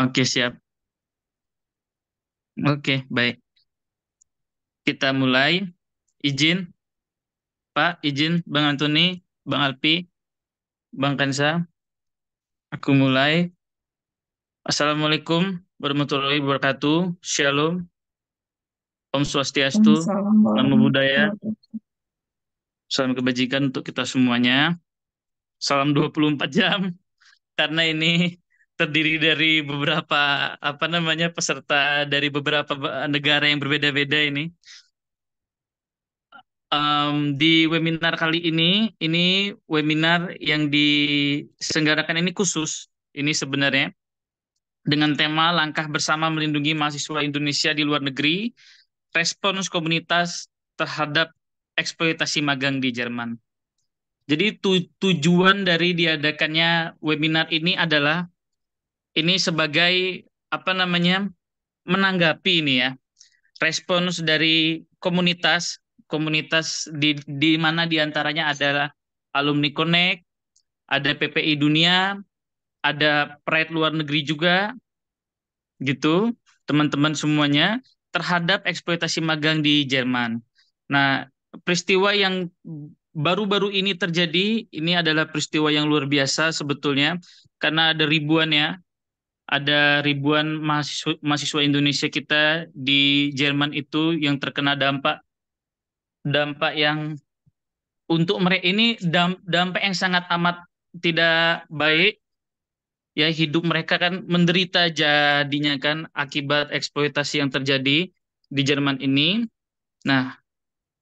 Oke, siap. Oke, baik. Kita mulai. Izin, Pak, izin Bang Antoni, Bang Alpi, Bang Kansa. Aku mulai. Assalamualaikum warahmatullahi wabarakatuh. Shalom. Om Swastiastu, Namo Buddhaya. Salam kebajikan untuk kita semuanya. Salam 24 jam. Karena ini terdiri dari beberapa apa namanya peserta dari beberapa eh, negara yang berbeda-beda ini. Um, di webinar kali ini, ini webinar yang diselenggarakan ini khusus ini sebenarnya dengan tema langkah bersama melindungi mahasiswa Indonesia di luar negeri, respons komunitas terhadap eksploitasi magang di Jerman. Jadi tu tujuan dari diadakannya webinar ini adalah ini sebagai apa namanya menanggapi ini ya respons dari komunitas komunitas di di mana diantaranya adalah alumni connect, ada PPI dunia, ada pride luar negeri juga, gitu teman-teman semuanya terhadap eksploitasi magang di Jerman. Nah peristiwa yang baru-baru ini terjadi ini adalah peristiwa yang luar biasa sebetulnya karena ada ribuan ya ada ribuan mahasiswa, mahasiswa Indonesia kita di Jerman itu yang terkena dampak dampak yang untuk mereka ini dampak yang sangat amat tidak baik ya hidup mereka kan menderita jadinya kan akibat eksploitasi yang terjadi di Jerman ini. Nah,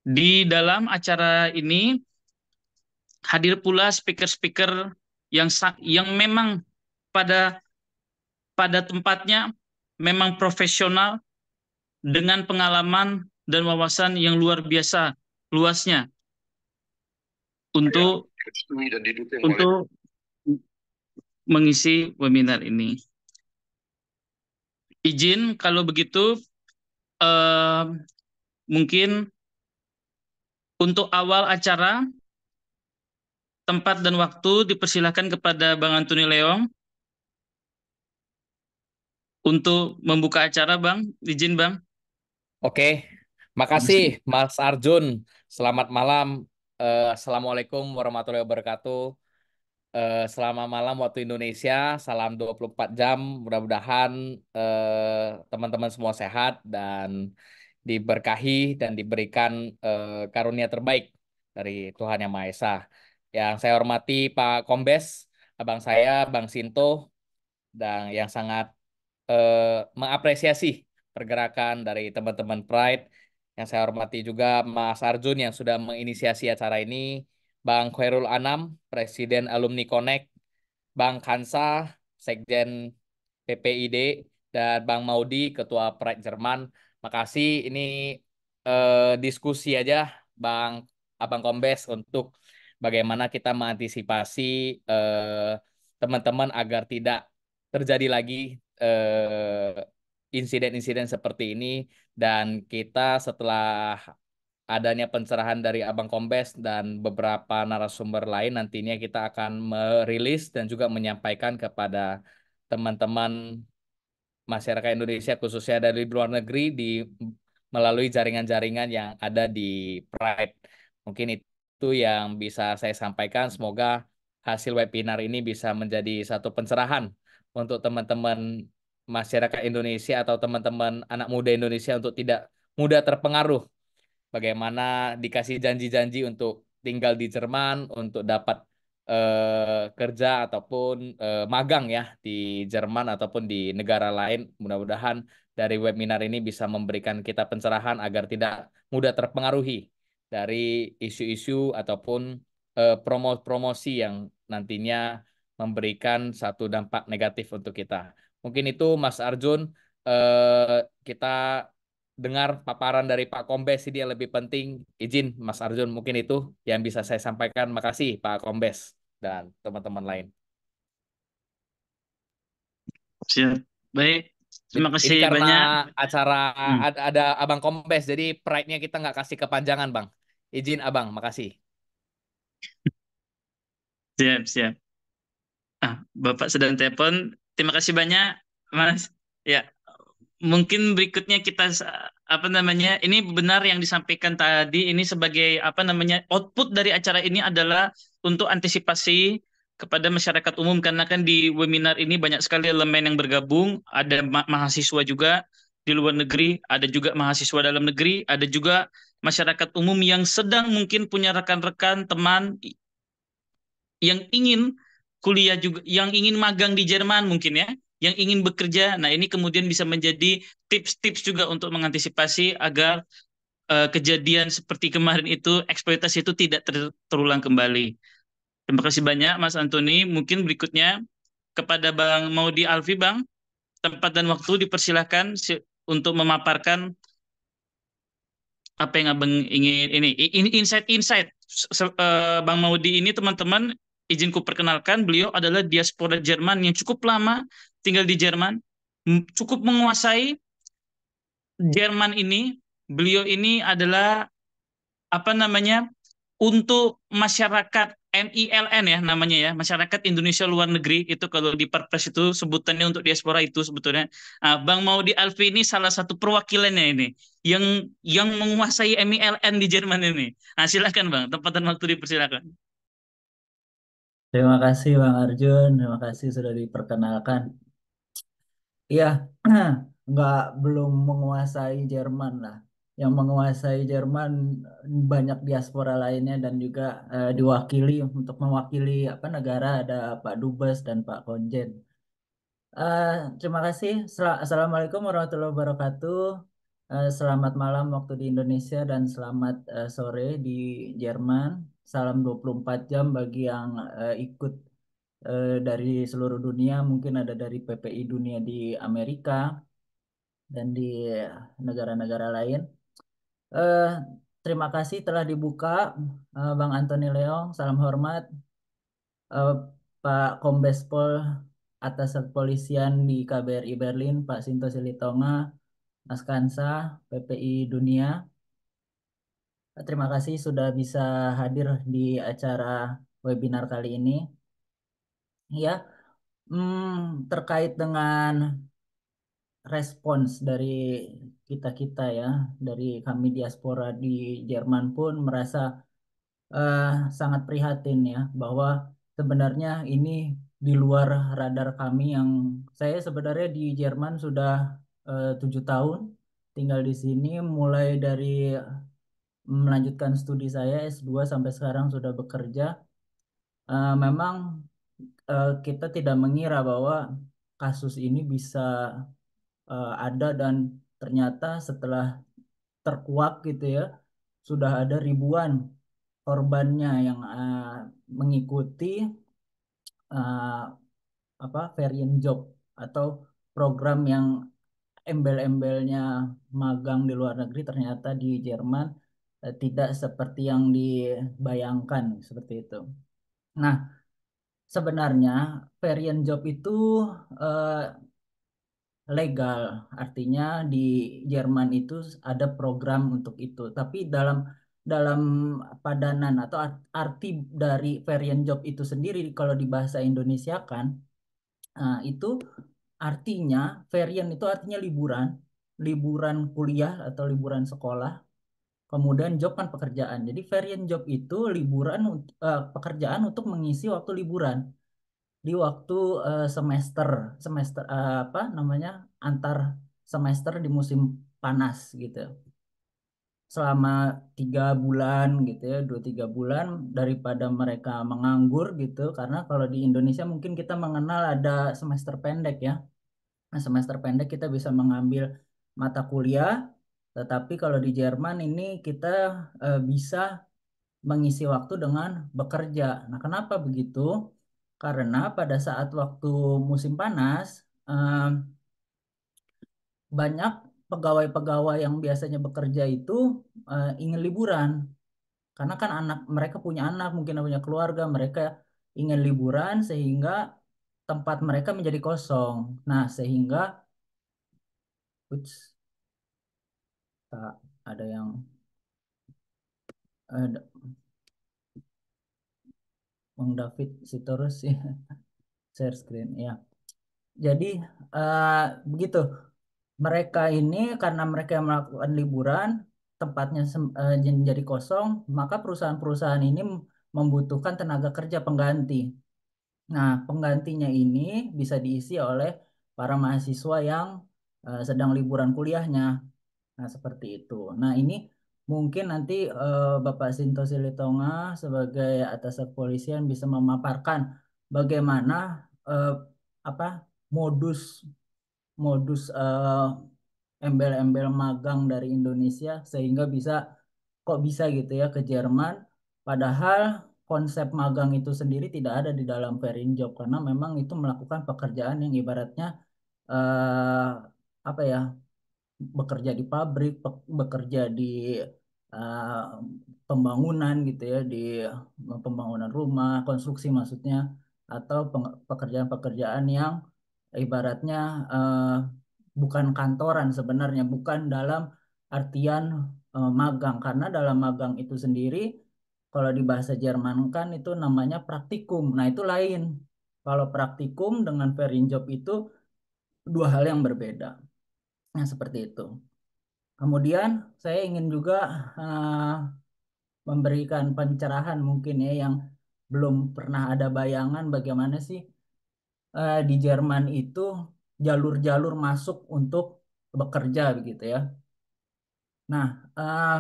di dalam acara ini hadir pula speaker-speaker yang yang memang pada pada tempatnya memang profesional dengan pengalaman dan wawasan yang luar biasa luasnya untuk untuk mengisi webinar ini. Izin kalau begitu eh, mungkin untuk awal acara tempat dan waktu dipersilahkan kepada Bang Antoni Leong untuk membuka acara, Bang. Izin, Bang. Oke, makasih Mas Arjun. Selamat malam. Uh, Assalamualaikum warahmatullahi wabarakatuh. Uh, selamat malam waktu Indonesia. Salam 24 jam. Mudah-mudahan teman eh, teman-teman semua sehat dan diberkahi dan diberikan uh, karunia terbaik dari Tuhan Yang Maha Esa. Yang saya hormati Pak Kombes, abang saya, Bang Sinto, dan yang sangat eh, mengapresiasi pergerakan dari teman-teman Pride yang saya hormati juga Mas Arjun yang sudah menginisiasi acara ini, Bang Khairul Anam, Presiden Alumni Connect, Bang Kansa, Sekjen PPID, dan Bang Maudi, Ketua Pride Jerman. Makasih ini eh, diskusi aja Bang Abang Kombes untuk bagaimana kita mengantisipasi eh, teman-teman eh, teman -teman agar tidak terjadi lagi Eh, insiden-insiden uh, seperti ini dan kita setelah adanya pencerahan dari Abang Kombes dan beberapa narasumber lain nantinya kita akan merilis dan juga menyampaikan kepada teman-teman masyarakat Indonesia khususnya dari luar negeri di melalui jaringan-jaringan yang ada di Pride. Mungkin itu yang bisa saya sampaikan. Semoga hasil webinar ini bisa menjadi satu pencerahan untuk teman-teman masyarakat Indonesia atau teman-teman anak muda Indonesia untuk tidak mudah terpengaruh. Bagaimana dikasih janji-janji untuk tinggal di Jerman, untuk dapat eh, kerja ataupun eh, magang ya di Jerman ataupun di negara lain. Mudah-mudahan dari webinar ini bisa memberikan kita pencerahan agar tidak mudah terpengaruhi dari isu-isu ataupun eh, promosi yang nantinya memberikan satu dampak negatif untuk kita. Mungkin itu Mas Arjun, eh, kita dengar paparan dari Pak Kombes dia lebih penting. Izin Mas Arjun, mungkin itu yang bisa saya sampaikan. Makasih Pak Kombes dan teman-teman lain. Baik, Terima kasih Ini karena banyak. acara hmm. ada, ada Abang Kombes, jadi pride-nya kita nggak kasih kepanjangan, Bang. Izin Abang, makasih. siap, siap. Ah, Bapak sedang telepon. Terima kasih banyak, Mas. Ya, mungkin berikutnya kita apa namanya? Ini benar yang disampaikan tadi. Ini sebagai apa namanya output dari acara ini adalah untuk antisipasi kepada masyarakat umum karena kan di webinar ini banyak sekali elemen yang bergabung. Ada ma mahasiswa juga di luar negeri, ada juga mahasiswa dalam negeri, ada juga masyarakat umum yang sedang mungkin punya rekan-rekan teman yang ingin kuliah juga yang ingin magang di Jerman mungkin ya yang ingin bekerja nah ini kemudian bisa menjadi tips-tips juga untuk mengantisipasi agar uh, kejadian seperti kemarin itu eksploitasi itu tidak ter terulang kembali terima kasih banyak Mas Antoni mungkin berikutnya kepada Bang Maudi Alfi Bang tempat dan waktu dipersilahkan untuk memaparkan apa yang abang ingin ini insight insight eh, bang Maudi ini teman-teman izinku perkenalkan, beliau adalah diaspora Jerman yang cukup lama tinggal di Jerman, cukup menguasai Jerman ini. Beliau ini adalah apa namanya untuk masyarakat MILN ya namanya ya masyarakat Indonesia luar negeri itu kalau di Perpres itu sebutannya untuk diaspora itu sebetulnya nah, Bang Maudi Alfi ini salah satu perwakilannya ini yang yang menguasai MILN di Jerman ini nah, silakan Bang tempat dan waktu dipersilakan Terima kasih Bang Arjun, terima kasih sudah diperkenalkan. Iya, nggak belum menguasai Jerman lah. Yang menguasai Jerman banyak diaspora lainnya dan juga uh, diwakili untuk mewakili apa negara ada Pak Dubes dan Pak Konjen. Eh, terima kasih. Assalamualaikum warahmatullahi wabarakatuh. Eh, selamat malam waktu di Indonesia dan selamat uh, sore di Jerman salam 24 jam bagi yang uh, ikut uh, dari seluruh dunia, mungkin ada dari PPI dunia di Amerika dan di negara-negara lain. Uh, terima kasih telah dibuka, uh, Bang Antoni Leong. Salam hormat, uh, Pak Kombes Pol atas kepolisian di KBRI Berlin, Pak Sinto Silitonga, Mas Kansa, PPI Dunia. Terima kasih sudah bisa hadir di acara webinar kali ini. Ya, hmm, terkait dengan respons dari kita-kita ya, dari kami diaspora di Jerman pun merasa uh, sangat prihatin ya bahwa sebenarnya ini di luar radar kami yang saya sebenarnya di Jerman sudah eh, tujuh tahun tinggal di sini mulai dari melanjutkan studi saya S2 sampai sekarang sudah bekerja. Eh, memang eh, kita tidak mengira bahwa kasus ini bisa eh, ada dan ternyata setelah terkuak gitu ya, sudah ada ribuan korbannya yang mengikuti apa varian job atau program yang embel-embelnya magang di luar negeri ternyata di Jerman Eh, tidak seperti yang dibayangkan seperti itu. Nah, sebenarnya variant job itu uh, legal, artinya di Jerman itu ada program untuk itu. Tapi dalam dalam padanan atau arti dari variant job itu sendiri kalau di bahasa Indonesia kan uh, itu artinya variant itu artinya liburan, liburan kuliah atau liburan sekolah kemudian job kan pekerjaan. Jadi variant job itu liburan uh, pekerjaan untuk mengisi waktu liburan di waktu uh, semester semester uh, apa namanya antar semester di musim panas gitu selama tiga bulan gitu ya dua tiga bulan daripada mereka menganggur gitu karena kalau di Indonesia mungkin kita mengenal ada semester pendek ya nah, semester pendek kita bisa mengambil mata kuliah tetapi kalau di Jerman ini kita eh, bisa mengisi waktu dengan bekerja. Nah, kenapa begitu? Karena pada saat waktu musim panas, eh, banyak pegawai-pegawai yang biasanya bekerja itu eh, ingin liburan. Karena kan anak mereka punya anak, mungkin punya keluarga, mereka ingin liburan sehingga tempat mereka menjadi kosong. Nah, sehingga Oops ada yang ada eh, Bang David si terus ya share screen ya jadi uh, begitu mereka ini karena mereka melakukan liburan tempatnya uh, jadi kosong maka perusahaan-perusahaan ini membutuhkan tenaga kerja pengganti nah penggantinya ini bisa diisi oleh para mahasiswa yang uh, sedang liburan kuliahnya Nah, seperti itu. Nah, ini mungkin nanti uh, Bapak Sinto Silitonga sebagai atas kepolisian bisa memaparkan bagaimana uh, apa modus modus eh, embel-embel uh, magang dari Indonesia sehingga bisa kok bisa gitu ya ke Jerman padahal konsep magang itu sendiri tidak ada di dalam Perin Job karena memang itu melakukan pekerjaan yang ibaratnya uh, apa ya bekerja di pabrik, bekerja di uh, pembangunan gitu ya, di pembangunan rumah, konstruksi maksudnya, atau pekerjaan-pekerjaan yang ibaratnya uh, bukan kantoran sebenarnya, bukan dalam artian uh, magang, karena dalam magang itu sendiri kalau di bahasa Jerman kan itu namanya praktikum. Nah, itu lain. Kalau praktikum dengan fairing job itu dua hal yang berbeda. Nah, seperti itu. Kemudian saya ingin juga uh, memberikan pencerahan mungkin ya yang belum pernah ada bayangan bagaimana sih uh, di Jerman itu jalur-jalur masuk untuk bekerja begitu ya. Nah, uh,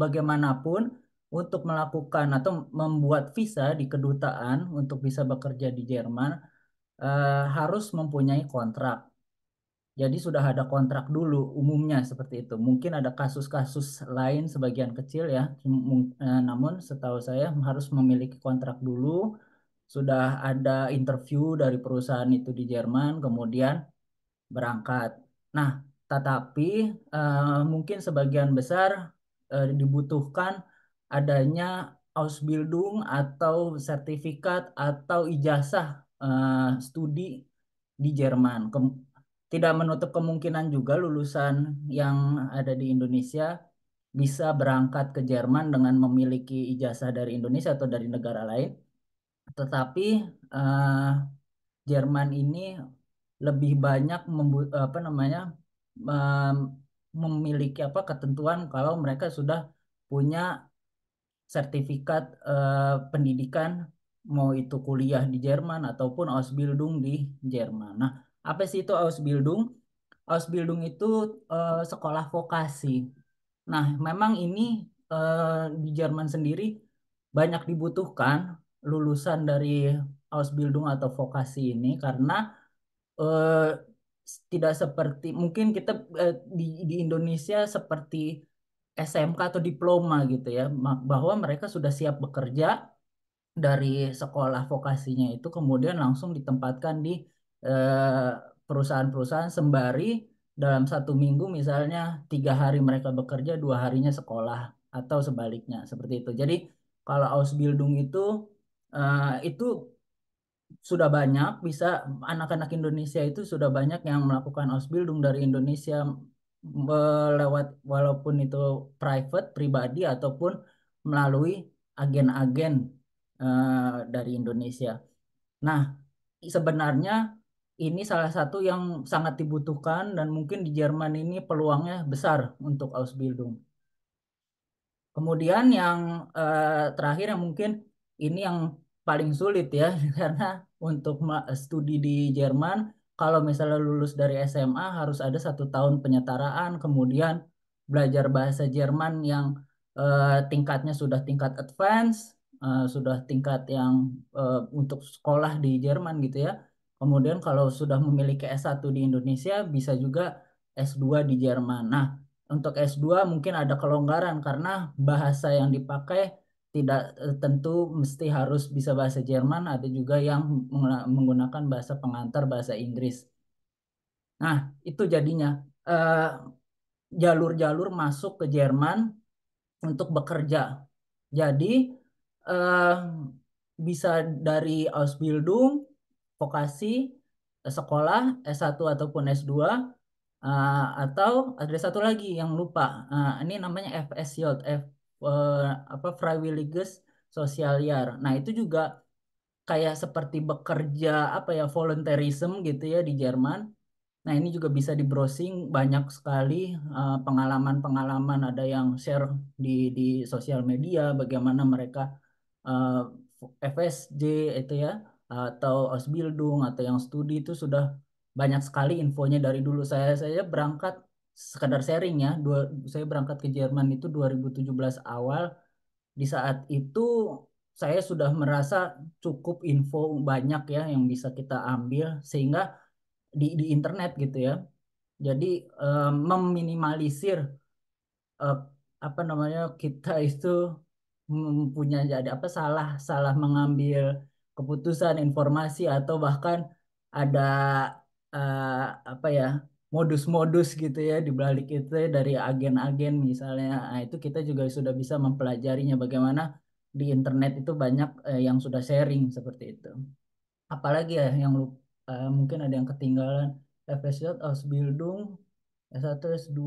bagaimanapun untuk melakukan atau membuat visa di kedutaan untuk bisa bekerja di Jerman uh, harus mempunyai kontrak jadi sudah ada kontrak dulu umumnya seperti itu. Mungkin ada kasus-kasus lain sebagian kecil ya. Eh, namun setahu saya harus memiliki kontrak dulu. Sudah ada interview dari perusahaan itu di Jerman, kemudian berangkat. Nah, tetapi uh, mungkin sebagian besar uh, dibutuhkan adanya Ausbildung atau sertifikat atau ijazah uh, studi di Jerman tidak menutup kemungkinan juga lulusan yang ada di Indonesia bisa berangkat ke Jerman dengan memiliki ijazah dari Indonesia atau dari negara lain. Tetapi uh, Jerman ini lebih banyak apa namanya uh, memiliki apa ketentuan kalau mereka sudah punya sertifikat uh, pendidikan mau itu kuliah di Jerman ataupun Ausbildung di Jerman. Nah, apa sih itu Ausbildung? Ausbildung itu uh, sekolah vokasi. Nah, memang ini uh, di Jerman sendiri banyak dibutuhkan lulusan dari Ausbildung atau vokasi ini karena uh, tidak seperti mungkin kita uh, di di Indonesia seperti SMK atau diploma gitu ya, bahwa mereka sudah siap bekerja dari sekolah vokasinya itu kemudian langsung ditempatkan di Eh, perusahaan-perusahaan sembari dalam satu minggu misalnya tiga hari mereka bekerja dua harinya sekolah atau sebaliknya seperti itu jadi kalau Ausbildung itu uh, itu sudah banyak bisa anak-anak Indonesia itu sudah banyak yang melakukan Ausbildung dari Indonesia lewat walaupun itu private pribadi ataupun melalui agen-agen uh, dari Indonesia. Nah, sebenarnya ini salah satu yang sangat dibutuhkan dan mungkin di Jerman ini peluangnya besar untuk Ausbildung. Kemudian yang eh, terakhir yang mungkin ini yang paling sulit ya karena untuk studi di Jerman kalau misalnya lulus dari SMA harus ada satu tahun penyetaraan kemudian belajar bahasa Jerman yang eh, tingkatnya sudah tingkat advance, eh, sudah tingkat yang eh, untuk sekolah di Jerman gitu ya. Kemudian kalau sudah memiliki S1 di Indonesia bisa juga S2 di Jerman. Nah, untuk S2 mungkin ada kelonggaran karena bahasa yang dipakai tidak eh, tentu mesti harus bisa bahasa Jerman, ada juga yang menggunakan bahasa pengantar bahasa Inggris. Nah, itu jadinya eh, jalur-jalur uh, masuk ke Jerman untuk bekerja. Jadi uh, bisa dari Ausbildung vokasi eh, sekolah S1 ataupun S2 eh, atau ada satu lagi yang lupa eh, ini namanya FSJ F uh, apa Freiwilliges Socialier. Nah, itu juga kayak seperti bekerja apa ya volunteerism gitu ya di Jerman. Nah, ini juga bisa di browsing banyak sekali pengalaman-pengalaman ada yang share di di sosial media bagaimana mereka uh, FSJ itu ya atau Ausbildung atau yang studi itu sudah banyak sekali infonya dari dulu saya saya berangkat sekedar sharing ya dua, saya berangkat ke Jerman itu 2017 awal di saat itu saya sudah merasa cukup info banyak ya yang bisa kita ambil sehingga di di internet gitu ya jadi eh, meminimalisir eh, apa namanya kita itu mempunyai jadi apa salah salah mengambil keputusan, informasi atau bahkan ada uh, apa ya modus-modus gitu ya di balik itu ya, dari agen-agen misalnya. Nah, itu kita juga sudah bisa mempelajarinya bagaimana di internet itu banyak uh, yang sudah sharing seperti itu. Apalagi ya yang lu, uh, mungkin ada yang ketinggalan episode Ausbildung S1 S2.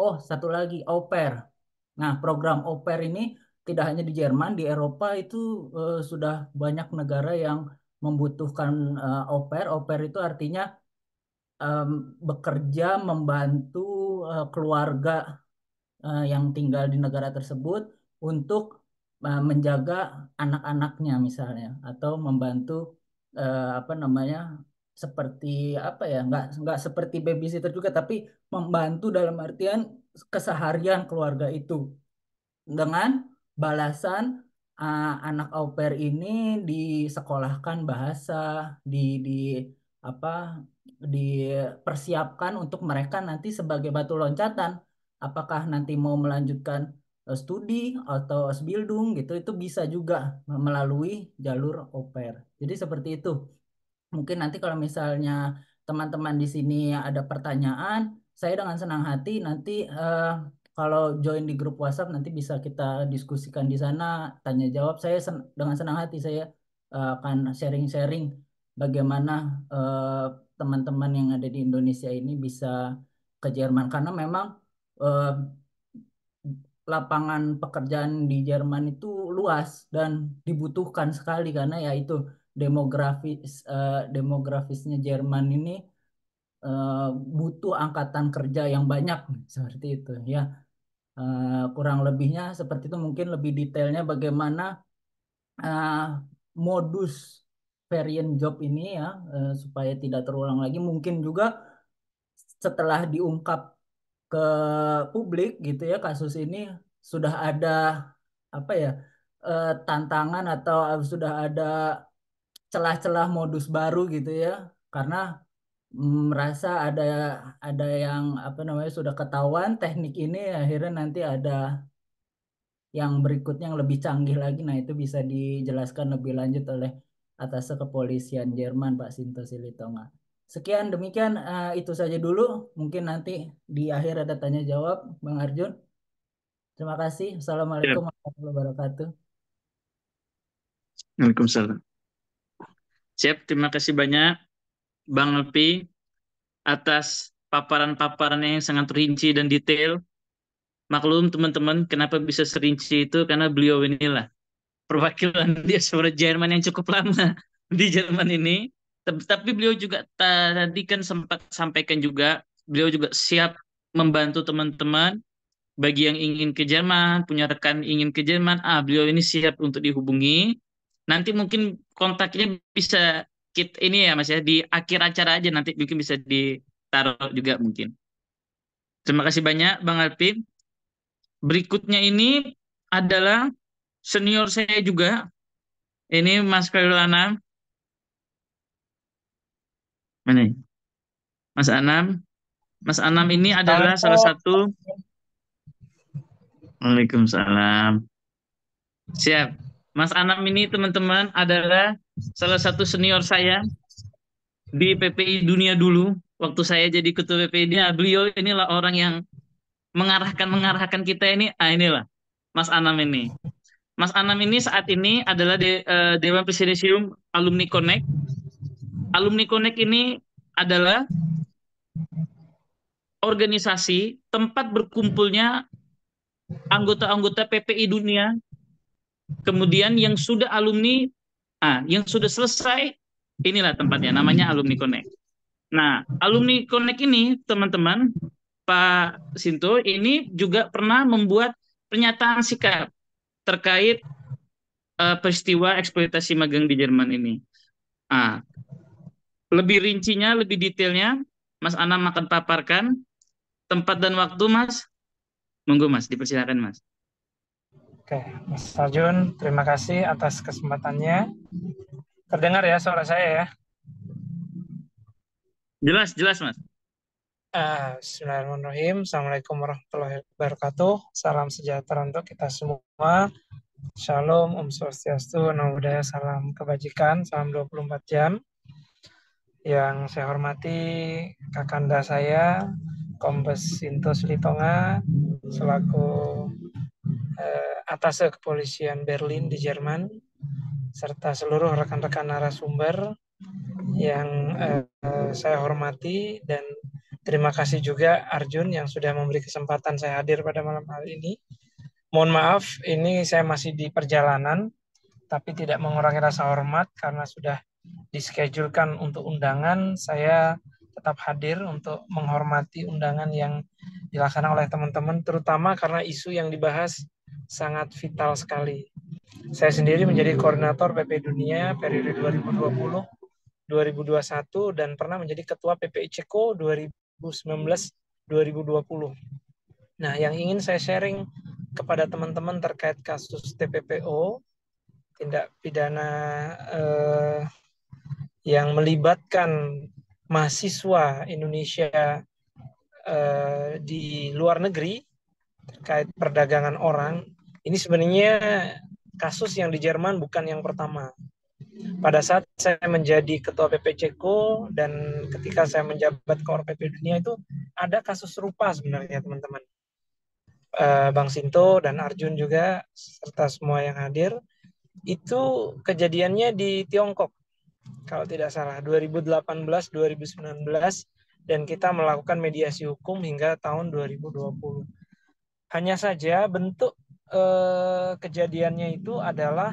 Oh, satu lagi oper Nah, program oper ini tidak hanya di Jerman, di Eropa itu uh, sudah banyak negara yang membutuhkan uh, oper. Oper itu artinya um, bekerja membantu uh, keluarga uh, yang tinggal di negara tersebut untuk uh, menjaga anak-anaknya misalnya atau membantu uh, apa namanya seperti apa ya nggak nggak seperti babysitter juga tapi membantu dalam artian keseharian keluarga itu dengan balasan uh, anak au pair ini disekolahkan bahasa, di di apa dipersiapkan untuk mereka nanti sebagai batu loncatan apakah nanti mau melanjutkan eh, studi atau sebildung gitu itu bisa juga melalui jalur au pair. Jadi seperti itu. Mungkin nanti kalau misalnya teman-teman di sini ada pertanyaan, saya dengan senang hati nanti uh, kalau join di grup WhatsApp nanti bisa kita diskusikan di sana tanya jawab saya sen dengan senang hati saya uh, akan sharing-sharing bagaimana eh, teman-teman uh, yang ada di Indonesia ini bisa ke Jerman karena memang uh, lapangan pekerjaan di Jerman itu luas dan dibutuhkan sekali karena ya itu demografis uh, demografisnya Jerman ini uh, butuh angkatan kerja yang banyak seperti itu ya Eh, kurang lebihnya seperti itu mungkin lebih detailnya bagaimana uh, modus variant job ini ya uh, supaya tidak terulang lagi mungkin juga setelah diungkap ke publik gitu ya kasus ini sudah ada apa ya uh, tantangan atau sudah ada celah-celah modus baru gitu ya karena merasa ada ada yang apa namanya sudah ketahuan teknik ini akhirnya nanti ada yang berikutnya yang lebih canggih lagi nah itu bisa dijelaskan lebih lanjut oleh atas kepolisian Jerman Pak Sinto Silitonga. Sekian demikian uh, itu saja dulu mungkin nanti di akhir ada tanya jawab Bang Arjun. Terima kasih. Assalamualaikum ya. warahmatullahi wabarakatuh. Waalaikumsalam. Siap, terima kasih banyak. Bang Lepi atas paparan-paparannya yang sangat rinci dan detail. Maklum teman-teman, kenapa bisa serinci itu? Karena beliau inilah perwakilan dia seorang Jerman yang cukup lama di Jerman ini. Tapi beliau juga tadi kan sempat sampaikan juga, beliau juga siap membantu teman-teman bagi yang ingin ke Jerman, punya rekan ingin ke Jerman, ah beliau ini siap untuk dihubungi. Nanti mungkin kontaknya bisa kit ini ya Mas ya di akhir acara aja nanti mungkin bisa ditaruh juga mungkin. Terima kasih banyak Bang Alpin Berikutnya ini adalah senior saya juga. Ini Mas Kailana Mana? Mas Anam. Mas Anam ini adalah salah satu Waalaikumsalam. Siap. Mas Anam ini teman-teman adalah salah satu senior saya di PPI dunia dulu. Waktu saya jadi ketua PPI dia, beliau inilah orang yang mengarahkan mengarahkan kita ini. Ah inilah Mas Anam ini. Mas Anam ini saat ini adalah de, eh, Dewan Presidensium Alumni Connect. Alumni Connect ini adalah organisasi tempat berkumpulnya anggota-anggota PPI dunia Kemudian yang sudah alumni, ah, yang sudah selesai, inilah tempatnya, namanya Alumni Connect. Nah, Alumni Connect ini, teman-teman, Pak Sinto, ini juga pernah membuat pernyataan sikap terkait uh, peristiwa eksploitasi magang di Jerman ini. Ah, lebih rincinya, lebih detailnya, Mas Anam akan paparkan tempat dan waktu, Mas. Monggo, Mas, dipersilakan, Mas. Oke, Mas Arjun, terima kasih atas kesempatannya. Terdengar ya suara saya ya? Jelas, jelas Mas. Uh, Bismillahirrahmanirrahim. Assalamualaikum warahmatullahi wabarakatuh. Salam sejahtera untuk kita semua. Shalom, Om Swastiastu, Namo Buddhaya, salam kebajikan, salam 24 jam. Yang saya hormati kakanda saya, Kombes Sintos Litonga, selaku eh, atase kepolisian Berlin di Jerman serta seluruh rekan-rekan narasumber yang eh, saya hormati dan terima kasih juga Arjun yang sudah memberi kesempatan saya hadir pada malam hari ini. Mohon maaf, ini saya masih di perjalanan, tapi tidak mengurangi rasa hormat karena sudah diskejulkan untuk undangan. Saya tetap hadir untuk menghormati undangan yang dilaksanakan oleh teman-teman, terutama karena isu yang dibahas sangat vital sekali. Saya sendiri menjadi koordinator PP Dunia periode 2020 2021 dan pernah menjadi ketua PPI Ceko 2019-2020. Nah, yang ingin saya sharing kepada teman-teman terkait kasus TPPO, tindak pidana eh, yang melibatkan mahasiswa Indonesia eh, di luar negeri terkait perdagangan orang ini sebenarnya kasus yang di Jerman bukan yang pertama. Pada saat saya menjadi ketua PPCko dan ketika saya menjabat ke PP Dunia itu ada kasus serupa sebenarnya teman-teman. Eh, Bang Sinto dan Arjun juga serta semua yang hadir itu kejadiannya di Tiongkok kalau tidak salah 2018 2019 dan kita melakukan mediasi hukum hingga tahun 2020 hanya saja bentuk eh, kejadiannya itu adalah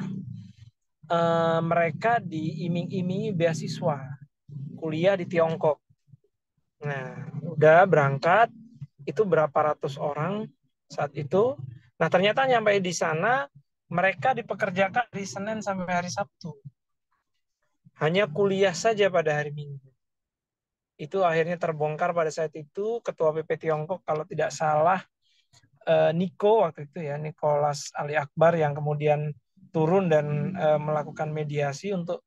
eh, mereka diiming-imingi beasiswa kuliah di Tiongkok. Nah, udah berangkat itu berapa ratus orang saat itu. Nah, ternyata nyampe di sana mereka dipekerjakan dari Senin sampai hari Sabtu. Hanya kuliah saja pada hari Minggu. Itu akhirnya terbongkar pada saat itu ketua PP Tiongkok kalau tidak salah uh, eh, Niko waktu itu ya Nicholas Ali Akbar yang kemudian turun dan uh, melakukan mediasi untuk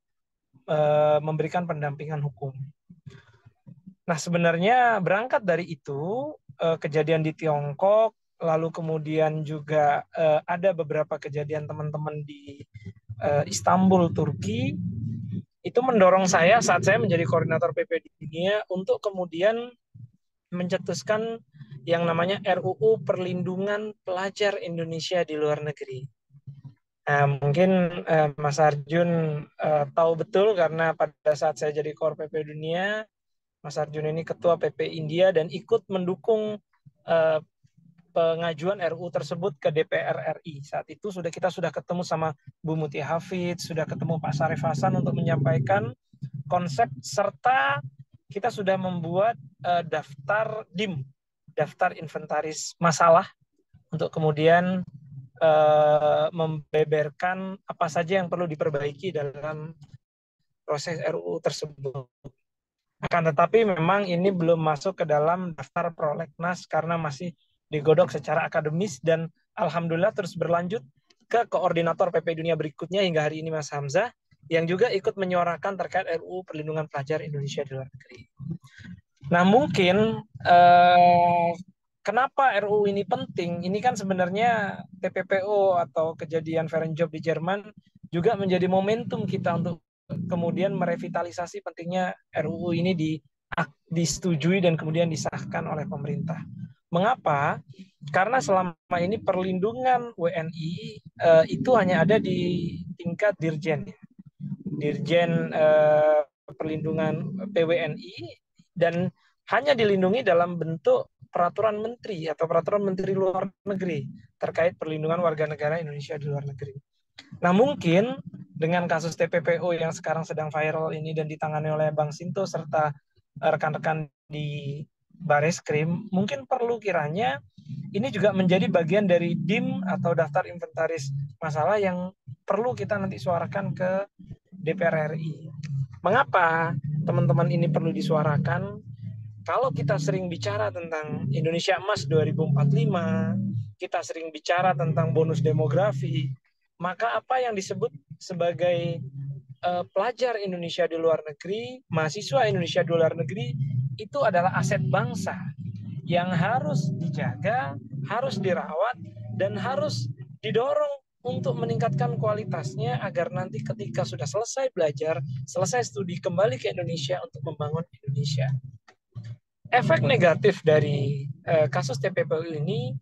uh, memberikan pendampingan hukum. Nah sebenarnya berangkat dari itu uh, kejadian di Tiongkok lalu kemudian juga uh, ada beberapa kejadian teman-teman di uh, Istanbul Turki itu mendorong saya saat saya menjadi koordinator PP di dunia untuk kemudian mencetuskan yang namanya RUU Perlindungan Pelajar Indonesia di Luar Negeri. Nah, mungkin eh, Mas Arjun eh, tahu betul karena pada saat saya jadi Kor PP Dunia, Mas Arjun ini ketua PP India dan ikut mendukung eh, pengajuan RUU tersebut ke DPR RI. Saat itu sudah kita sudah ketemu sama Bu Muti Hafid, sudah ketemu Pak Sarif Hasan untuk menyampaikan konsep serta kita sudah membuat uh, daftar DIM daftar inventaris masalah untuk kemudian eh, membeberkan apa saja yang perlu diperbaiki dalam proses RUU tersebut. Akan tetapi memang ini belum masuk ke dalam daftar prolegnas karena masih digodok secara akademis dan alhamdulillah terus berlanjut ke koordinator PP Dunia berikutnya hingga hari ini Mas Hamzah yang juga ikut menyuarakan terkait RUU Perlindungan Pelajar Indonesia di Luar Negeri. Nah mungkin eh, kenapa RUU ini penting? Ini kan sebenarnya TPPO atau kejadian Fair and Job di Jerman juga menjadi momentum kita untuk kemudian merevitalisasi pentingnya RUU ini di disetujui dan kemudian disahkan oleh pemerintah. Mengapa? Karena selama ini perlindungan WNI eh, itu hanya ada di tingkat dirjen. Ya. Dirjen eh, perlindungan PWNI dan hanya dilindungi dalam bentuk peraturan menteri atau peraturan menteri luar negeri terkait perlindungan warga negara Indonesia di luar negeri. Nah mungkin dengan kasus TPPO yang sekarang sedang viral ini dan ditangani oleh Bang Sinto serta rekan-rekan di Baris Krim, mungkin perlu kiranya ini juga menjadi bagian dari DIM atau daftar inventaris masalah yang perlu kita nanti suarakan ke DPR RI. Mengapa teman-teman ini perlu disuarakan? Kalau kita sering bicara tentang Indonesia Emas 2045, kita sering bicara tentang bonus demografi, maka apa yang disebut sebagai uh, pelajar Indonesia di luar negeri, mahasiswa Indonesia di luar negeri itu adalah aset bangsa yang harus dijaga, harus dirawat dan harus didorong untuk meningkatkan kualitasnya agar nanti ketika sudah selesai belajar, selesai studi kembali ke Indonesia untuk membangun Indonesia. Efek negatif dari eh, kasus TPPU ini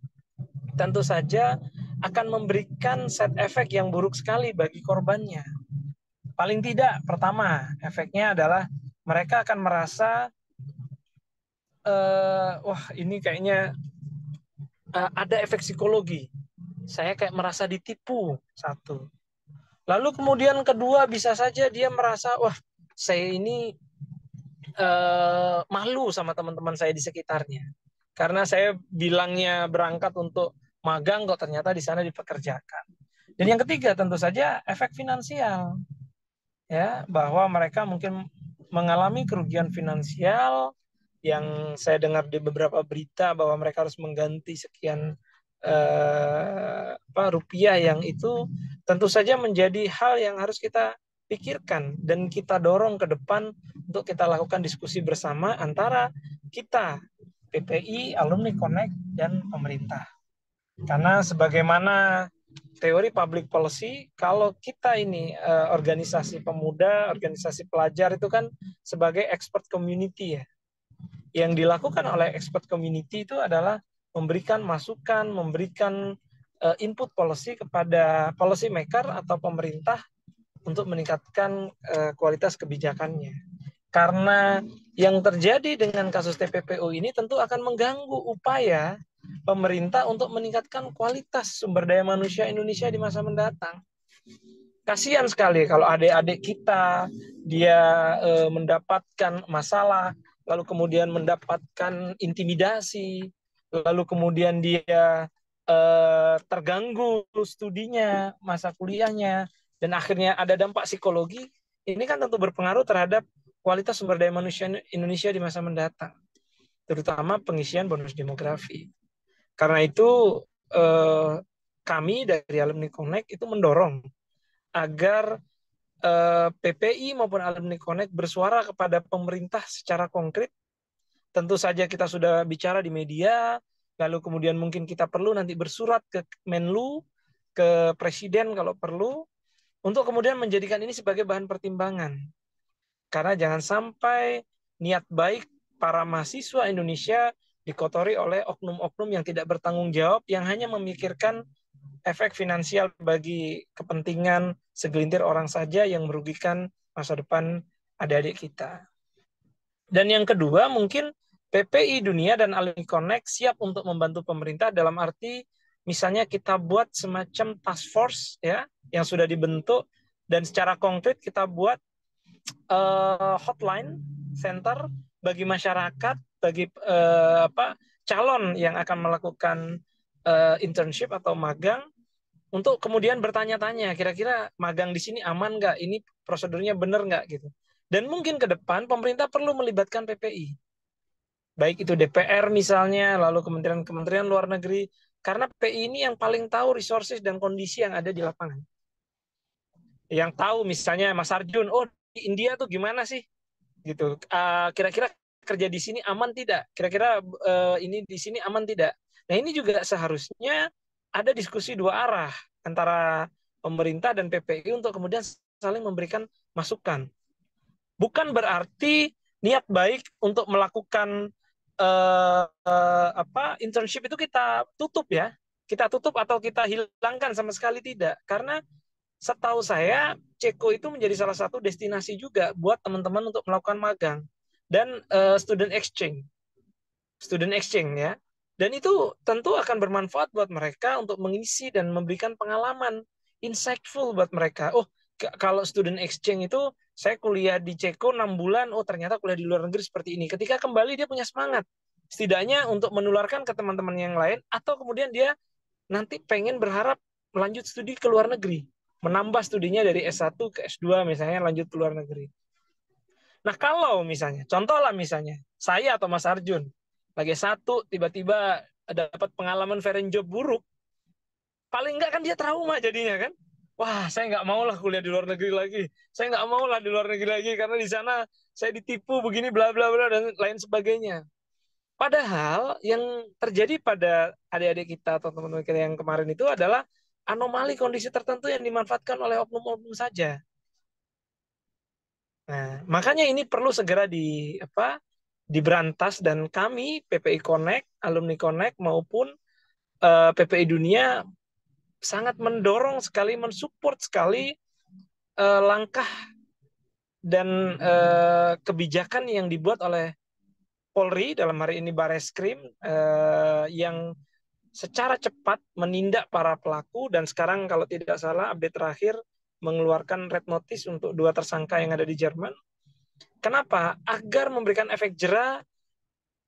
tentu saja akan memberikan set efek yang buruk sekali bagi korbannya. Paling tidak, pertama, efeknya adalah mereka akan merasa, eh, wah ini kayaknya eh, ada efek psikologi saya kayak merasa ditipu, satu. Lalu kemudian kedua bisa saja dia merasa, wah saya ini eh, malu sama teman-teman saya di sekitarnya. Karena saya bilangnya berangkat untuk magang kok ternyata di sana dipekerjakan. Dan yang ketiga tentu saja efek finansial. Ya, bahwa mereka mungkin mengalami kerugian finansial yang saya dengar di beberapa berita bahwa mereka harus mengganti sekian eh, apa, rupiah yang itu tentu saja menjadi hal yang harus kita pikirkan dan kita dorong ke depan untuk kita lakukan diskusi bersama antara kita PPI, Alumni Connect, dan pemerintah. Karena sebagaimana teori public policy, kalau kita ini eh, organisasi pemuda, organisasi pelajar itu kan sebagai expert community ya. Yang dilakukan oleh expert community itu adalah memberikan masukan, memberikan uh, input policy kepada policy maker atau pemerintah untuk meningkatkan uh, kualitas kebijakannya. Karena yang terjadi dengan kasus TPPU ini tentu akan mengganggu upaya pemerintah untuk meningkatkan kualitas sumber daya manusia Indonesia di masa mendatang. Kasihan sekali kalau adik-adik kita dia e, mendapatkan masalah lalu kemudian mendapatkan intimidasi, lalu kemudian dia eh, terganggu studinya, masa kuliahnya, dan akhirnya ada dampak psikologi, ini kan tentu berpengaruh terhadap kualitas sumber daya manusia Indonesia di masa mendatang, terutama pengisian bonus demografi. Karena itu eh, kami dari Alumni Connect itu mendorong agar eh, PPI maupun Alumni Connect bersuara kepada pemerintah secara konkret tentu saja kita sudah bicara di media, lalu kemudian mungkin kita perlu nanti bersurat ke Menlu, ke Presiden kalau perlu, untuk kemudian menjadikan ini sebagai bahan pertimbangan. Karena jangan sampai niat baik para mahasiswa Indonesia dikotori oleh oknum-oknum yang tidak bertanggung jawab, yang hanya memikirkan efek finansial bagi kepentingan segelintir orang saja yang merugikan masa depan adik-adik kita. Dan yang kedua mungkin PPI Dunia dan Alumni Connect siap untuk membantu pemerintah dalam arti misalnya kita buat semacam task force ya yang sudah dibentuk dan secara konkret kita buat uh, hotline center bagi masyarakat bagi uh, apa calon yang akan melakukan uh, internship atau magang untuk kemudian bertanya-tanya kira-kira magang di sini aman nggak ini prosedurnya benar nggak gitu dan mungkin ke depan pemerintah perlu melibatkan PPI. Baik itu DPR misalnya, lalu kementerian-kementerian luar negeri. Karena PPI ini yang paling tahu resources dan kondisi yang ada di lapangan. Yang tahu misalnya Mas Arjun, oh di India tuh gimana sih? Gitu. Ah, kira-kira uh, kerja di sini aman tidak? Kira-kira uh, ini di sini aman tidak? Nah ini juga seharusnya ada diskusi dua arah antara pemerintah dan PPI untuk kemudian saling memberikan masukan bukan berarti niat baik untuk melakukan uh, uh, apa internship itu kita tutup ya kita tutup atau kita hilangkan sama sekali tidak karena setahu saya Ceko itu menjadi salah satu destinasi juga buat teman-teman untuk melakukan magang dan uh, student exchange student exchange ya dan itu tentu akan bermanfaat buat mereka untuk mengisi dan memberikan pengalaman insightful buat mereka oh kalau student exchange itu saya kuliah di Ceko 6 bulan, oh ternyata kuliah di luar negeri seperti ini. Ketika kembali dia punya semangat. Setidaknya untuk menularkan ke teman-teman yang lain atau kemudian dia nanti pengen berharap lanjut studi ke luar negeri, menambah studinya dari S1 ke S2 misalnya lanjut ke luar negeri. Nah, kalau misalnya, contohlah misalnya, saya atau Mas Arjun lagi satu tiba-tiba dapat pengalaman fair job buruk, paling enggak kan dia trauma jadinya kan? wah saya nggak mau lah kuliah di luar negeri lagi saya nggak mau lah di luar negeri lagi karena di sana saya ditipu begini bla bla bla dan lain sebagainya padahal yang terjadi pada adik-adik kita atau teman-teman kita yang kemarin itu adalah anomali kondisi tertentu yang dimanfaatkan oleh oknum-oknum saja nah makanya ini perlu segera di apa diberantas dan kami PPI Connect, Alumni Connect maupun eh, PPI Dunia sangat mendorong sekali, mensupport sekali uh, langkah dan uh, kebijakan yang dibuat oleh Polri dalam hari ini Bareskrim uh, eh, yang secara cepat menindak para pelaku dan sekarang kalau tidak salah update terakhir mengeluarkan red notice untuk dua tersangka yang ada di Jerman. Kenapa? Agar memberikan efek jera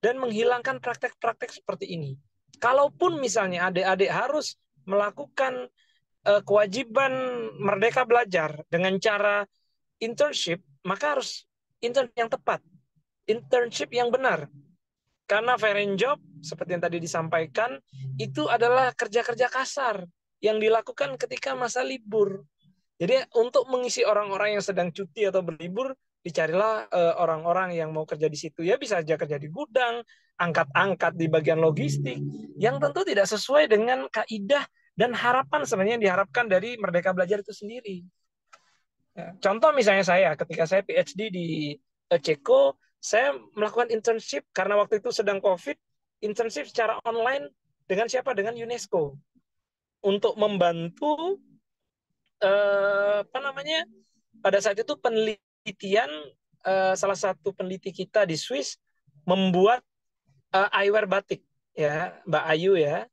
dan menghilangkan praktek-praktek seperti ini. Kalaupun misalnya adik-adik harus melakukan uh, kewajiban merdeka belajar dengan cara internship, maka harus intern yang tepat, internship yang benar. Karena foreign job, seperti yang tadi disampaikan, itu adalah kerja-kerja kasar yang dilakukan ketika masa libur. Jadi untuk mengisi orang-orang yang sedang cuti atau berlibur, dicarilah eh, orang-orang yang mau kerja di situ. Ya bisa aja kerja di gudang, angkat-angkat di bagian logistik yang tentu tidak sesuai dengan kaidah dan harapan sebenarnya yang diharapkan dari Merdeka Belajar itu sendiri. Ya, contoh misalnya saya, ketika saya PhD di eh, Ceko, saya melakukan internship karena waktu itu sedang COVID, internship secara online dengan siapa? Dengan UNESCO untuk membantu eh, apa namanya pada saat itu penelitian eh, salah satu peneliti kita di Swiss membuat uh, eyewear batik ya Mbak Ayu ya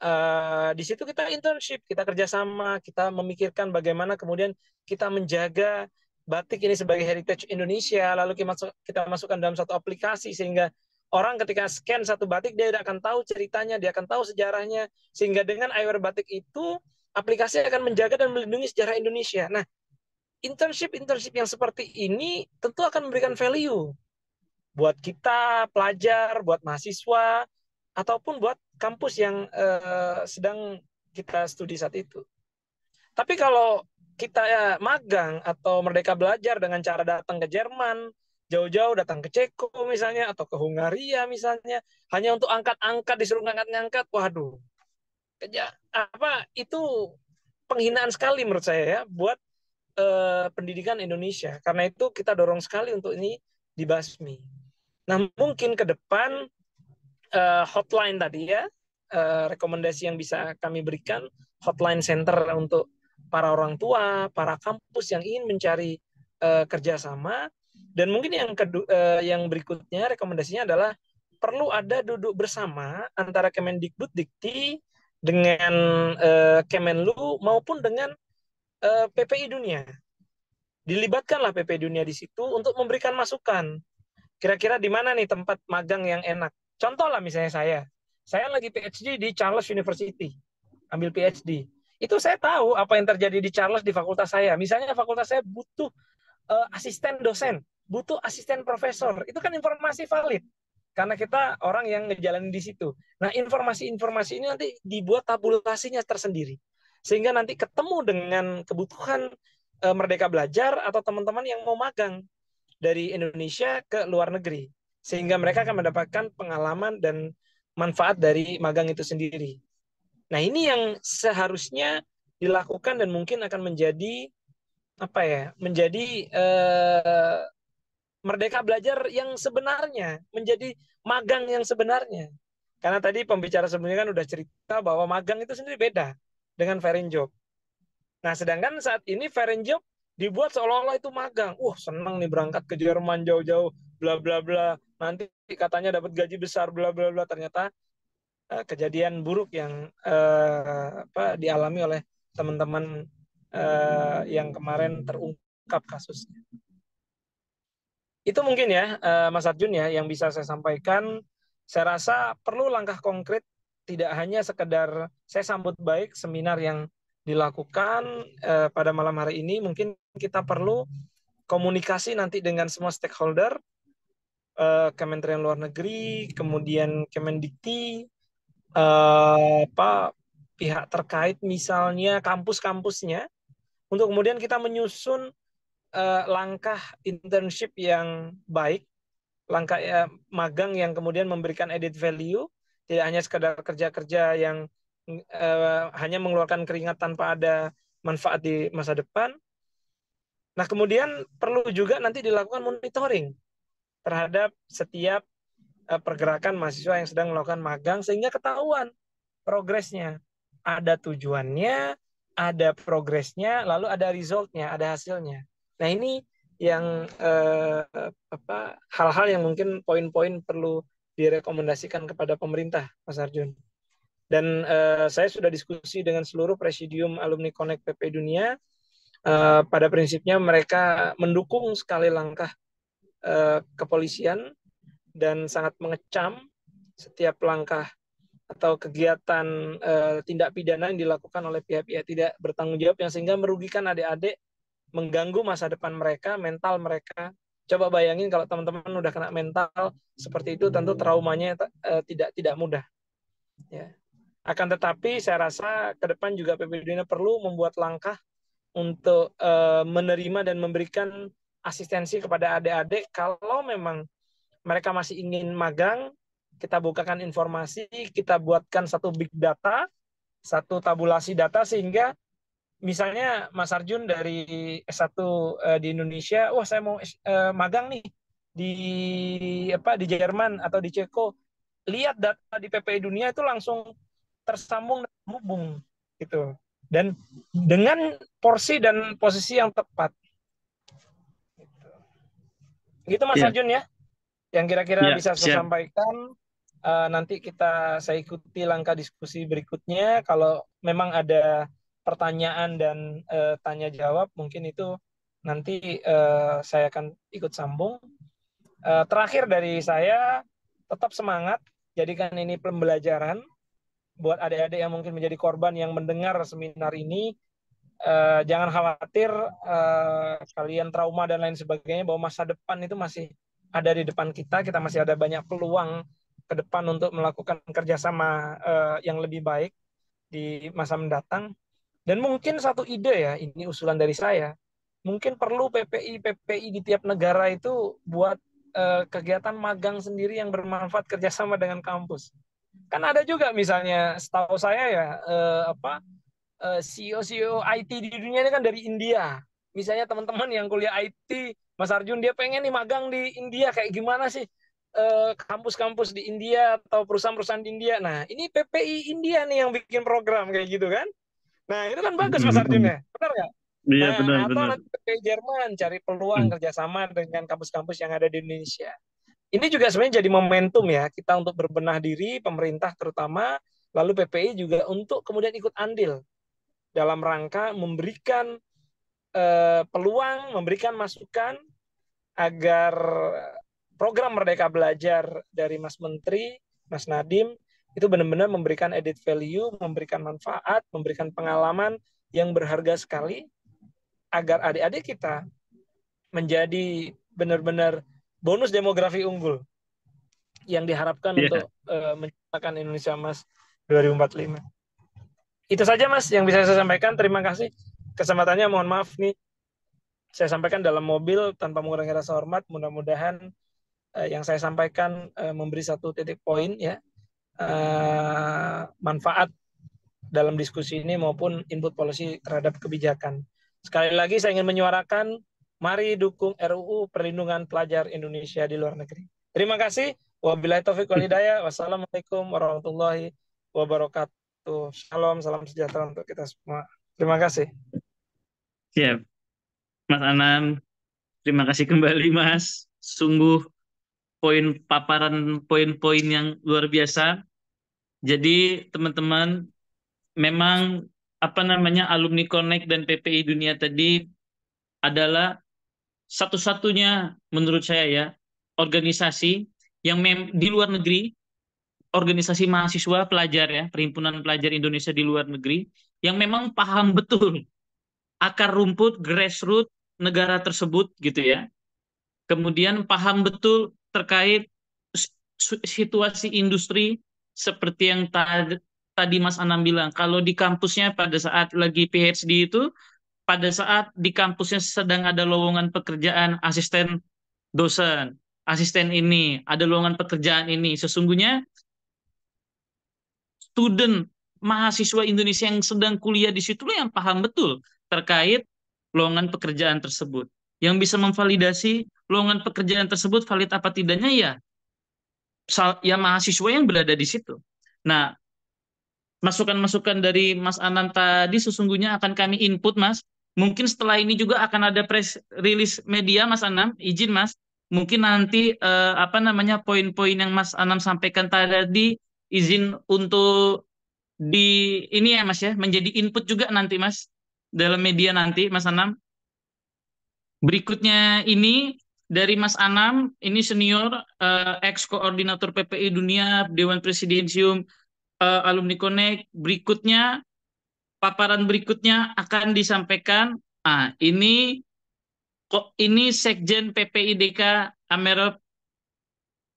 uh, di situ kita internship kita kerjasama kita memikirkan bagaimana kemudian kita menjaga batik ini sebagai heritage Indonesia lalu kita, masuk, kita masukkan dalam satu aplikasi sehingga orang ketika scan satu batik dia akan tahu ceritanya dia akan tahu sejarahnya sehingga dengan eyewear batik itu aplikasi akan menjaga dan melindungi sejarah Indonesia nah internship internship yang seperti ini tentu akan memberikan value buat kita pelajar, buat mahasiswa, ataupun buat kampus yang uh, sedang kita studi saat itu. Tapi kalau kita ya, magang atau merdeka belajar dengan cara datang ke Jerman, jauh-jauh datang ke Ceko misalnya atau ke Hungaria misalnya, hanya untuk angkat-angkat disuruh angkat ngangkat waduh. Kerja ya, apa itu penghinaan sekali menurut saya ya buat eh, pendidikan Indonesia. Karena itu kita dorong sekali untuk ini dibasmi. Nah, mungkin ke depan uh, hotline tadi ya, uh, rekomendasi yang bisa kami berikan hotline center untuk para orang tua, para kampus yang ingin mencari uh, kerjasama. Dan mungkin yang kedua, uh, yang berikutnya rekomendasinya adalah perlu ada duduk bersama antara Kemendikbud Dikti dengan uh, Kemenlu maupun dengan uh, PPI Dunia. Dilibatkanlah PPI Dunia di situ untuk memberikan masukan kira-kira di mana nih tempat magang yang enak? Contoh lah misalnya saya. Saya lagi PhD di Charles University, ambil PhD. Itu saya tahu apa yang terjadi di Charles di fakultas saya. Misalnya fakultas saya butuh uh, asisten dosen, butuh asisten profesor. Itu kan informasi valid. Karena kita orang yang ngejalanin di situ. Nah, informasi-informasi ini nanti dibuat tabulasinya tersendiri. Sehingga nanti ketemu dengan kebutuhan uh, Merdeka Belajar atau teman-teman yang mau magang dari Indonesia ke luar negeri sehingga mereka akan mendapatkan pengalaman dan manfaat dari magang itu sendiri. Nah, ini yang seharusnya dilakukan dan mungkin akan menjadi apa ya? menjadi eh, merdeka belajar yang sebenarnya, menjadi magang yang sebenarnya. Karena tadi pembicara sebelumnya kan udah cerita bahwa magang itu sendiri beda dengan foreign job. Nah, sedangkan saat ini foreign job dibuat seolah-olah itu magang. Wah, senang nih berangkat ke Jerman jauh-jauh, bla bla bla. Nanti katanya dapat gaji besar, bla bla bla. Ternyata uh, kejadian buruk yang uh, apa dialami oleh teman-teman uh, yang kemarin terungkap kasusnya. Itu mungkin ya, uh, Mas Arjun ya, yang bisa saya sampaikan. Saya rasa perlu langkah konkret, tidak hanya sekedar saya sambut baik seminar yang dilakukan eh, pada malam hari ini mungkin kita perlu komunikasi nanti dengan semua stakeholder eh, Kementerian Luar Negeri kemudian Kemendikti eh, apa pihak terkait misalnya kampus-kampusnya untuk kemudian kita menyusun eh, langkah internship yang baik langkah eh, magang yang kemudian memberikan added value tidak hanya sekadar kerja-kerja yang Eh, hanya mengeluarkan keringat tanpa ada manfaat di masa depan. Nah, kemudian perlu juga nanti dilakukan monitoring terhadap setiap eh, pergerakan mahasiswa yang sedang melakukan magang sehingga ketahuan progresnya. Ada tujuannya, ada progresnya, lalu ada resultnya, ada hasilnya. Nah, ini yang eh, hal-hal yang mungkin poin-poin perlu direkomendasikan kepada pemerintah, Mas Arjun. Dan uh, saya sudah diskusi dengan seluruh presidium alumni Connect PP Dunia. Uh, pada prinsipnya mereka mendukung sekali langkah uh, kepolisian dan sangat mengecam setiap langkah atau kegiatan uh, tindak pidana yang dilakukan oleh pihak-pihak tidak bertanggung jawab yang sehingga merugikan adik-adik, mengganggu masa depan mereka, mental mereka. Coba bayangin kalau teman-teman udah kena mental seperti itu tentu traumanya uh, tidak tidak mudah. Ya. Akan tetapi saya rasa ke depan juga PPDN perlu membuat langkah untuk uh, menerima dan memberikan asistensi kepada adik-adik kalau memang mereka masih ingin magang, kita bukakan informasi, kita buatkan satu big data, satu tabulasi data sehingga misalnya Mas Arjun dari S1 uh, eh, di Indonesia, wah saya mau uh, magang nih di apa di Jerman atau di Ceko. Lihat data di PPI Dunia itu langsung tersambung dan terhubung gitu dan dengan porsi dan posisi yang tepat gitu, gitu Mas yeah. Arjun ya yang kira-kira yeah, bisa saya sampaikan uh, nanti kita saya ikuti langkah diskusi berikutnya kalau memang ada pertanyaan dan uh, tanya jawab mungkin itu nanti uh, saya akan ikut sambung uh, terakhir dari saya tetap semangat jadikan ini pembelajaran buat adik-adik yang mungkin menjadi korban yang mendengar seminar ini, eh, jangan khawatir eh, kalian trauma dan lain sebagainya bahwa masa depan itu masih ada di depan kita, kita masih ada banyak peluang ke depan untuk melakukan kerjasama eh, yang lebih baik di masa mendatang. Dan mungkin satu ide ya, ini usulan dari saya, mungkin perlu PPI PPI di tiap negara itu buat eh, kegiatan magang sendiri yang bermanfaat kerjasama dengan kampus kan ada juga misalnya setahu saya ya eh, apa eh, CEO CEO IT di dunia ini kan dari India misalnya teman-teman yang kuliah IT Mas Arjun dia pengen nih magang di India kayak gimana sih eh, kampus-kampus di India atau perusahaan-perusahaan di India nah ini PPI India nih yang bikin program kayak gitu kan nah itu kan bagus Mas Arjun ya benar nggak Iya, nah, benar, atau benar. Jerman cari peluang hmm. kerjasama dengan kampus-kampus yang ada di Indonesia ini juga sebenarnya jadi momentum ya kita untuk berbenah diri pemerintah terutama lalu PPI juga untuk kemudian ikut andil dalam rangka memberikan eh, peluang, memberikan masukan agar program Merdeka Belajar dari Mas Menteri, Mas Nadim itu benar-benar memberikan added value, memberikan manfaat, memberikan pengalaman yang berharga sekali agar adik-adik kita menjadi benar-benar bonus demografi unggul yang diharapkan yeah. untuk uh, menciptakan Indonesia Emas 2045. Itu saja Mas yang bisa saya sampaikan. Terima kasih kesempatannya. Mohon maaf nih saya sampaikan dalam mobil tanpa mengurangi rasa hormat. Mudah-mudahan uh, yang saya sampaikan uh, memberi satu titik poin ya uh, manfaat dalam diskusi ini maupun input polisi terhadap kebijakan. Sekali lagi saya ingin menyuarakan Mari dukung RUU Perlindungan Pelajar Indonesia di Luar Negeri. Terima kasih. Wabillahi taufiq wal hidayah. Wassalamualaikum warahmatullahi wabarakatuh. Shalom, salam sejahtera untuk kita semua. Terima kasih. Siap. Mas Anan, terima kasih kembali Mas. Sungguh poin paparan poin-poin yang luar biasa. Jadi teman-teman memang apa namanya alumni connect dan PPI dunia tadi adalah satu-satunya menurut saya ya organisasi yang mem di luar negeri organisasi mahasiswa pelajar ya perhimpunan pelajar Indonesia di luar negeri yang memang paham betul akar rumput grassroots negara tersebut gitu ya kemudian paham betul terkait situasi industri seperti yang tadi Mas Anam bilang kalau di kampusnya pada saat lagi PhD itu pada saat di kampusnya sedang ada lowongan pekerjaan asisten dosen, asisten ini, ada lowongan pekerjaan ini. Sesungguhnya student mahasiswa Indonesia yang sedang kuliah di situ yang paham betul terkait lowongan pekerjaan tersebut. Yang bisa memvalidasi lowongan pekerjaan tersebut valid apa tidaknya ya ya mahasiswa yang berada di situ. Nah, masukan-masukan dari Mas Anan tadi sesungguhnya akan kami input, Mas, Mungkin setelah ini juga akan ada press rilis media Mas Anam, izin Mas. Mungkin nanti eh, apa namanya poin-poin yang Mas Anam sampaikan tadi izin untuk di ini ya Mas ya, menjadi input juga nanti Mas dalam media nanti Mas Anam. Berikutnya ini dari Mas Anam, ini senior eh, ex koordinator PPI Dunia Dewan Presidensium eh, Alumni Connect. Berikutnya paparan berikutnya akan disampaikan. Ah, ini kok ini Sekjen PPIDK Amerop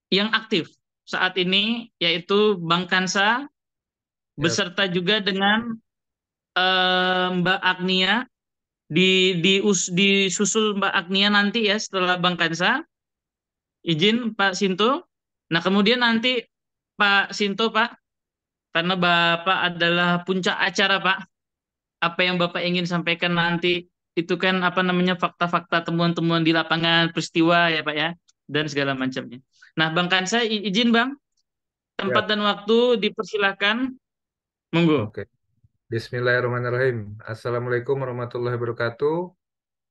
yang aktif saat ini yaitu Bang Kansa yep. Ya. beserta juga dengan eh, Mbak Agnia di di us, disusul Mbak Agnia nanti ya setelah Bang Kansa. Izin Pak Sinto. Nah, kemudian nanti Pak Sinto Pak karena Bapak adalah puncak acara, Pak. Apa yang Bapak ingin sampaikan nanti itu kan apa namanya fakta-fakta temuan-temuan di lapangan, peristiwa ya, Pak ya, dan segala macamnya. Nah, Bang Kansa izin, Bang. Tempat ya. dan waktu dipersilakan. Monggo. Oke. Bismillahirrahmanirrahim. Assalamualaikum warahmatullahi wabarakatuh.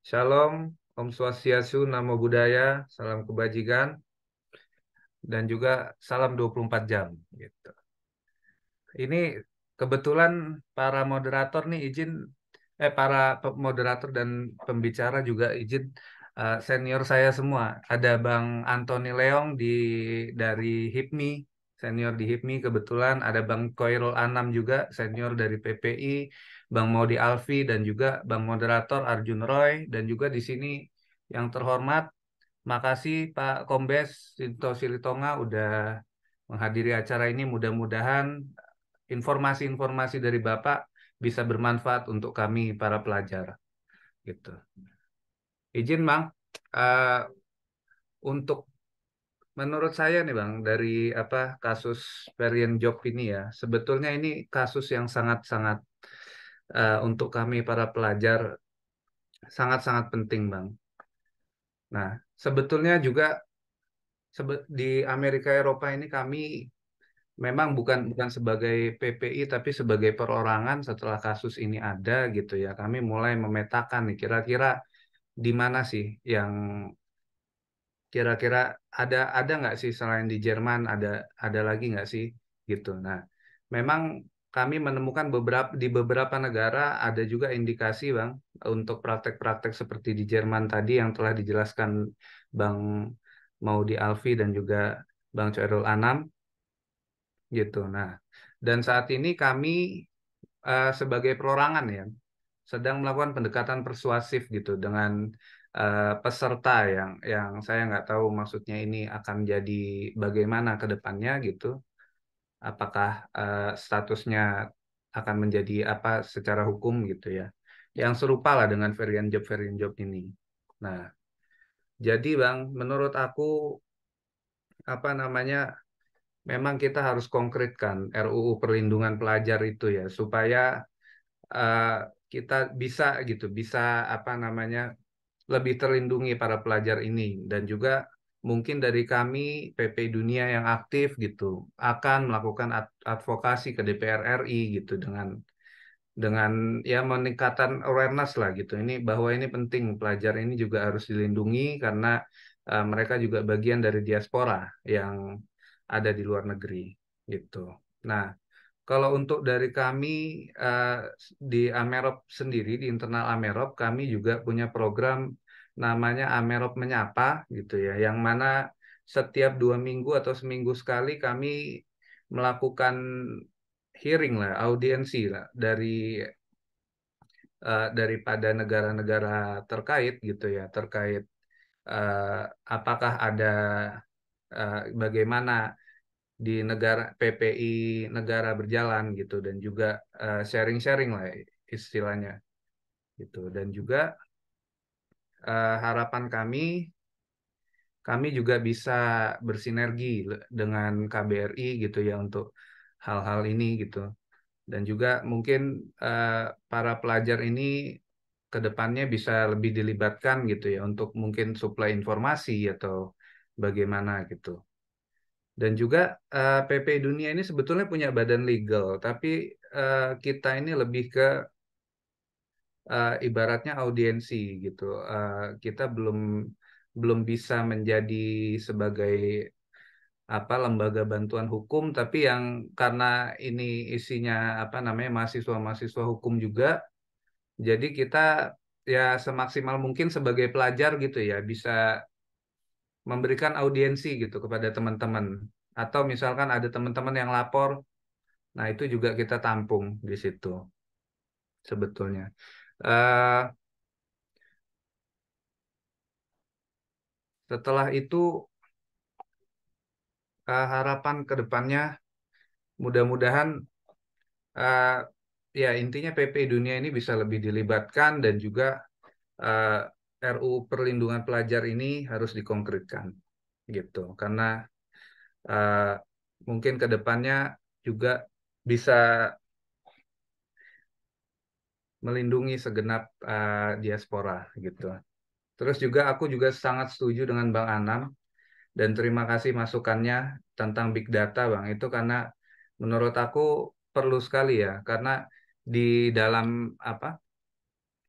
Shalom, Om Swastiastu, Namo Buddhaya, Salam Kebajikan, dan juga Salam 24 Jam. Gitu ini kebetulan para moderator nih izin eh para moderator dan pembicara juga izin uh, senior saya semua. Ada Bang Antoni Leong di dari HIPMI, senior di HIPMI kebetulan ada Bang Koirul Anam juga senior dari PPI, Bang Maudi Alfi dan juga Bang moderator Arjun Roy dan juga di sini yang terhormat makasih Pak Kombes Sinto Silitonga udah menghadiri acara ini mudah-mudahan informasi-informasi dari Bapak bisa bermanfaat untuk kami para pelajar. Gitu. Izin Bang, uh, untuk menurut saya nih Bang dari apa kasus varian job ini ya, sebetulnya ini kasus yang sangat-sangat uh, untuk kami para pelajar sangat-sangat penting Bang. Nah, sebetulnya juga di Amerika Eropa ini kami memang bukan bukan sebagai PPI tapi sebagai perorangan setelah kasus ini ada gitu ya kami mulai memetakan nih kira-kira di mana sih yang kira-kira ada ada nggak sih selain di Jerman ada ada lagi nggak sih gitu nah memang kami menemukan beberapa di beberapa negara ada juga indikasi bang untuk praktek-praktek seperti di Jerman tadi yang telah dijelaskan bang Maudi Alfi dan juga bang Cheryl Anam gitu. Nah, dan saat ini kami uh, sebagai perorangan ya sedang melakukan pendekatan persuasif gitu dengan uh, peserta yang yang saya nggak tahu maksudnya ini akan jadi bagaimana ke depannya gitu. Apakah uh, statusnya akan menjadi apa secara hukum gitu ya. Yang serupa lah dengan varian job varian job ini. Nah, jadi Bang, menurut aku apa namanya memang kita harus konkretkan RUU perlindungan pelajar itu ya supaya uh, kita bisa gitu bisa apa namanya lebih terlindungi para pelajar ini dan juga mungkin dari kami PP Dunia yang aktif gitu akan melakukan advokasi ke DPR RI gitu dengan dengan ya meningkatkan awareness lah gitu ini bahwa ini penting pelajar ini juga harus dilindungi karena uh, mereka juga bagian dari diaspora yang ada di luar negeri gitu. Nah, kalau untuk dari kami uh, di Amerop sendiri di internal Amerop kami juga punya program namanya Amerop Menyapa gitu ya, yang mana setiap dua minggu atau seminggu sekali kami melakukan hearing lah, audiensi lah dari uh, daripada negara-negara terkait gitu ya, terkait uh, apakah ada Eh, bagaimana di negara PPI negara berjalan gitu dan juga eh, sharing-sharing lah istilahnya gitu dan juga eh, harapan kami kami juga bisa bersinergi dengan KBRI gitu ya untuk hal-hal ini gitu dan juga mungkin para pelajar ini kedepannya bisa lebih dilibatkan gitu ya untuk mungkin suplai informasi atau bagaimana gitu. Dan juga uh, eh, PP Dunia ini sebetulnya punya badan legal, tapi uh, kita ini lebih ke uh, ibaratnya audiensi gitu. Uh, kita belum belum bisa menjadi sebagai apa lembaga bantuan hukum tapi yang karena ini isinya apa namanya mahasiswa-mahasiswa hukum juga jadi kita ya semaksimal mungkin sebagai pelajar gitu ya bisa memberikan audiensi gitu kepada teman-teman atau misalkan ada teman-teman yang lapor nah itu juga kita tampung di situ sebetulnya uh, setelah itu uh, harapan kedepannya mudah-mudahan uh, ya intinya PP dunia ini bisa lebih dilibatkan dan juga uh, RU perlindungan pelajar ini harus dikonkretkan gitu karena uh, mungkin kedepannya juga bisa melindungi segenap uh, diaspora gitu. Terus juga aku juga sangat setuju dengan Bang Anam dan terima kasih masukannya tentang big data Bang itu karena menurut aku perlu sekali ya karena di dalam apa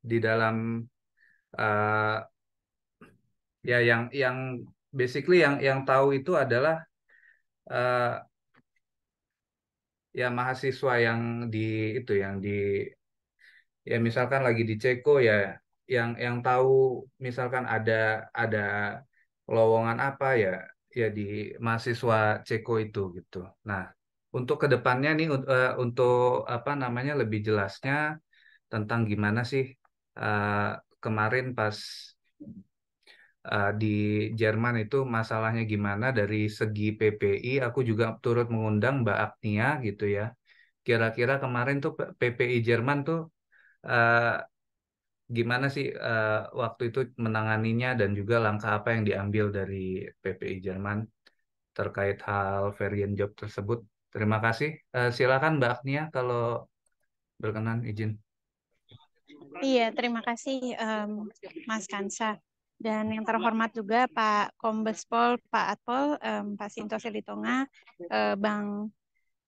di dalam uh, ya yang yang basically yang yang tahu itu adalah uh, ya mahasiswa yang di itu yang di ya misalkan lagi di Ceko ya yang yang tahu misalkan ada ada lowongan apa ya ya di mahasiswa Ceko itu gitu. Nah, untuk kedepannya nih uh, untuk apa namanya lebih jelasnya tentang gimana sih uh, kemarin pas uh, di Jerman itu masalahnya gimana dari segi PPI aku juga turut mengundang Mbak Agnia gitu ya. Kira-kira kemarin tuh PPI Jerman tuh uh, gimana sih uh, waktu itu menanganinya dan juga langkah apa yang diambil dari PPI Jerman terkait hal varian job tersebut. Terima kasih. Uh, silakan Mbak Agnia kalau berkenan izin. Iya, terima kasih um, Mas Kansa. Dan yang terhormat juga Pak Kombes Pol, Pak Atpol, um, Pak Sinto Selitonga, uh, Bang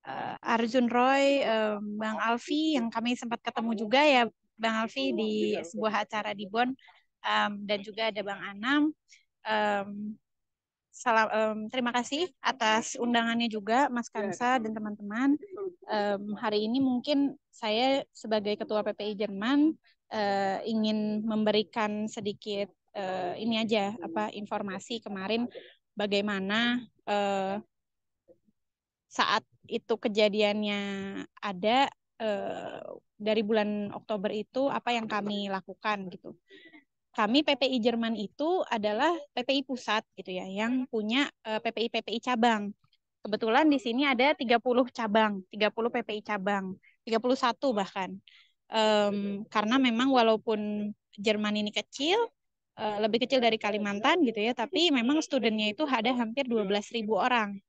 uh, Arjun Roy, um, Bang Alfi, yang kami sempat ketemu juga ya Bang Alfi di sebuah acara di Bon, um, dan juga ada Bang Anam, um, salam um, terima kasih atas undangannya juga Mas iya, Kansa dan teman-teman. Um, hari ini mungkin saya sebagai Ketua PPI Jerman uh, ingin memberikan sedikit uh, ini aja apa informasi kemarin bagaimana uh, saat itu kejadiannya ada uh, dari bulan Oktober itu apa yang kami lakukan gitu kami PPI Jerman itu adalah PPI pusat gitu ya, yang punya eh, PPI-PPI cabang. Kebetulan di sini ada 30 cabang, 30 PPI cabang, 31 bahkan. Um, karena memang walaupun Jerman ini kecil, uh, lebih kecil dari Kalimantan gitu ya, tapi memang studentnya itu ada hampir 12.000 orang.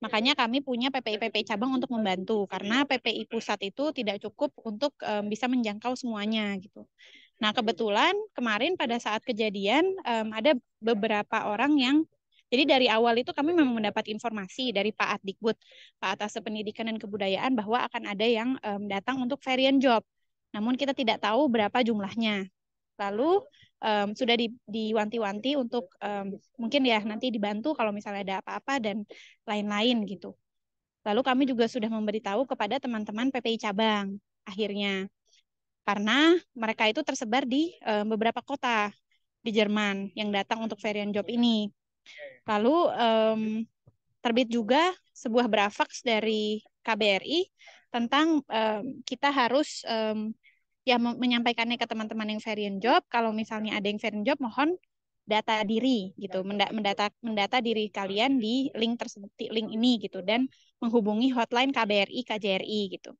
Makanya kami punya PPI-PPI cabang untuk membantu, karena PPI pusat itu tidak cukup untuk um, bisa menjangkau semuanya gitu. Nah, kebetulan kemarin pada saat kejadian um, ada beberapa orang yang jadi dari awal itu kami memang mendapat informasi dari Pak Adikbud, Pak atas Pendidikan dan Kebudayaan bahwa akan ada yang um, datang untuk varian job. Namun kita tidak tahu berapa jumlahnya. Lalu um, sudah diwanti-wanti untuk um, mungkin ya nanti dibantu kalau misalnya ada apa-apa dan lain-lain gitu. Lalu kami juga sudah memberitahu kepada teman-teman PPI cabang akhirnya karena mereka itu tersebar di uh, beberapa kota di Jerman yang datang untuk varian job ini. Lalu um, terbit juga sebuah bravax dari KBRI tentang um, kita harus um, ya menyampaikannya ke teman-teman yang varian job. Kalau misalnya ada yang varian job, mohon data diri gitu, mendata mendata diri kalian di link tersebut, link ini gitu, dan menghubungi hotline KBRI KJRI gitu.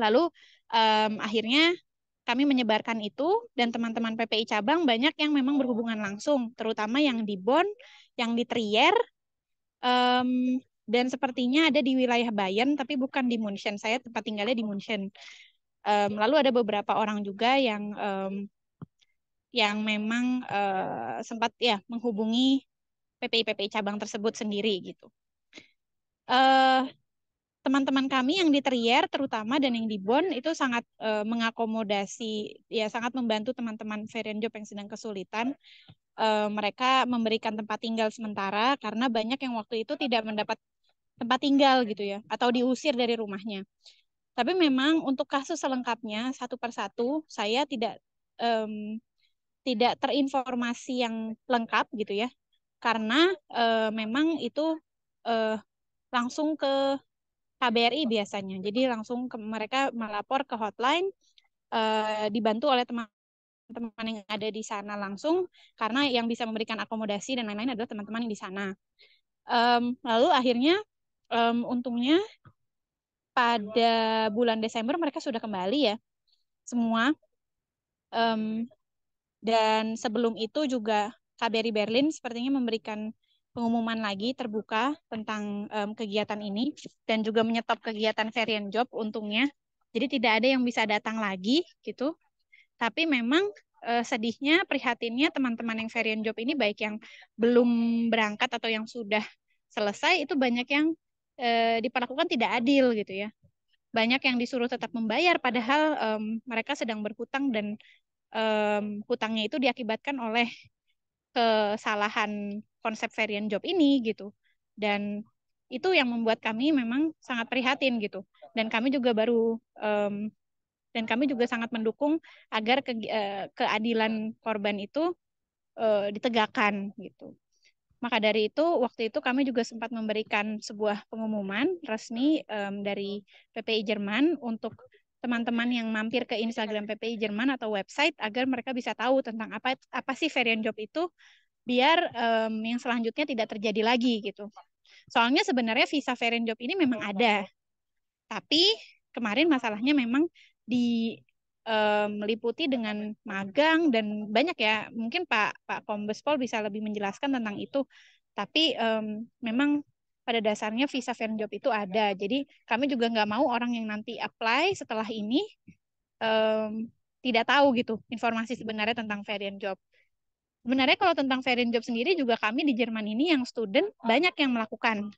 Lalu um, akhirnya kami menyebarkan itu dan teman-teman PPI cabang banyak yang memang berhubungan langsung, terutama yang di Bond, yang di Trier, um, dan sepertinya ada di wilayah Bayern, tapi bukan di Munchen Saya tempat tinggalnya di Munchen Um, lalu ada beberapa orang juga yang um, yang memang uh, sempat ya menghubungi PPI PPI cabang tersebut sendiri gitu. Uh, teman-teman kami yang di Trier terutama dan yang di Bon itu sangat uh, mengakomodasi ya sangat membantu teman-teman Verian Job yang sedang kesulitan. uh, mereka memberikan tempat tinggal sementara karena banyak yang waktu itu tidak mendapat tempat tinggal gitu ya atau diusir dari rumahnya. Tapi memang untuk kasus selengkapnya satu persatu saya tidak um, tidak terinformasi yang lengkap gitu ya karena uh, memang itu uh, langsung ke KBRI biasanya. Jadi langsung ke, mereka melapor ke hotline uh, dibantu oleh teman-teman yang ada di sana langsung karena yang bisa memberikan akomodasi dan lain-lain adalah teman-teman yang di sana. Um, lalu akhirnya um, untungnya pada bulan Desember mereka sudah kembali ya semua um, dan sebelum itu juga KBRI Berlin sepertinya memberikan pengumuman lagi terbuka tentang um, kegiatan ini dan juga menyetop kegiatan varian job untungnya. Jadi tidak ada yang bisa datang lagi gitu. Tapi memang uh, sedihnya, prihatinnya teman-teman yang varian job ini baik yang belum berangkat atau yang sudah selesai itu banyak yang uh, diperlakukan tidak adil gitu ya. Banyak yang disuruh tetap membayar padahal um, mereka sedang berhutang dan um, hutangnya itu diakibatkan oleh kesalahan konsep varian job ini gitu. Dan itu yang membuat kami memang sangat prihatin gitu. Dan kami juga baru um, dan kami juga sangat mendukung agar ke, uh, eh, keadilan korban itu uh, ditegakkan gitu. Maka dari itu, waktu itu kami juga sempat memberikan sebuah pengumuman resmi um, dari PPI Jerman untuk teman-teman yang mampir ke Instagram PPI Jerman atau website agar mereka bisa tahu tentang apa apa sih varian job itu biar um, yang selanjutnya tidak terjadi lagi gitu. Soalnya sebenarnya visa varian job ini memang ada. Tapi kemarin masalahnya memang di um, meliputi dengan magang dan banyak ya. Mungkin Pak Pak Kombes Pol bisa lebih menjelaskan tentang itu. Tapi um, memang pada dasarnya visa fan job itu ada. Jadi kami juga nggak mau orang yang nanti apply setelah ini um, tidak tahu gitu informasi sebenarnya tentang variant job. Sebenarnya kalau tentang variant job sendiri juga kami di Jerman ini yang student banyak yang melakukan.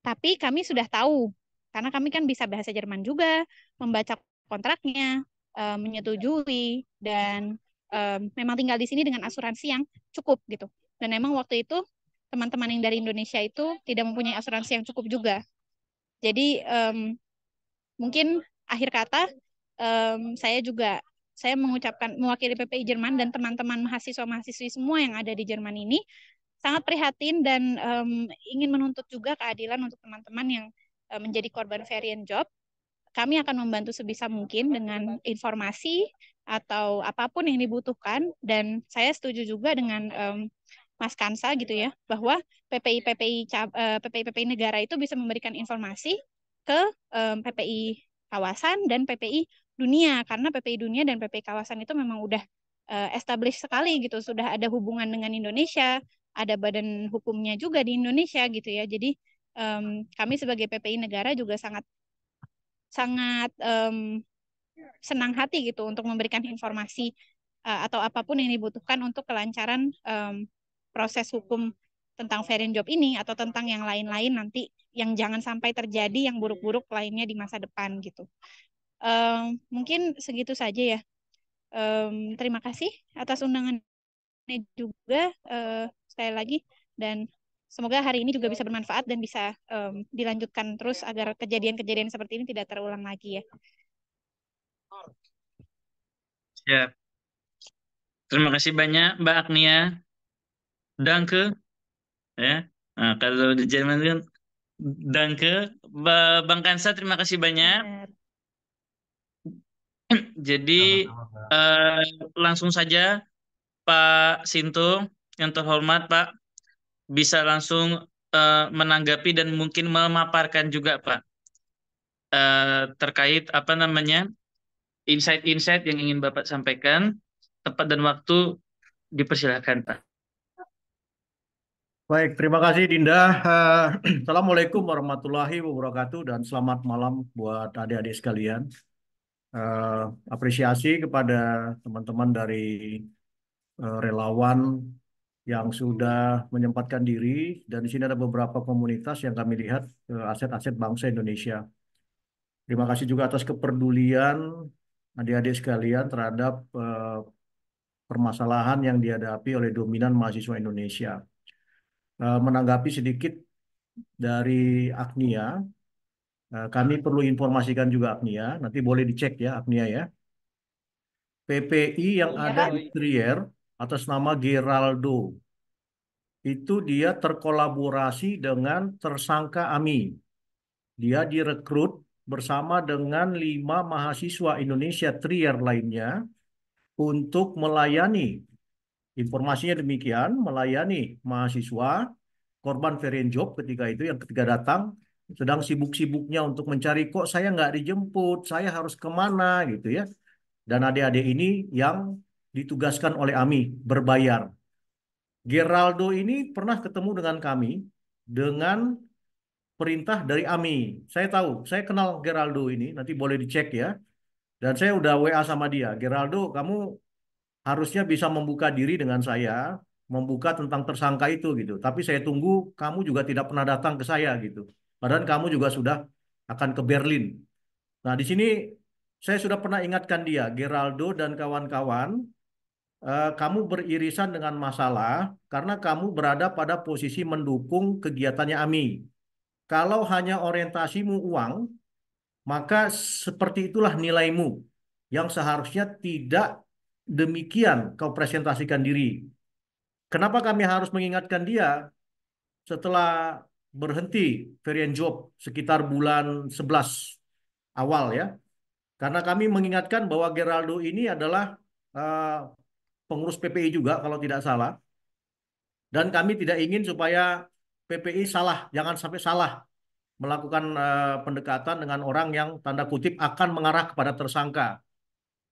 Tapi kami sudah tahu karena kami kan bisa bahasa Jerman juga, membaca kontraknya, um, menyetujui dan um, memang tinggal di sini dengan asuransi yang cukup gitu. Dan memang waktu itu teman-teman yang dari Indonesia itu tidak mempunyai asuransi yang cukup juga. Jadi um, mungkin akhir kata um, saya juga saya mengucapkan mewakili PPI Jerman dan teman-teman mahasiswa-mahasiswi semua yang ada di Jerman ini sangat prihatin dan um, ingin menuntut juga keadilan untuk teman-teman yang um, menjadi korban varian job. Kami akan membantu sebisa mungkin dengan informasi atau apapun yang dibutuhkan dan saya setuju juga dengan um, Mas Kansa gitu ya, iya. bahwa PPI PPI eh, PPI PPI negara itu bisa memberikan informasi ke PPI kawasan dan PPI dunia karena PPI dunia dan PPI kawasan itu memang udah eh, established sekali gitu, sudah ada hubungan dengan Indonesia, ada badan hukumnya juga di Indonesia gitu ya. Jadi kami sebagai PPI negara juga sangat sangat um, senang hati gitu untuk memberikan informasi uh, atau apapun yang dibutuhkan untuk kelancaran um, proses hukum tentang Verin Job ini atau tentang yang lain-lain nanti yang jangan sampai terjadi yang buruk-buruk lainnya di masa depan gitu. Um, mungkin segitu saja ya. Um, terima kasih atas undangannya juga uh, sekali lagi dan semoga hari ini juga bisa bermanfaat dan bisa um, dilanjutkan terus agar kejadian-kejadian seperti ini tidak terulang lagi ya. ya Terima kasih banyak Mbak Agnia. Danke. Ya. Nah, kalau di Jerman kan danke. Bang Kansa terima kasih banyak. Jadi eh, langsung saja Pak Sinto yang terhormat Pak bisa langsung eh, menanggapi dan mungkin memaparkan juga Pak eh, terkait apa namanya insight-insight yang ingin Bapak sampaikan tepat dan waktu dipersilahkan Pak. Baik, terima kasih Dinda. Uh, Assalamualaikum warahmatullahi wabarakatuh dan selamat malam buat adik-adik sekalian. Uh, apresiasi kepada teman-teman dari uh, relawan yang sudah menyempatkan diri dan di sini ada beberapa komunitas yang kami lihat aset-aset uh, bangsa Indonesia. Terima kasih juga atas kepedulian adik-adik sekalian terhadap uh, permasalahan yang dihadapi oleh dominan mahasiswa Indonesia Eh, menanggapi sedikit dari Agnia. Eh, kami perlu informasikan juga Agnia, nanti boleh dicek ya Agnia ya. PPI yang ya. ada di Trier atas nama Geraldo. Itu dia terkolaborasi dengan tersangka Ami. Dia direkrut bersama dengan lima mahasiswa Indonesia Trier lainnya untuk melayani Informasinya demikian, melayani mahasiswa, korban varian job ketika itu yang ketika datang sedang sibuk-sibuknya untuk mencari kok saya nggak dijemput, saya harus kemana gitu ya. Dan adik-adik ini yang ditugaskan oleh AMI berbayar. Geraldo ini pernah ketemu dengan kami dengan perintah dari AMI. Saya tahu, saya kenal Geraldo ini, nanti boleh dicek ya. Dan saya udah WA sama dia, Geraldo kamu harusnya bisa membuka diri dengan saya, membuka tentang tersangka itu gitu. Tapi saya tunggu kamu juga tidak pernah datang ke saya gitu. Padahal kamu juga sudah akan ke Berlin. Nah, di sini saya sudah pernah ingatkan dia, Geraldo dan kawan-kawan, eh, kamu beririsan dengan masalah karena kamu berada pada posisi mendukung kegiatannya AMI. Kalau hanya orientasimu uang, maka seperti itulah nilaimu yang seharusnya tidak demikian kau presentasikan diri. Kenapa kami harus mengingatkan dia setelah berhenti varian Job sekitar bulan 11 awal ya. Karena kami mengingatkan bahwa Geraldo ini adalah uh, pengurus PPI juga kalau tidak salah. Dan kami tidak ingin supaya PPI salah, jangan sampai salah melakukan uh, pendekatan dengan orang yang tanda kutip akan mengarah kepada tersangka.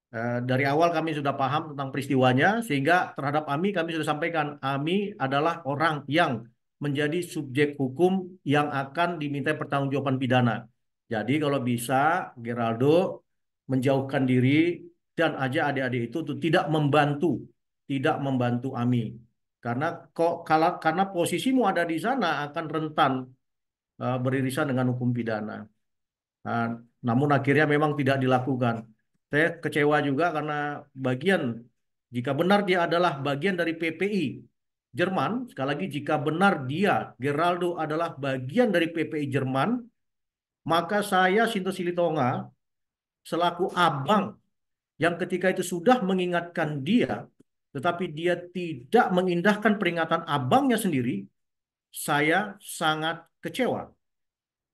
Eh, dari awal kami sudah paham tentang peristiwanya sehingga terhadap AMI kami sudah sampaikan AMI adalah orang yang menjadi subjek hukum yang akan diminta pertanggungjawaban pidana. Jadi kalau bisa Geraldo menjauhkan diri dan aja adik-adik itu tuh tidak membantu, tidak membantu AMI. Karena kok kalau karena posisimu ada di sana akan rentan uh, beririsan dengan hukum pidana. Nah, namun akhirnya memang tidak dilakukan. Saya kecewa juga karena bagian jika benar dia adalah bagian dari PPI Jerman, sekali lagi jika benar dia Geraldo adalah bagian dari PPI Jerman, maka saya Sinto Silitonga selaku abang yang ketika itu sudah mengingatkan dia, tetapi dia tidak mengindahkan peringatan abangnya sendiri, saya sangat kecewa.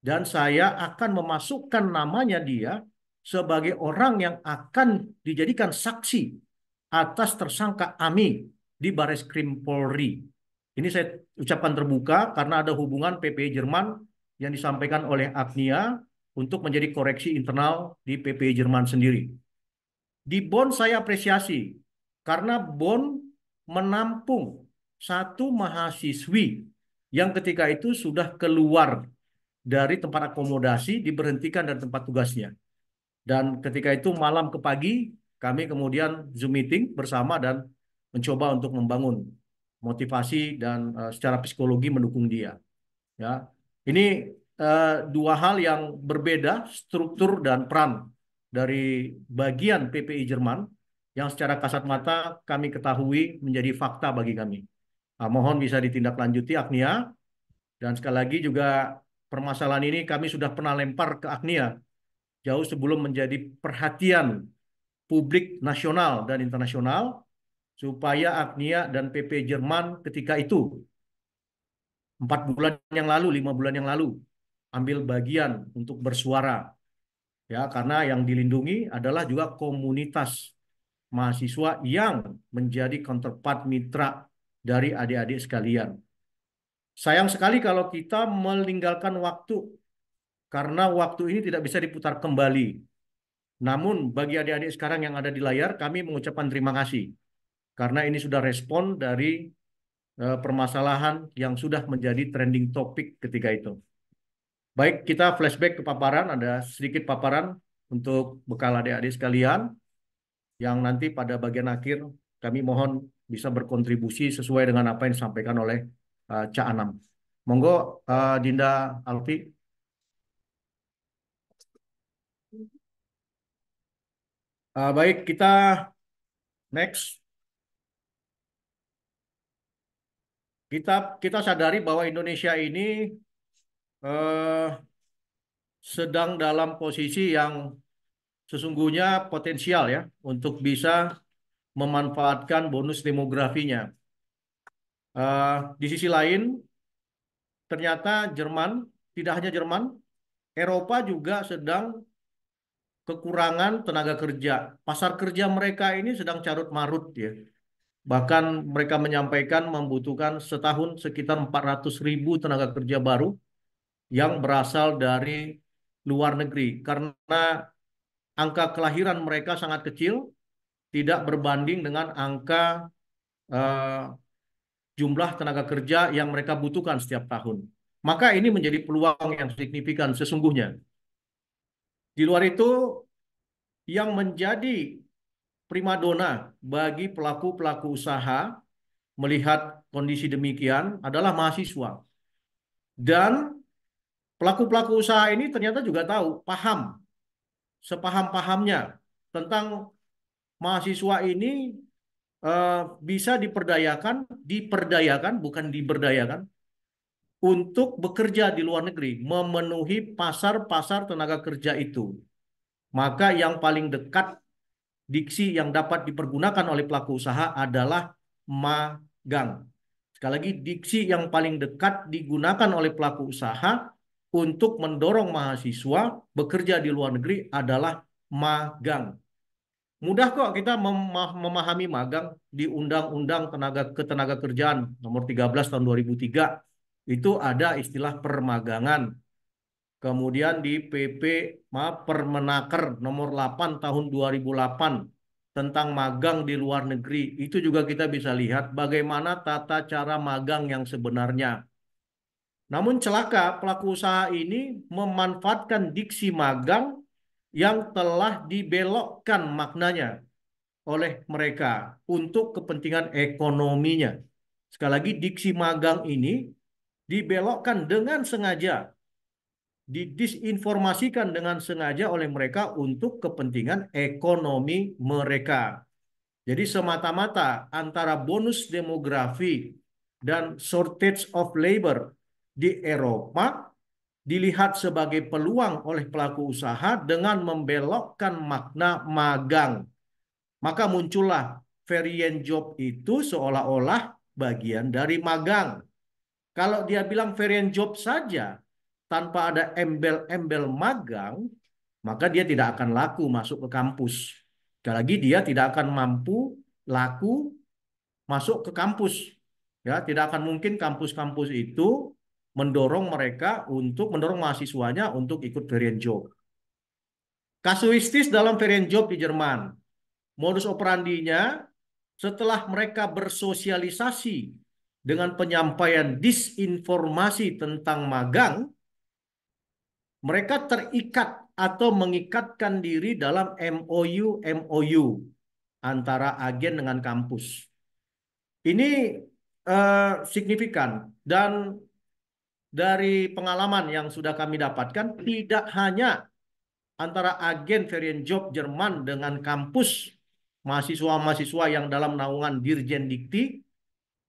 Dan saya akan memasukkan namanya dia sebagai orang yang akan dijadikan saksi atas tersangka Ami di Baris Krim Polri. Ini saya ucapan terbuka karena ada hubungan PP Jerman yang disampaikan oleh Agnia untuk menjadi koreksi internal di PP Jerman sendiri. Di Bonn saya apresiasi karena Bonn menampung satu mahasiswi yang ketika itu sudah keluar dari tempat akomodasi, diberhentikan dari tempat tugasnya. Dan ketika itu malam ke pagi, kami kemudian Zoom meeting bersama dan mencoba untuk membangun motivasi dan uh, secara psikologi mendukung dia. Ya, ini uh, dua hal yang berbeda struktur dan peran dari bagian PPI Jerman yang secara kasat mata kami ketahui menjadi fakta bagi kami. Nah, mohon bisa ditindaklanjuti Agnia dan sekali lagi juga permasalahan ini kami sudah pernah lempar ke Agnia jauh sebelum menjadi perhatian publik nasional dan internasional supaya Agnia dan PP Jerman ketika itu empat bulan yang lalu lima bulan yang lalu ambil bagian untuk bersuara ya karena yang dilindungi adalah juga komunitas mahasiswa yang menjadi counterpart mitra dari adik-adik sekalian sayang sekali kalau kita meninggalkan waktu karena waktu ini tidak bisa diputar kembali. Namun bagi adik-adik sekarang yang ada di layar, kami mengucapkan terima kasih. Karena ini sudah respon dari uh, permasalahan yang sudah menjadi trending topik ketika itu. Baik, kita flashback ke paparan, ada sedikit paparan untuk bekal adik-adik sekalian yang nanti pada bagian akhir kami mohon bisa berkontribusi sesuai dengan apa yang disampaikan oleh uh, Cak Anam. Monggo uh, Dinda Alfi Uh, baik, kita next. Kita kita sadari bahwa Indonesia ini uh, sedang dalam posisi yang sesungguhnya potensial ya untuk bisa memanfaatkan bonus demografinya. Uh, di sisi lain, ternyata Jerman, tidak hanya Jerman, Eropa juga sedang kekurangan tenaga kerja. Pasar kerja mereka ini sedang carut marut ya. Bahkan mereka menyampaikan membutuhkan setahun sekitar 400 ribu tenaga kerja baru yang berasal dari luar negeri. Karena angka kelahiran mereka sangat kecil, tidak berbanding dengan angka eh, jumlah tenaga kerja yang mereka butuhkan setiap tahun. Maka ini menjadi peluang yang signifikan sesungguhnya di luar itu, yang menjadi primadona bagi pelaku-pelaku usaha melihat kondisi demikian adalah mahasiswa. Dan pelaku-pelaku usaha ini ternyata juga tahu, paham, sepaham-pahamnya tentang mahasiswa ini eh, bisa diperdayakan, diperdayakan bukan diberdayakan, untuk bekerja di luar negeri, memenuhi pasar-pasar tenaga kerja itu. Maka yang paling dekat diksi yang dapat dipergunakan oleh pelaku usaha adalah magang. Sekali lagi, diksi yang paling dekat digunakan oleh pelaku usaha untuk mendorong mahasiswa bekerja di luar negeri adalah magang. Mudah kok kita memahami magang di Undang-Undang Tenaga Ketenaga Kerjaan nomor 13 tahun 2003 itu ada istilah permagangan. Kemudian di PP maaf Permenaker nomor 8 tahun 2008 tentang magang di luar negeri, itu juga kita bisa lihat bagaimana tata cara magang yang sebenarnya. Namun celaka pelaku usaha ini memanfaatkan diksi magang yang telah dibelokkan maknanya oleh mereka untuk kepentingan ekonominya. Sekali lagi diksi magang ini dibelokkan dengan sengaja, didisinformasikan dengan sengaja oleh mereka untuk kepentingan ekonomi mereka. Jadi semata-mata antara bonus demografi dan shortage of labor di Eropa dilihat sebagai peluang oleh pelaku usaha dengan membelokkan makna magang. Maka muncullah variant job itu seolah-olah bagian dari magang. Kalau dia bilang varian job saja tanpa ada embel-embel magang, maka dia tidak akan laku masuk ke kampus. Sekali lagi dia tidak akan mampu laku masuk ke kampus. Ya, tidak akan mungkin kampus-kampus itu mendorong mereka untuk mendorong mahasiswanya untuk ikut varian job. Kasuistis dalam varian job di Jerman. Modus operandinya setelah mereka bersosialisasi dengan penyampaian disinformasi tentang magang, mereka terikat atau mengikatkan diri dalam MOU-MOU antara agen dengan kampus. Ini eh, signifikan dan dari pengalaman yang sudah kami dapatkan tidak hanya antara agen Varian Job Jerman dengan kampus mahasiswa-mahasiswa yang dalam naungan Dirjen Dikti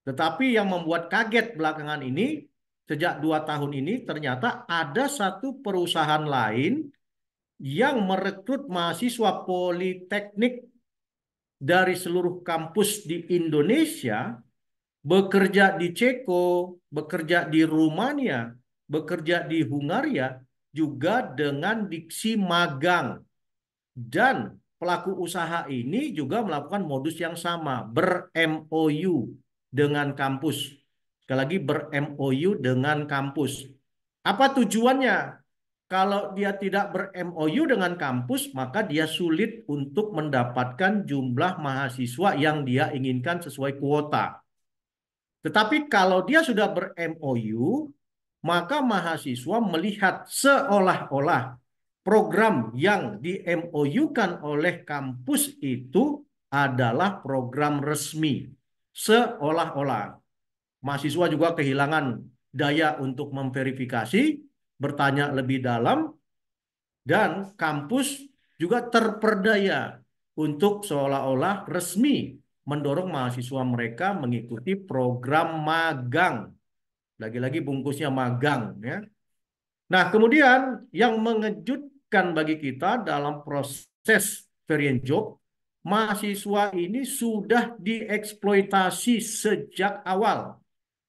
tetapi yang membuat kaget belakangan ini, sejak dua tahun ini ternyata ada satu perusahaan lain yang merekrut mahasiswa politeknik dari seluruh kampus di Indonesia, bekerja di Ceko, bekerja di Rumania, bekerja di Hungaria, juga dengan diksi magang. Dan pelaku usaha ini juga melakukan modus yang sama, ber-MOU, dengan kampus. Sekali lagi ber-MOU dengan kampus. Apa tujuannya? Kalau dia tidak ber-MOU dengan kampus, maka dia sulit untuk mendapatkan jumlah mahasiswa yang dia inginkan sesuai kuota. Tetapi kalau dia sudah ber-MOU, maka mahasiswa melihat seolah-olah program yang di MOU-kan oleh kampus itu adalah program resmi seolah-olah. Mahasiswa juga kehilangan daya untuk memverifikasi, bertanya lebih dalam, dan kampus juga terperdaya untuk seolah-olah resmi mendorong mahasiswa mereka mengikuti program magang. Lagi-lagi bungkusnya magang ya. Nah, kemudian yang mengejutkan bagi kita dalam proses variant job mahasiswa ini sudah dieksploitasi sejak awal.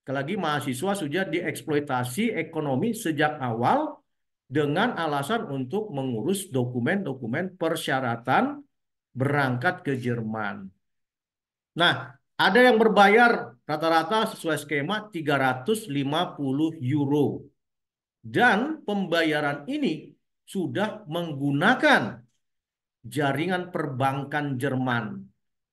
Lagi mahasiswa sudah dieksploitasi ekonomi sejak awal dengan alasan untuk mengurus dokumen-dokumen persyaratan berangkat ke Jerman. Nah, ada yang berbayar rata-rata sesuai skema 350 euro. Dan pembayaran ini sudah menggunakan jaringan perbankan Jerman.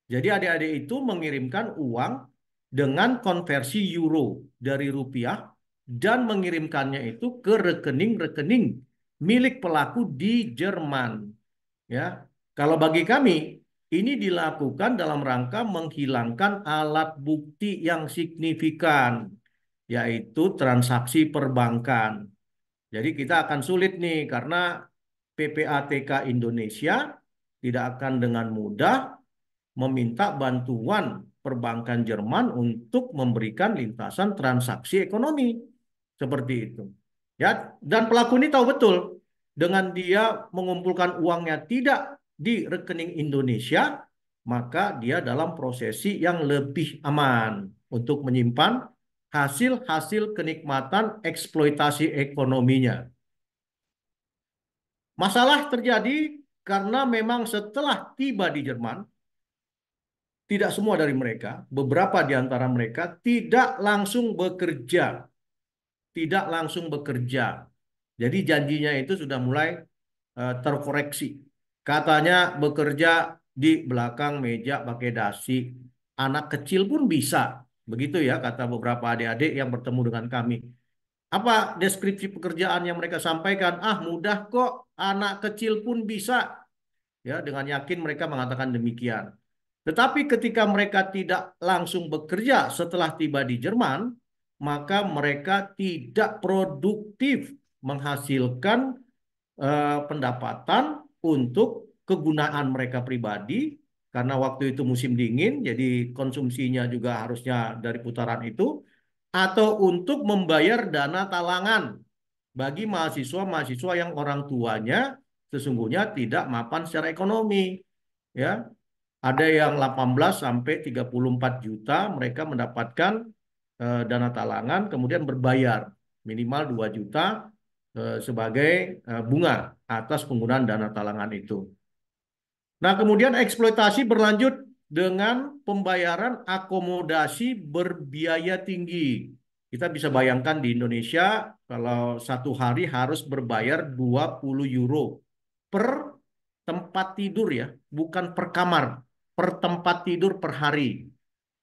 Jadi adik-adik itu mengirimkan uang dengan konversi euro dari rupiah dan mengirimkannya itu ke rekening-rekening milik pelaku di Jerman. Ya, kalau bagi kami ini dilakukan dalam rangka menghilangkan alat bukti yang signifikan, yaitu transaksi perbankan. Jadi kita akan sulit nih karena PPATK Indonesia tidak akan dengan mudah meminta bantuan perbankan Jerman untuk memberikan lintasan transaksi ekonomi seperti itu. Ya, dan pelaku ini tahu betul dengan dia mengumpulkan uangnya tidak di rekening Indonesia, maka dia dalam prosesi yang lebih aman untuk menyimpan hasil-hasil kenikmatan eksploitasi ekonominya. Masalah terjadi karena memang setelah tiba di Jerman, tidak semua dari mereka, beberapa di antara mereka tidak langsung bekerja. Tidak langsung bekerja. Jadi janjinya itu sudah mulai eh, terkoreksi. Katanya bekerja di belakang meja pakai dasi. Anak kecil pun bisa. Begitu ya kata beberapa adik-adik yang bertemu dengan kami apa deskripsi pekerjaan yang mereka sampaikan ah mudah kok anak kecil pun bisa ya dengan yakin mereka mengatakan demikian tetapi ketika mereka tidak langsung bekerja setelah tiba di Jerman maka mereka tidak produktif menghasilkan eh, pendapatan untuk kegunaan mereka pribadi karena waktu itu musim dingin jadi konsumsinya juga harusnya dari putaran itu atau untuk membayar dana talangan bagi mahasiswa-mahasiswa yang orang tuanya sesungguhnya tidak mapan secara ekonomi. Ya. Ada yang 18 sampai 34 juta mereka mendapatkan eh, dana talangan kemudian berbayar minimal 2 juta eh, sebagai eh, bunga atas penggunaan dana talangan itu. Nah, kemudian eksploitasi berlanjut dengan pembayaran akomodasi berbiaya tinggi. Kita bisa bayangkan di Indonesia kalau satu hari harus berbayar 20 euro per tempat tidur ya, bukan per kamar, per tempat tidur per hari.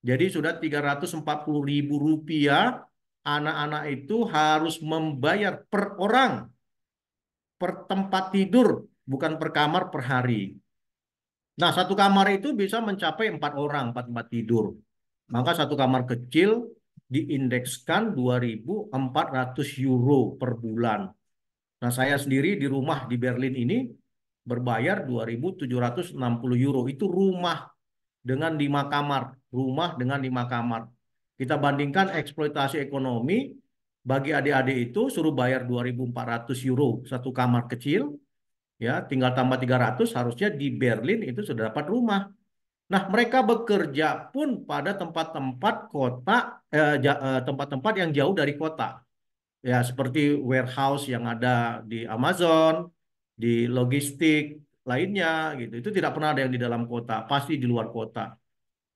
Jadi sudah 340 ribu rupiah anak-anak itu harus membayar per orang, per tempat tidur, bukan per kamar per hari. Nah, satu kamar itu bisa mencapai empat orang, empat tempat tidur. Maka satu kamar kecil diindekskan 2.400 euro per bulan. Nah, saya sendiri di rumah di Berlin ini berbayar 2.760 euro. Itu rumah dengan lima kamar. Rumah dengan lima kamar. Kita bandingkan eksploitasi ekonomi bagi adik-adik itu suruh bayar 2.400 euro satu kamar kecil, ya tinggal tambah 300 harusnya di Berlin itu sudah dapat rumah. Nah, mereka bekerja pun pada tempat-tempat kota eh, eh, tempat-tempat eh, yang jauh dari kota. Ya, seperti warehouse yang ada di Amazon, di logistik lainnya gitu. Itu tidak pernah ada yang di dalam kota, pasti di luar kota.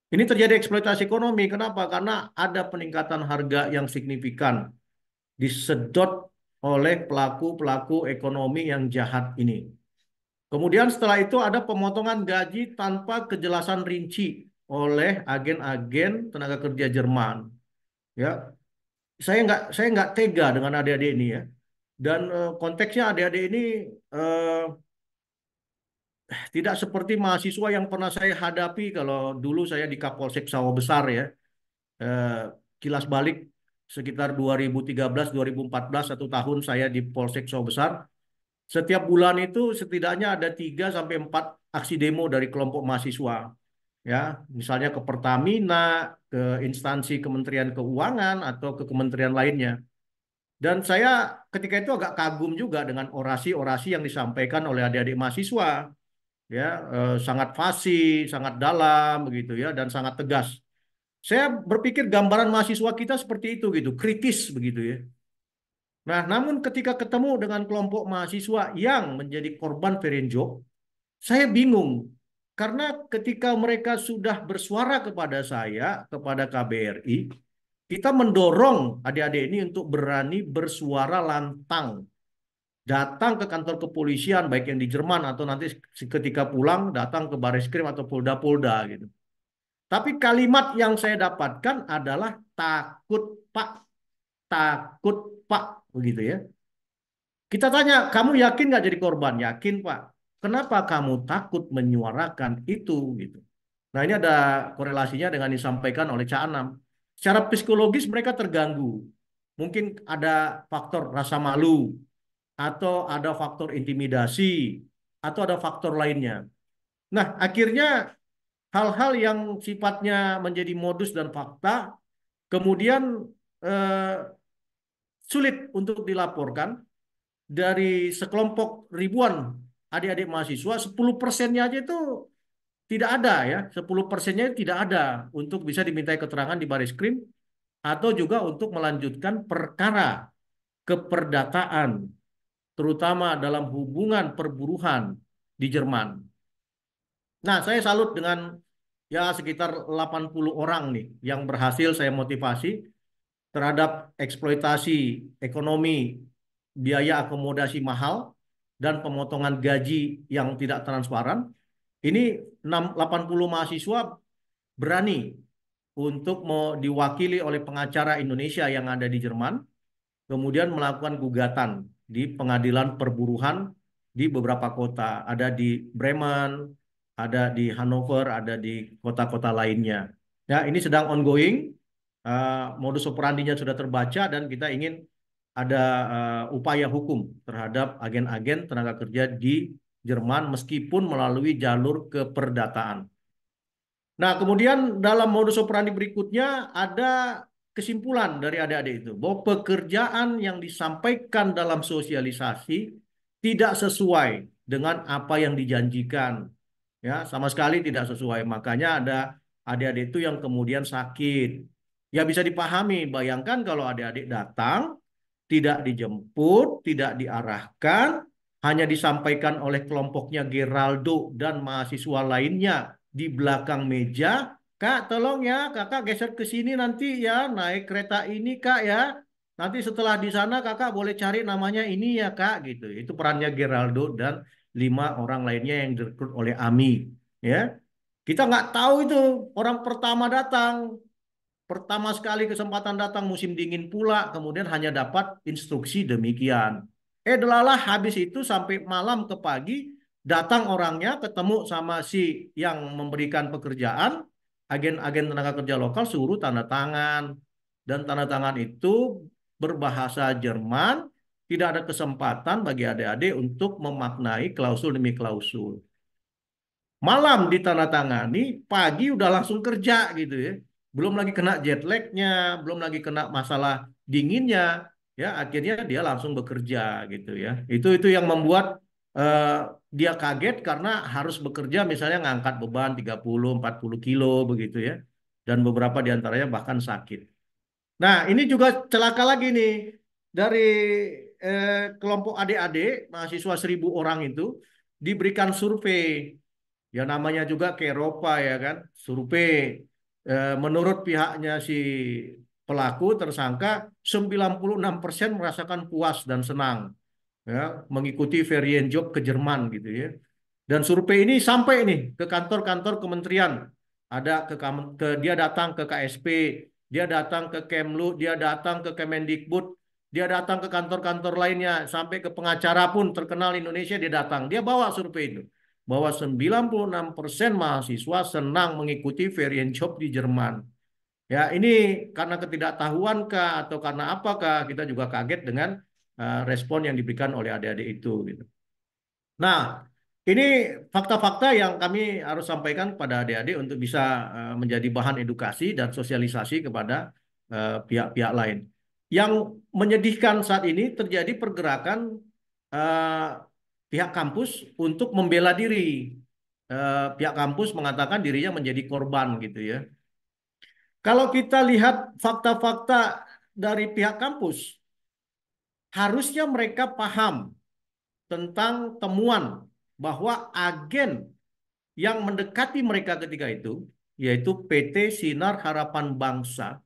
Ini terjadi eksploitasi ekonomi. Kenapa? Karena ada peningkatan harga yang signifikan. Disedot oleh pelaku-pelaku ekonomi yang jahat ini. Kemudian setelah itu ada pemotongan gaji tanpa kejelasan rinci oleh agen-agen tenaga kerja Jerman. Ya, saya nggak saya nggak tega dengan adik-adik ini ya. Dan uh, konteksnya adik-adik ini uh, tidak seperti mahasiswa yang pernah saya hadapi kalau dulu saya di Kapolsek Sawah Besar ya. Uh, kilas balik sekitar 2013-2014 satu tahun saya di Polsek Sawah Besar. Setiap bulan itu setidaknya ada 3 sampai 4 aksi demo dari kelompok mahasiswa. Ya, misalnya ke Pertamina, ke instansi Kementerian Keuangan atau ke kementerian lainnya. Dan saya ketika itu agak kagum juga dengan orasi-orasi yang disampaikan oleh adik-adik mahasiswa. Ya, eh, sangat fasih, sangat dalam begitu ya dan sangat tegas. Saya berpikir gambaran mahasiswa kita seperti itu gitu, kritis begitu ya. Nah, namun ketika ketemu dengan kelompok mahasiswa yang menjadi korban Ferenjo, saya bingung karena ketika mereka sudah bersuara kepada saya, kepada KBRI, kita mendorong adik-adik ini untuk berani bersuara lantang. Datang ke kantor kepolisian, baik yang di Jerman atau nanti ketika pulang datang ke baris krim atau polda-polda gitu. Tapi kalimat yang saya dapatkan adalah takut pak, takut pak, begitu ya. Kita tanya, kamu yakin nggak jadi korban? Yakin pak. Kenapa kamu takut menyuarakan itu? Gitu. Nah ini ada korelasinya dengan disampaikan oleh Cak Anam. Secara psikologis mereka terganggu. Mungkin ada faktor rasa malu, atau ada faktor intimidasi, atau ada faktor lainnya. Nah akhirnya hal-hal yang sifatnya menjadi modus dan fakta kemudian eh, sulit untuk dilaporkan dari sekelompok ribuan adik-adik mahasiswa 10 persennya aja itu tidak ada ya 10 persennya tidak ada untuk bisa dimintai keterangan di baris krim atau juga untuk melanjutkan perkara keperdataan terutama dalam hubungan perburuhan di Jerman. Nah, saya salut dengan ya sekitar 80 orang nih yang berhasil saya motivasi terhadap eksploitasi ekonomi biaya akomodasi mahal dan pemotongan gaji yang tidak transparan. Ini 80 mahasiswa berani untuk mau diwakili oleh pengacara Indonesia yang ada di Jerman, kemudian melakukan gugatan di pengadilan perburuhan di beberapa kota. Ada di Bremen, ada di Hanover, ada di kota-kota lainnya. Ya, ini sedang ongoing, uh, modus operandinya sudah terbaca dan kita ingin ada uh, upaya hukum terhadap agen-agen tenaga kerja di Jerman meskipun melalui jalur keperdataan. Nah, kemudian dalam modus operandi berikutnya ada kesimpulan dari adik-adik itu bahwa pekerjaan yang disampaikan dalam sosialisasi tidak sesuai dengan apa yang dijanjikan ya sama sekali tidak sesuai. Makanya ada adik-adik itu yang kemudian sakit. Ya bisa dipahami, bayangkan kalau adik-adik datang tidak dijemput, tidak diarahkan, hanya disampaikan oleh kelompoknya Geraldo dan mahasiswa lainnya di belakang meja. Kak, tolong ya, kakak geser ke sini nanti ya, naik kereta ini kak ya. Nanti setelah di sana kakak boleh cari namanya ini ya kak gitu. Itu perannya Geraldo dan lima orang lainnya yang direkrut oleh AMI. Ya, kita nggak tahu itu orang pertama datang, pertama sekali kesempatan datang musim dingin pula, kemudian hanya dapat instruksi demikian. Eh delalah habis itu sampai malam ke pagi datang orangnya ketemu sama si yang memberikan pekerjaan, agen-agen tenaga kerja lokal suruh tanda tangan dan tanda tangan itu berbahasa Jerman tidak ada kesempatan bagi adik-adik untuk memaknai klausul demi klausul. Malam ditandatangani, pagi udah langsung kerja gitu ya. Belum lagi kena jet lagnya, belum lagi kena masalah dinginnya, ya akhirnya dia langsung bekerja gitu ya. Itu itu yang membuat uh, dia kaget karena harus bekerja misalnya ngangkat beban 30 40 kilo begitu ya. Dan beberapa di antaranya bahkan sakit. Nah, ini juga celaka lagi nih dari eh, kelompok adik-adik mahasiswa seribu orang itu diberikan survei ya namanya juga ke Eropa ya kan survei eh, menurut pihaknya si pelaku tersangka 96% merasakan puas dan senang ya mengikuti varian job ke Jerman gitu ya dan survei ini sampai nih ke kantor-kantor kementerian ada ke, ke dia datang ke KSP dia datang ke Kemlu dia datang ke Kemendikbud dia datang ke kantor-kantor lainnya, sampai ke pengacara pun terkenal Indonesia dia datang. Dia bawa survei itu. Bahwa 96% mahasiswa senang mengikuti varian job di Jerman. Ya, ini karena ketidaktahuan kah atau karena apakah kita juga kaget dengan uh, respon yang diberikan oleh adik-adik itu gitu. Nah, ini fakta-fakta yang kami harus sampaikan kepada adik-adik untuk bisa uh, menjadi bahan edukasi dan sosialisasi kepada eh, pihak-pihak uh, pihak -pihak lain. Yang menyedihkan saat ini terjadi pergerakan uh, pihak kampus untuk membela diri. Uh, pihak kampus mengatakan dirinya menjadi korban gitu ya. Kalau kita lihat fakta-fakta dari pihak kampus, harusnya mereka paham tentang temuan bahwa agen yang mendekati mereka ketika itu, yaitu PT Sinar Harapan Bangsa,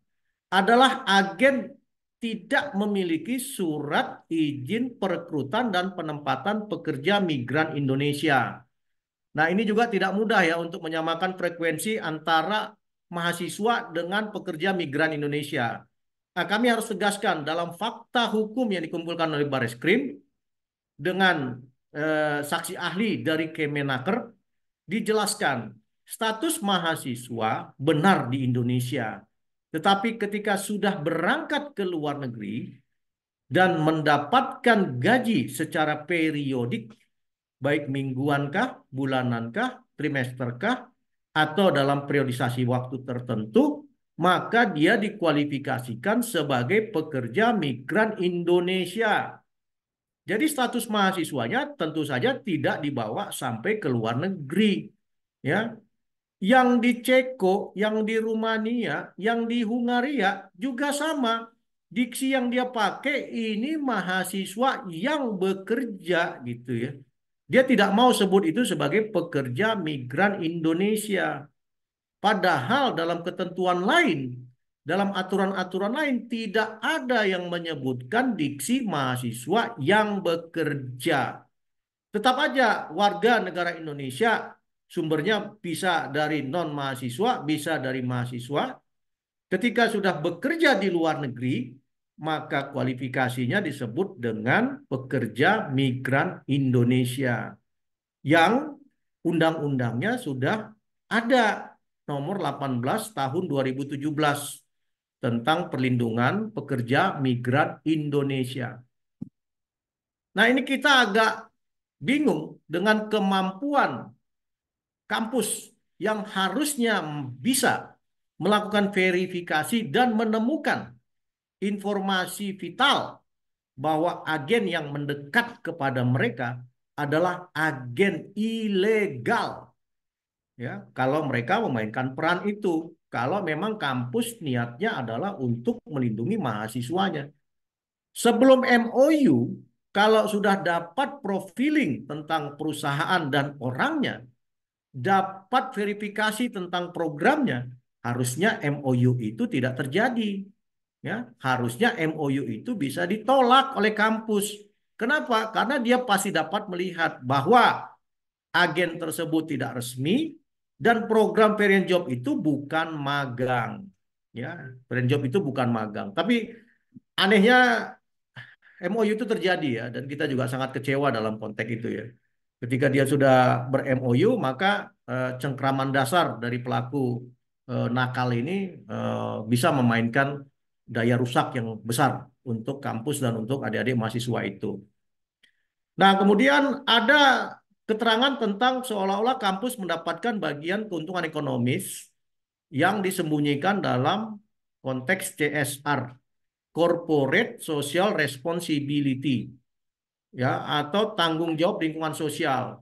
adalah agen tidak memiliki surat izin perekrutan dan penempatan pekerja migran Indonesia. Nah, ini juga tidak mudah ya untuk menyamakan frekuensi antara mahasiswa dengan pekerja migran Indonesia. Nah, kami harus tegaskan dalam fakta hukum yang dikumpulkan oleh Baris Krim dengan eh, saksi ahli dari Kemenaker dijelaskan status mahasiswa benar di Indonesia tetapi ketika sudah berangkat ke luar negeri dan mendapatkan gaji secara periodik, baik mingguankah, bulanankah, trimesterkah, atau dalam periodisasi waktu tertentu, maka dia dikualifikasikan sebagai pekerja migran Indonesia. Jadi status mahasiswanya tentu saja tidak dibawa sampai ke luar negeri. Ya, yang di Ceko, yang di Rumania, yang di Hungaria juga sama. Diksi yang dia pakai ini mahasiswa yang bekerja gitu ya. Dia tidak mau sebut itu sebagai pekerja migran Indonesia. Padahal dalam ketentuan lain, dalam aturan-aturan lain tidak ada yang menyebutkan diksi mahasiswa yang bekerja. Tetap aja warga negara Indonesia sumbernya bisa dari non mahasiswa, bisa dari mahasiswa. Ketika sudah bekerja di luar negeri, maka kualifikasinya disebut dengan pekerja migran Indonesia yang undang-undangnya sudah ada nomor 18 tahun 2017 tentang perlindungan pekerja migran Indonesia. Nah, ini kita agak bingung dengan kemampuan kampus yang harusnya bisa melakukan verifikasi dan menemukan informasi vital bahwa agen yang mendekat kepada mereka adalah agen ilegal. Ya, kalau mereka memainkan peran itu, kalau memang kampus niatnya adalah untuk melindungi mahasiswanya. Sebelum MOU, kalau sudah dapat profiling tentang perusahaan dan orangnya, dapat verifikasi tentang programnya, harusnya MOU itu tidak terjadi. Ya, harusnya MOU itu bisa ditolak oleh kampus. Kenapa? Karena dia pasti dapat melihat bahwa agen tersebut tidak resmi dan program parent job itu bukan magang. Ya, parent job itu bukan magang. Tapi anehnya MOU itu terjadi ya dan kita juga sangat kecewa dalam konteks itu ya. Ketika dia sudah ber-MOU, maka eh, cengkraman dasar dari pelaku eh, nakal ini eh, bisa memainkan daya rusak yang besar untuk kampus dan untuk adik-adik mahasiswa itu. Nah, kemudian ada keterangan tentang seolah-olah kampus mendapatkan bagian keuntungan ekonomis yang disembunyikan dalam konteks CSR, Corporate Social Responsibility, ya atau tanggung jawab lingkungan sosial.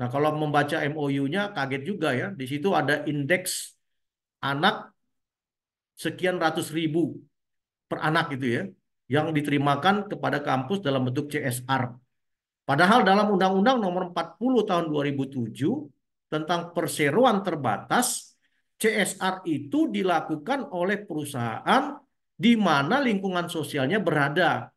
Nah, kalau membaca MOU-nya kaget juga ya. Di situ ada indeks anak sekian ratus ribu per anak gitu ya yang diterimakan kepada kampus dalam bentuk CSR. Padahal dalam Undang-Undang Nomor 40 Tahun 2007 tentang perseroan terbatas, CSR itu dilakukan oleh perusahaan di mana lingkungan sosialnya berada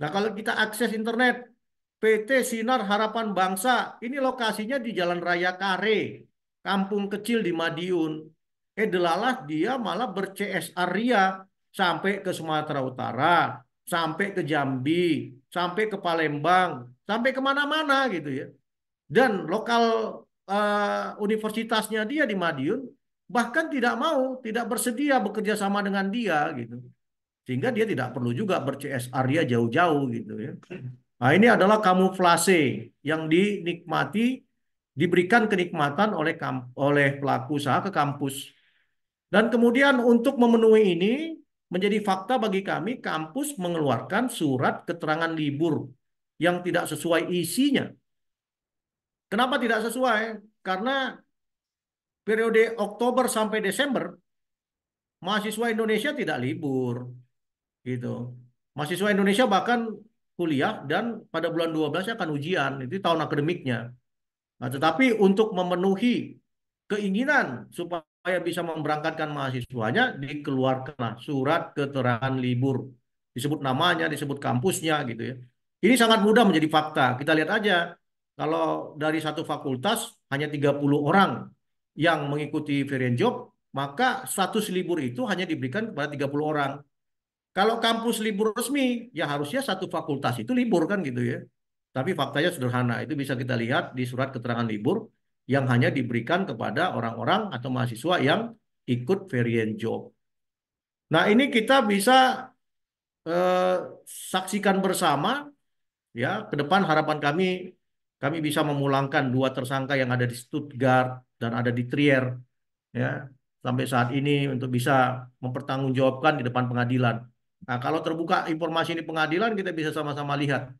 Nah kalau kita akses internet, PT Sinar Harapan Bangsa, ini lokasinya di Jalan Raya Kare, kampung kecil di Madiun. Eh delalah dia malah ber-CSR sampai ke Sumatera Utara, sampai ke Jambi, sampai ke Palembang, sampai kemana-mana gitu ya. Dan lokal uh, universitasnya dia di Madiun bahkan tidak mau, tidak bersedia bekerja sama dengan dia gitu. Sehingga dia tidak perlu juga ber-CSR jauh-jauh gitu ya. Nah ini adalah kamuflase yang dinikmati, diberikan kenikmatan oleh oleh pelaku usaha ke kampus. Dan kemudian untuk memenuhi ini menjadi fakta bagi kami kampus mengeluarkan surat keterangan libur yang tidak sesuai isinya. Kenapa tidak sesuai? Karena periode Oktober sampai Desember mahasiswa Indonesia tidak libur. Gitu. Mahasiswa Indonesia bahkan kuliah dan pada bulan 12 akan ujian, itu tahun akademiknya. Nah, tetapi untuk memenuhi keinginan supaya bisa memberangkatkan mahasiswanya dikeluarkanlah surat keterangan libur. Disebut namanya, disebut kampusnya gitu ya. Ini sangat mudah menjadi fakta. Kita lihat aja kalau dari satu fakultas hanya 30 orang yang mengikuti varian job, maka status libur itu hanya diberikan kepada 30 orang. Kalau kampus libur resmi, ya harusnya satu fakultas itu libur kan gitu ya. Tapi faktanya sederhana, itu bisa kita lihat di surat keterangan libur yang hanya diberikan kepada orang-orang atau mahasiswa yang ikut variant job. Nah ini kita bisa eh, saksikan bersama ya ke depan harapan kami kami bisa memulangkan dua tersangka yang ada di Stuttgart dan ada di Trier ya sampai saat ini untuk bisa mempertanggungjawabkan di depan pengadilan Nah, kalau terbuka informasi ini pengadilan, kita bisa sama-sama lihat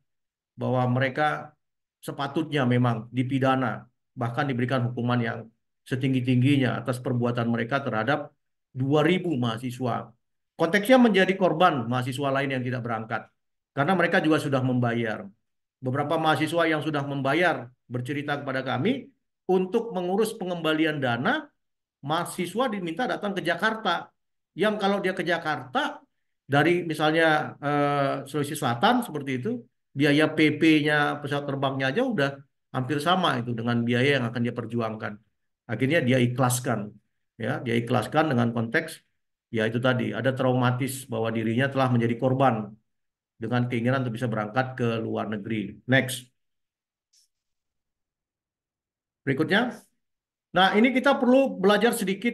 bahwa mereka sepatutnya memang dipidana, bahkan diberikan hukuman yang setinggi-tingginya atas perbuatan mereka terhadap 2000 mahasiswa. Konteksnya menjadi korban mahasiswa lain yang tidak berangkat karena mereka juga sudah membayar. Beberapa mahasiswa yang sudah membayar bercerita kepada kami untuk mengurus pengembalian dana, mahasiswa diminta datang ke Jakarta. Yang kalau dia ke Jakarta, dari misalnya eh, Sulawesi Selatan seperti itu biaya PP-nya pesawat terbangnya aja udah hampir sama itu dengan biaya yang akan dia perjuangkan akhirnya dia ikhlaskan ya dia ikhlaskan dengan konteks ya itu tadi ada traumatis bahwa dirinya telah menjadi korban dengan keinginan untuk bisa berangkat ke luar negeri next berikutnya nah ini kita perlu belajar sedikit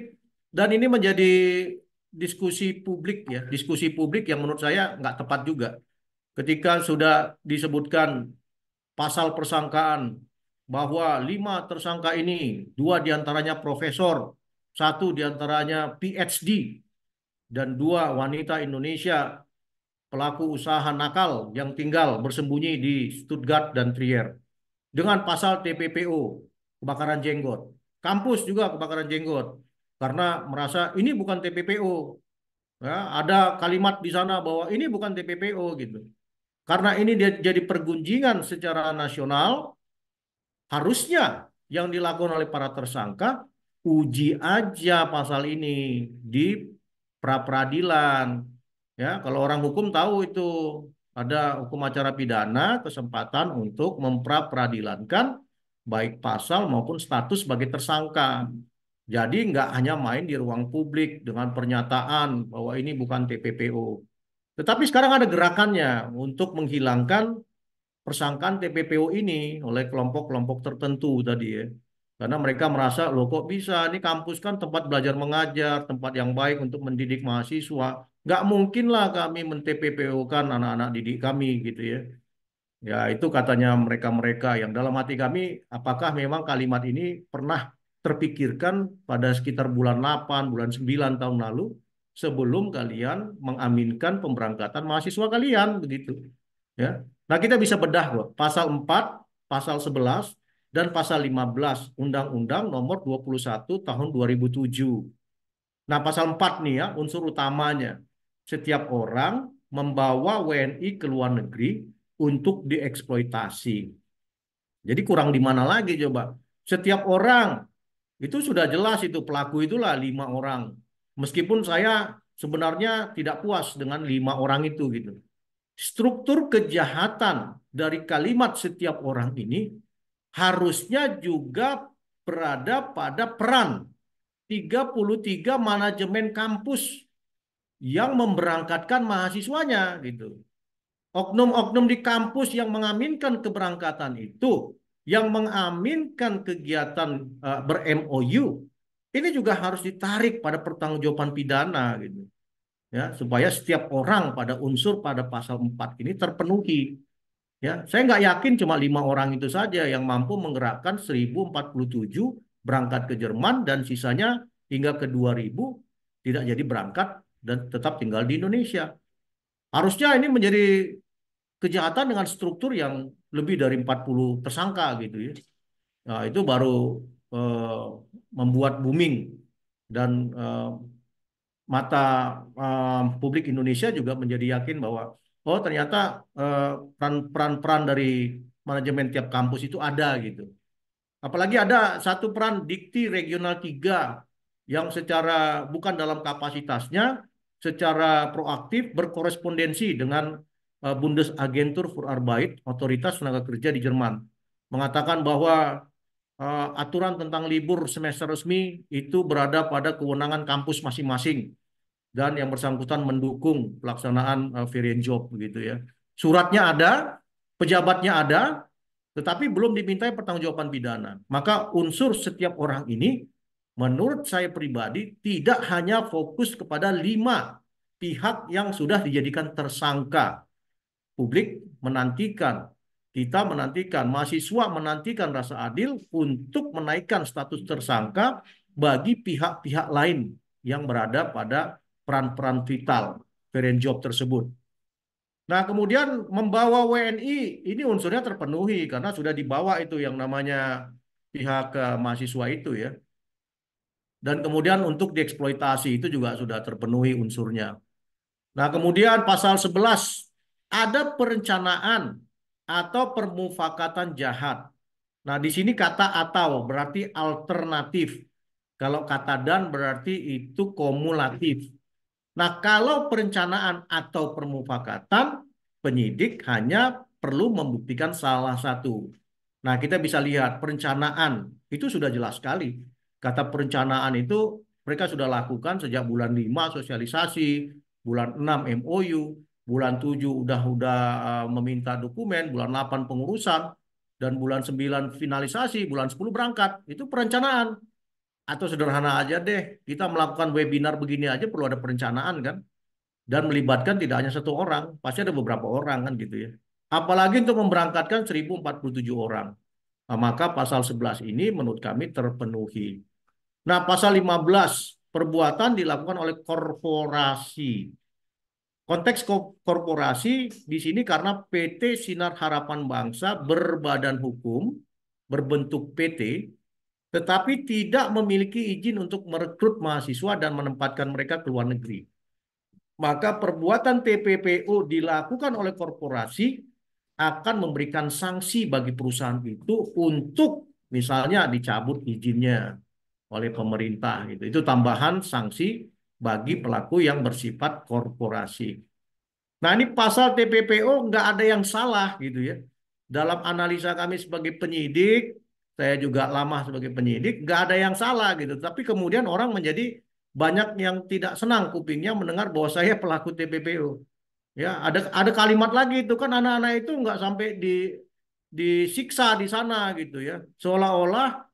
dan ini menjadi diskusi publik ya, diskusi publik yang menurut saya nggak tepat juga. Ketika sudah disebutkan pasal persangkaan bahwa lima tersangka ini, dua diantaranya profesor, satu diantaranya PhD, dan dua wanita Indonesia pelaku usaha nakal yang tinggal bersembunyi di Stuttgart dan Trier. Dengan pasal TPPO, kebakaran jenggot. Kampus juga kebakaran jenggot karena merasa ini bukan TPPO. Ya, ada kalimat di sana bahwa ini bukan TPPO gitu. Karena ini dia jadi pergunjingan secara nasional, harusnya yang dilakukan oleh para tersangka uji aja pasal ini di pra peradilan. Ya, kalau orang hukum tahu itu ada hukum acara pidana kesempatan untuk peradilankan baik pasal maupun status sebagai tersangka. Jadi nggak hanya main di ruang publik dengan pernyataan bahwa ini bukan TPPO. Tetapi sekarang ada gerakannya untuk menghilangkan persangkaan TPPO ini oleh kelompok-kelompok tertentu tadi ya. Karena mereka merasa loh kok bisa, ini kampus kan tempat belajar mengajar, tempat yang baik untuk mendidik mahasiswa. Nggak mungkin lah kami men-TPPO-kan anak-anak didik kami gitu ya. Ya itu katanya mereka-mereka yang dalam hati kami apakah memang kalimat ini pernah terpikirkan pada sekitar bulan 8, bulan 9 tahun lalu sebelum kalian mengaminkan pemberangkatan mahasiswa kalian begitu. Ya. Nah, kita bisa bedah loh, pasal 4, pasal 11 dan pasal 15 Undang-Undang Nomor 21 Tahun 2007. Nah, pasal 4 nih ya, unsur utamanya. Setiap orang membawa WNI ke luar negeri untuk dieksploitasi. Jadi kurang di mana lagi coba? Setiap orang itu sudah jelas itu pelaku itulah lima orang. Meskipun saya sebenarnya tidak puas dengan lima orang itu gitu. Struktur kejahatan dari kalimat setiap orang ini harusnya juga berada pada peran 33 manajemen kampus yang memberangkatkan mahasiswanya gitu. Oknum-oknum di kampus yang mengaminkan keberangkatan itu yang mengaminkan kegiatan uh, eh, ber-MOU ini juga harus ditarik pada pertanggungjawaban pidana gitu. Ya, supaya setiap orang pada unsur pada pasal 4 ini terpenuhi. Ya, saya nggak yakin cuma lima orang itu saja yang mampu menggerakkan 1047 berangkat ke Jerman dan sisanya hingga ke 2000 tidak jadi berangkat dan tetap tinggal di Indonesia. Harusnya ini menjadi kejahatan dengan struktur yang lebih dari 40 tersangka gitu ya. Nah, itu baru eh, membuat booming dan eh, mata eh, publik Indonesia juga menjadi yakin bahwa oh ternyata eh, peran-peran dari manajemen tiap kampus itu ada gitu. Apalagi ada satu peran dikti regional tiga yang secara bukan dalam kapasitasnya, secara proaktif berkorespondensi dengan Eh, Bundesagentur für Arbeit, otoritas tenaga kerja di Jerman, mengatakan bahwa uh, aturan tentang libur semester resmi itu berada pada kewenangan kampus masing-masing dan yang bersangkutan mendukung pelaksanaan uh, variant job begitu ya. Suratnya ada, pejabatnya ada, tetapi belum dimintai pertanggungjawaban pidana. Maka unsur setiap orang ini menurut saya pribadi tidak hanya fokus kepada lima pihak yang sudah dijadikan tersangka publik menantikan, kita menantikan, mahasiswa menantikan rasa adil untuk menaikkan status tersangka bagi pihak-pihak lain yang berada pada peran-peran vital parent job tersebut. Nah, kemudian membawa WNI ini unsurnya terpenuhi karena sudah dibawa itu yang namanya pihak eh, mahasiswa itu ya. Dan kemudian untuk dieksploitasi itu juga sudah terpenuhi unsurnya. Nah, kemudian pasal 11 ada perencanaan atau permufakatan jahat. Nah, di sini kata atau berarti alternatif. Kalau kata dan berarti itu kumulatif. Nah, kalau perencanaan atau permufakatan, penyidik hanya perlu membuktikan salah satu. Nah, kita bisa lihat perencanaan itu sudah jelas sekali. Kata perencanaan itu mereka sudah lakukan sejak bulan 5 sosialisasi, bulan 6 MOU, bulan 7 udah udah eh, meminta dokumen, bulan 8 pengurusan, dan bulan 9 finalisasi, bulan 10 berangkat. Itu perencanaan. Atau sederhana aja deh, kita melakukan webinar begini aja perlu ada perencanaan kan. Dan melibatkan tidak hanya satu orang, pasti ada beberapa orang kan gitu ya. Apalagi untuk memberangkatkan 1047 orang. Nah, maka pasal 11 ini menurut kami terpenuhi. Nah pasal 15, perbuatan dilakukan oleh korporasi Konteks korporasi di sini karena PT Sinar Harapan Bangsa berbadan hukum, berbentuk PT, tetapi tidak memiliki izin untuk merekrut mahasiswa dan menempatkan mereka ke luar negeri. Maka perbuatan TPPU dilakukan oleh korporasi akan memberikan sanksi bagi perusahaan itu untuk misalnya dicabut izinnya oleh pemerintah gitu. Itu tambahan sanksi bagi pelaku yang bersifat korporasi. Nah ini pasal TPPO nggak ada yang salah gitu ya. Dalam analisa kami sebagai penyidik, saya juga lama sebagai penyidik, nggak ada yang salah gitu. Tapi kemudian orang menjadi banyak yang tidak senang kupingnya mendengar bahwa saya pelaku TPPO. Ya ada ada kalimat lagi itu kan anak-anak itu nggak sampai di disiksa di sana gitu ya. Seolah-olah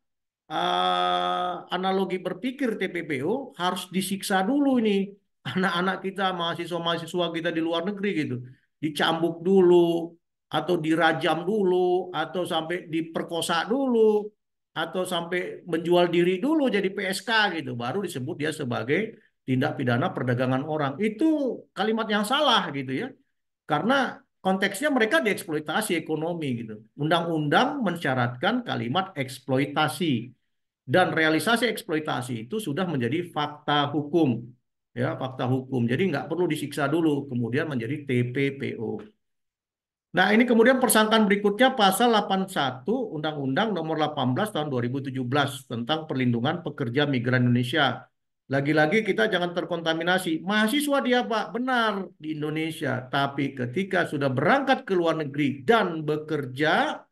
Eh, analogi berpikir TPPU harus disiksa dulu ini anak-anak kita mahasiswa-mahasiswa kita di luar negeri gitu dicambuk dulu atau dirajam dulu atau sampai diperkosa dulu atau sampai menjual diri dulu jadi PSK gitu baru disebut dia sebagai tindak pidana perdagangan orang itu kalimat yang salah gitu ya karena konteksnya mereka dieksploitasi ekonomi gitu. Undang-undang mensyaratkan kalimat eksploitasi dan realisasi eksploitasi itu sudah menjadi fakta hukum ya fakta hukum jadi nggak perlu disiksa dulu kemudian menjadi TPPO nah ini kemudian persangkaan berikutnya pasal 81 Undang-Undang Nomor 18 Tahun 2017 tentang perlindungan pekerja migran Indonesia lagi-lagi kita jangan terkontaminasi mahasiswa dia pak benar di Indonesia tapi ketika sudah berangkat ke luar negeri dan bekerja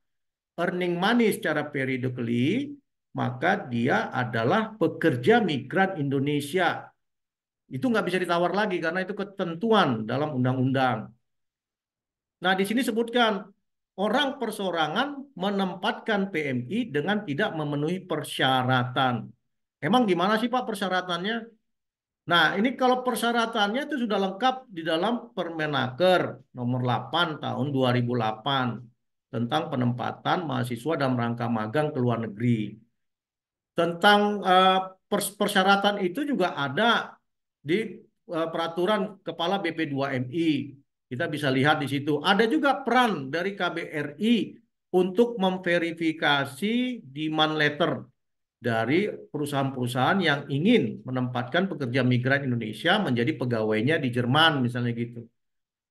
earning money secara periodically maka dia adalah pekerja migran Indonesia. Itu nggak bisa ditawar lagi karena itu ketentuan dalam undang-undang. Nah, di sini sebutkan orang persorangan menempatkan PMI dengan tidak memenuhi persyaratan. Emang gimana sih Pak persyaratannya? Nah, ini kalau persyaratannya itu sudah lengkap di dalam Permenaker nomor 8 tahun 2008 tentang penempatan mahasiswa dalam rangka magang ke luar negeri. Tentang eh, persyaratan itu juga ada di eh, peraturan kepala BP2MI. Kita bisa lihat di situ. Ada juga peran dari KBRI untuk memverifikasi demand letter dari perusahaan-perusahaan yang ingin menempatkan pekerja migran Indonesia menjadi pegawainya di Jerman misalnya gitu.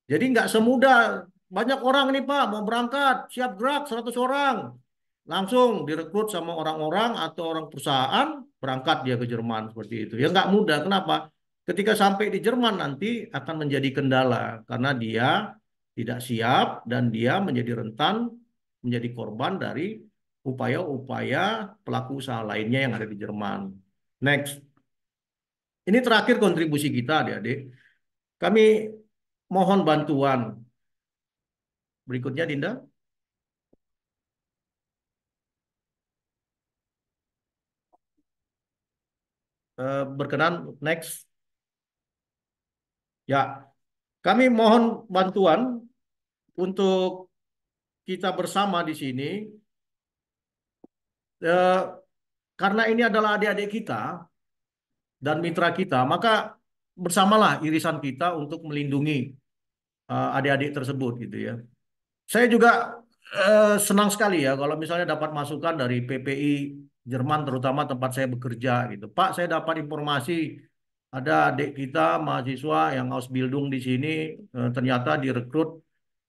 Jadi nggak semudah banyak orang nih Pak mau berangkat siap gerak 100 orang langsung direkrut sama orang-orang atau orang perusahaan berangkat dia ke Jerman seperti itu. Ya nggak mudah. Kenapa? Ketika sampai di Jerman nanti akan menjadi kendala karena dia tidak siap dan dia menjadi rentan menjadi korban dari upaya-upaya pelaku usaha lainnya yang ada di Jerman. Next. Ini terakhir kontribusi kita adik-adik. Kami mohon bantuan. Berikutnya Dinda. Eh, berkenan next. Ya, kami mohon bantuan untuk kita bersama di sini. e, karena ini adalah adik-adik kita dan mitra kita, maka bersamalah irisan kita untuk melindungi eh, adik-adik e, tersebut gitu ya. Saya juga e, senang sekali ya kalau misalnya dapat masukan dari PPI Jerman terutama tempat saya bekerja gitu. Pak, saya dapat informasi ada adik kita mahasiswa yang bildung di sini eh, ternyata direkrut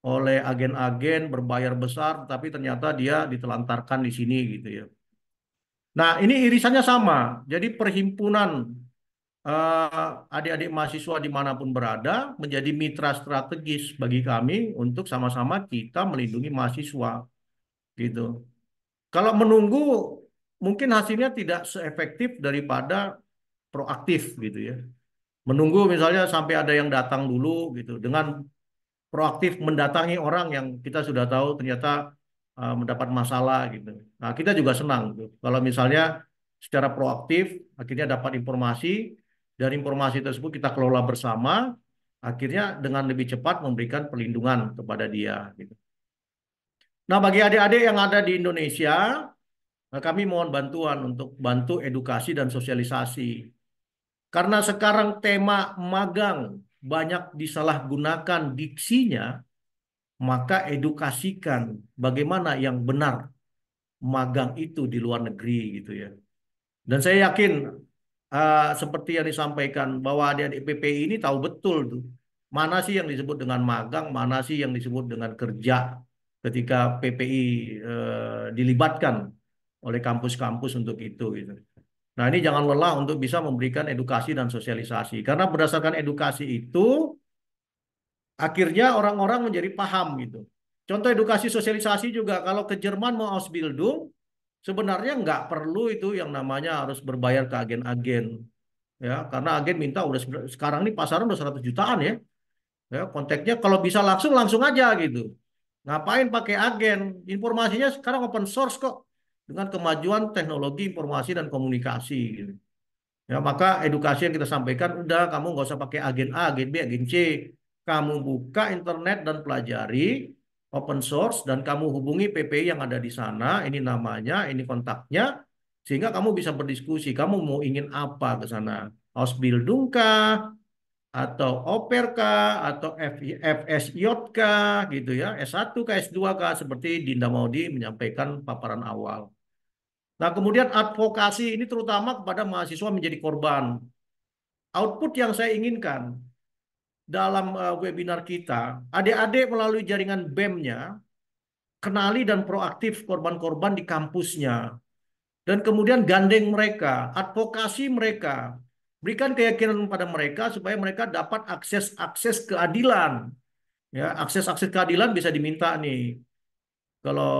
oleh agen-agen berbayar besar tapi ternyata dia ditelantarkan di sini gitu ya. Nah, ini irisannya sama. Jadi perhimpunan eh, adik-adik uh, mahasiswa dimanapun berada menjadi mitra strategis bagi kami untuk sama-sama kita melindungi mahasiswa gitu. Kalau menunggu mungkin hasilnya tidak seefektif daripada proaktif gitu ya. Menunggu misalnya sampai ada yang datang dulu gitu dengan proaktif mendatangi orang yang kita sudah tahu ternyata uh, mendapat masalah gitu. Nah, kita juga senang gitu. Kalau misalnya secara proaktif akhirnya dapat informasi dari informasi tersebut kita kelola bersama akhirnya dengan lebih cepat memberikan perlindungan kepada dia gitu. Nah, bagi adik-adik yang ada di Indonesia Nah, kami mohon bantuan untuk bantu edukasi dan sosialisasi. Karena sekarang tema magang banyak disalahgunakan diksinya, maka edukasikan bagaimana yang benar magang itu di luar negeri gitu ya. Dan saya yakin uh, seperti yang disampaikan bahwa adik-adik PPI ini tahu betul tuh mana sih yang disebut dengan magang, mana sih yang disebut dengan kerja ketika PPI uh, eh, dilibatkan oleh kampus-kampus untuk itu gitu. Nah, ini jangan lelah untuk bisa memberikan edukasi dan sosialisasi karena berdasarkan edukasi itu akhirnya orang-orang menjadi paham gitu. Contoh edukasi sosialisasi juga kalau ke Jerman mau Ausbildung sebenarnya nggak perlu itu yang namanya harus berbayar ke agen-agen ya karena agen minta udah sekarang ini pasaran udah 100 jutaan ya ya kontaknya kalau bisa langsung langsung aja gitu ngapain pakai agen informasinya sekarang open source kok dengan kemajuan teknologi informasi dan komunikasi. Ya, maka edukasi yang kita sampaikan, udah kamu nggak usah pakai agen A, agen B, agen C. Kamu buka internet dan pelajari open source dan kamu hubungi PPI yang ada di sana. Ini namanya, ini kontaknya. Sehingga kamu bisa berdiskusi, kamu mau ingin apa ke sana. Ausbildung kah? Atau OPER kah? Atau FSJ kah? Gitu ya. S1 kah? S2 kah? Seperti Dinda Maudi menyampaikan paparan awal. Nah, kemudian advokasi ini terutama kepada mahasiswa menjadi korban. Output yang saya inginkan dalam eh, webinar kita, adik-adik melalui jaringan BEM-nya, kenali dan proaktif korban-korban di kampusnya. Dan kemudian gandeng mereka, advokasi mereka, berikan keyakinan pada mereka supaya mereka dapat akses-akses keadilan. Ya, akses-akses keadilan bisa diminta nih. Kalau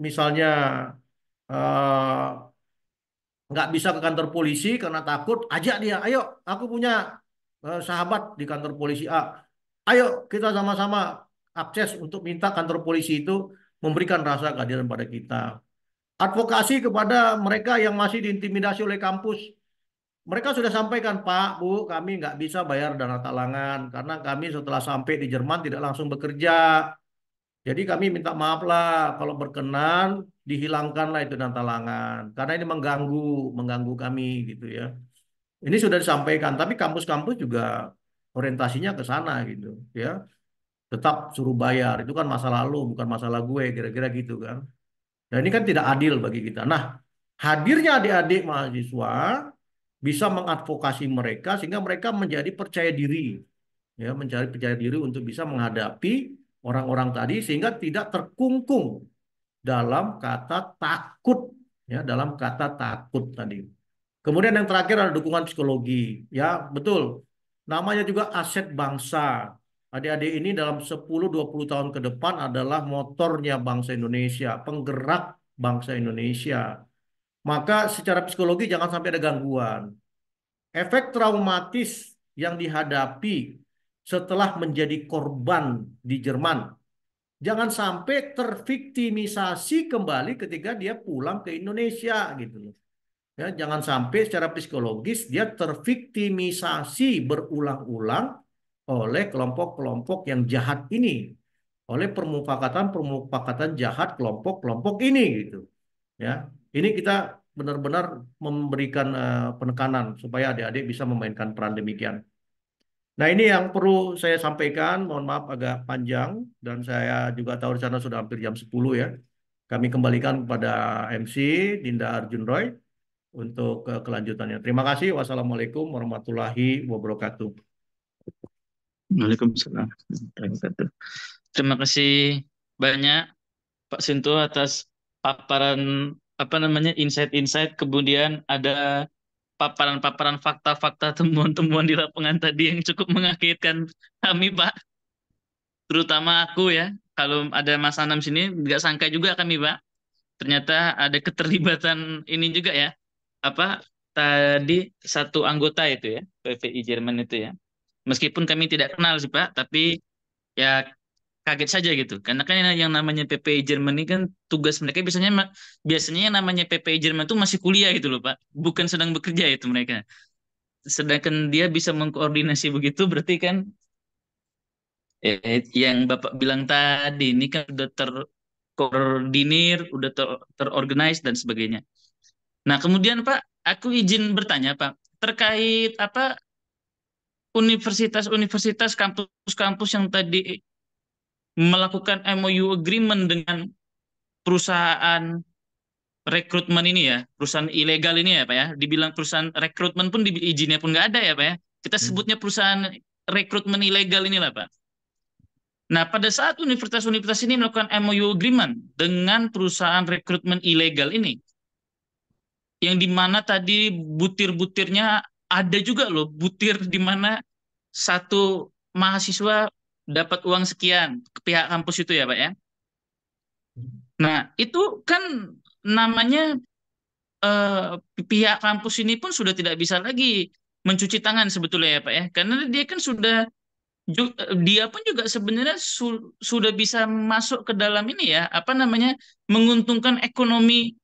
misalnya Eh, nggak uh, bisa ke kantor polisi karena takut, ajak dia, ayo aku punya uh, sahabat di kantor polisi A, ayo kita sama-sama akses untuk minta kantor polisi itu memberikan rasa keadilan pada kita. Advokasi kepada mereka yang masih diintimidasi oleh kampus, mereka sudah sampaikan, Pak, Bu, kami nggak bisa bayar dana talangan karena kami setelah sampai di Jerman tidak langsung bekerja, jadi kami minta maaflah kalau berkenan dihilangkanlah itu dan talangan karena ini mengganggu mengganggu kami gitu ya. Ini sudah disampaikan tapi kampus-kampus juga orientasinya ke sana gitu ya. Tetap suruh bayar itu kan masa lalu bukan masalah gue kira-kira gitu kan. Nah ini kan tidak adil bagi kita. Nah hadirnya adik-adik mahasiswa bisa mengadvokasi mereka sehingga mereka menjadi percaya diri ya mencari percaya diri untuk bisa menghadapi orang-orang tadi sehingga tidak terkungkung dalam kata takut ya dalam kata takut tadi. Kemudian yang terakhir adalah dukungan psikologi ya betul. Namanya juga aset bangsa. Adik-adik ini dalam 10-20 tahun ke depan adalah motornya bangsa Indonesia, penggerak bangsa Indonesia. Maka secara psikologi jangan sampai ada gangguan. Efek traumatis yang dihadapi setelah menjadi korban di Jerman. Jangan sampai terviktimisasi kembali ketika dia pulang ke Indonesia gitu loh. Ya, jangan sampai secara psikologis dia terviktimisasi berulang-ulang oleh kelompok-kelompok yang jahat ini, oleh permufakatan-permufakatan jahat kelompok-kelompok ini gitu. Ya, ini kita benar-benar memberikan uh, penekanan supaya adik-adik bisa memainkan peran demikian. Nah ini yang perlu saya sampaikan, mohon maaf agak panjang, dan saya juga tahu di sana sudah hampir jam 10 ya. Kami kembalikan kepada MC Dinda Arjun Roy untuk kelanjutannya. Terima kasih. Wassalamualaikum warahmatullahi wabarakatuh. Waalaikumsalam. Terima kasih banyak Pak Sinto atas paparan apa namanya insight-insight kemudian ada paparan-paparan fakta-fakta temuan-temuan di lapangan tadi yang cukup mengagetkan kami Pak. Terutama aku ya, kalau ada Mas Anam sini nggak sangka juga kami Pak. Ternyata ada keterlibatan ini juga ya. Apa tadi satu anggota itu ya, PVI Jerman itu ya. Meskipun kami tidak kenal sih Pak, tapi ya kaget saja gitu karena kan yang namanya PPI Jerman ini kan tugas mereka biasanya biasanya yang namanya PPI Jerman itu masih kuliah gitu loh pak bukan sedang bekerja itu mereka sedangkan dia bisa mengkoordinasi begitu berarti kan eh, yang bapak bilang tadi ini kan udah terkoordinir udah ter terorganize dan sebagainya nah kemudian pak aku izin bertanya pak terkait apa universitas-universitas kampus-kampus yang tadi melakukan MOU agreement dengan perusahaan rekrutmen ini ya, perusahaan ilegal ini ya Pak ya. Dibilang perusahaan rekrutmen pun di izinnya pun nggak ada ya Pak ya. Kita hmm. sebutnya perusahaan rekrutmen ilegal inilah Pak. Nah, pada saat universitas-universitas ini melakukan MOU agreement dengan perusahaan rekrutmen ilegal ini, yang dimana tadi butir-butirnya ada juga loh, butir dimana satu mahasiswa dapat uang sekian ke pihak kampus itu ya pak ya nah itu kan namanya eh, pihak kampus ini pun sudah tidak bisa lagi mencuci tangan sebetulnya ya pak ya karena dia kan sudah dia pun juga sebenarnya su, sudah bisa masuk ke dalam ini ya apa namanya menguntungkan ekonomi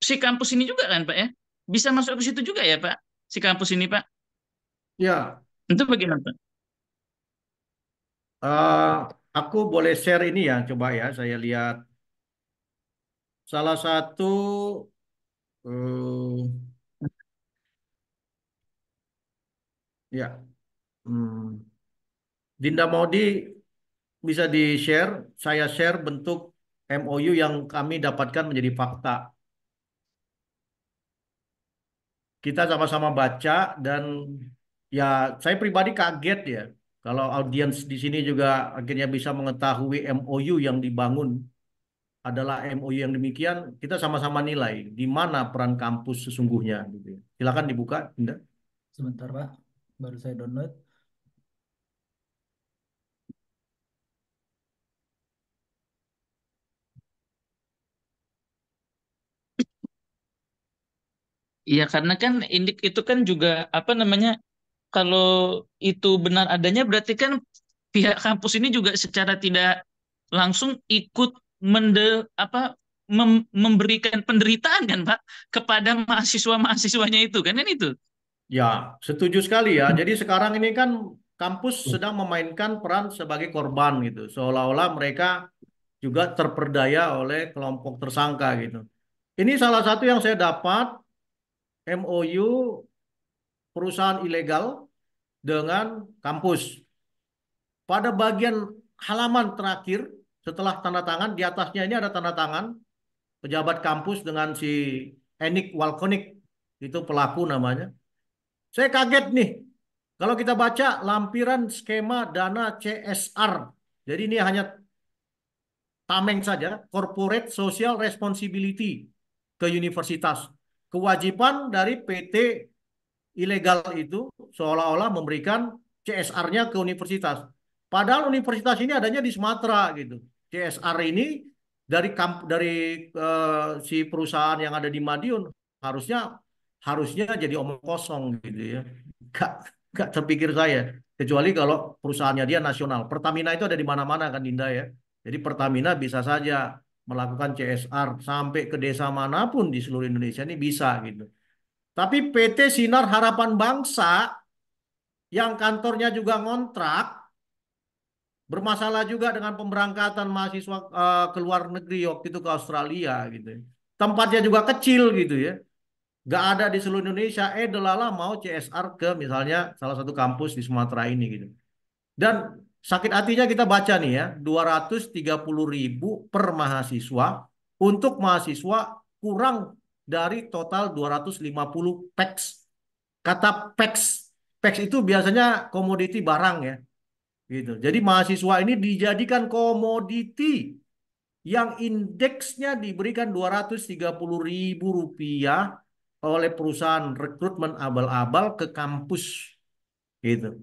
si kampus ini juga kan pak ya bisa masuk ke situ juga ya pak si kampus ini pak ya itu bagaimana pak Eh, aku boleh share ini ya, coba ya saya lihat. Salah satu uh, ya hmm, Dinda Maudi bisa di-share, saya share bentuk MOU yang kami dapatkan menjadi fakta. Kita sama-sama baca dan ya saya pribadi kaget ya kalau audiens di sini juga akhirnya bisa mengetahui MOU yang dibangun adalah MOU yang demikian, kita sama-sama nilai di mana peran kampus sesungguhnya. Gitu ya. Silakan dibuka, Indah. Sebentar, Pak. Baru saya download. Iya, karena kan indik itu kan juga apa namanya kalau itu benar adanya berarti kan pihak kampus ini juga secara tidak langsung ikut mende apa mem, memberikan penderitaan kan Pak kepada mahasiswa-mahasiswanya itu kan kan itu. Ya, setuju sekali ya. Hmm. Jadi sekarang ini kan kampus hmm. sedang memainkan peran sebagai korban gitu. Seolah-olah mereka juga terperdaya oleh kelompok tersangka gitu. Ini salah satu yang saya dapat MOU perusahaan ilegal dengan kampus. Pada bagian halaman terakhir setelah tanda tangan di atasnya ini ada tanda tangan pejabat kampus dengan si Enik Walkonik itu pelaku namanya. Saya kaget nih. Kalau kita baca lampiran skema dana CSR. Jadi ini hanya tameng saja, corporate social responsibility ke universitas. Kewajiban dari PT ilegal itu seolah-olah memberikan CSR-nya ke universitas. Padahal universitas ini adanya di Sumatera gitu. CSR ini dari kamp dari uh, si perusahaan yang ada di Madiun harusnya harusnya jadi omong kosong gitu ya. Gak, gak terpikir saya. Kecuali kalau perusahaannya dia nasional. Pertamina itu ada di mana-mana kan Dinda ya. Jadi Pertamina bisa saja melakukan CSR sampai ke desa manapun di seluruh Indonesia ini bisa gitu. Tapi PT Sinar Harapan Bangsa yang kantornya juga ngontrak bermasalah juga dengan pemberangkatan mahasiswa uh, ke luar negeri waktu itu ke Australia gitu. Ya. Tempatnya juga kecil gitu ya. Gak ada di seluruh Indonesia. Eh delala mau CSR ke misalnya salah satu kampus di Sumatera ini gitu. Dan sakit hatinya kita baca nih ya, 230 ribu per mahasiswa untuk mahasiswa kurang dari total 250 PEX. Kata PEX, PEX itu biasanya komoditi barang ya. Gitu. Jadi mahasiswa ini dijadikan komoditi yang indeksnya diberikan rp ribu rupiah oleh perusahaan rekrutmen abal-abal ke kampus. Gitu.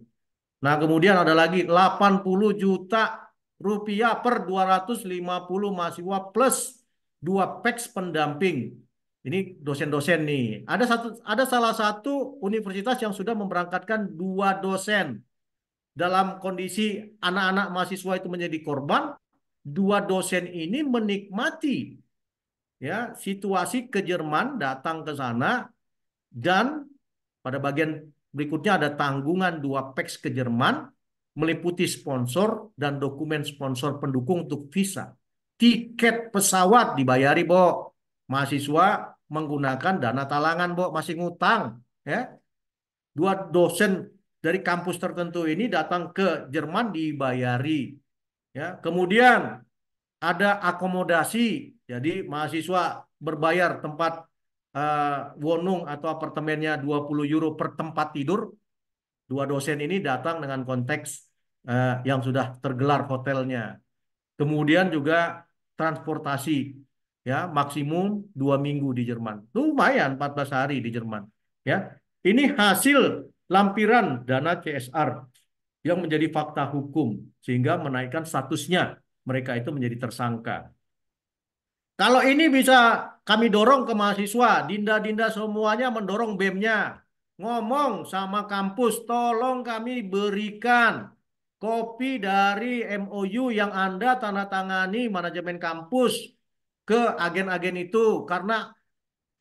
Nah kemudian ada lagi 80 juta rupiah per 250 mahasiswa plus dua peks pendamping ini dosen-dosen nih. Ada satu ada salah satu universitas yang sudah memberangkatkan dua dosen dalam kondisi anak-anak mahasiswa itu menjadi korban. Dua dosen ini menikmati ya situasi ke Jerman, datang ke sana dan pada bagian berikutnya ada tanggungan dua peks ke Jerman meliputi sponsor dan dokumen sponsor pendukung untuk visa. Tiket pesawat dibayari, Bo. Mahasiswa menggunakan dana talangan, Bu, masih ngutang, ya. Dua dosen dari kampus tertentu ini datang ke Jerman dibayari. Ya, kemudian ada akomodasi. Jadi mahasiswa berbayar tempat uh, wonung atau apartemennya 20 euro per tempat tidur. Dua dosen ini datang dengan konteks uh, yang sudah tergelar hotelnya. Kemudian juga transportasi ya maksimum dua minggu di Jerman. Lumayan 14 hari di Jerman. Ya, ini hasil lampiran dana CSR yang menjadi fakta hukum sehingga menaikkan statusnya mereka itu menjadi tersangka. Kalau ini bisa kami dorong ke mahasiswa, dinda-dinda semuanya mendorong BEM-nya. Ngomong sama kampus, tolong kami berikan kopi dari MOU yang Anda tanda tangani manajemen kampus ke agen-agen itu karena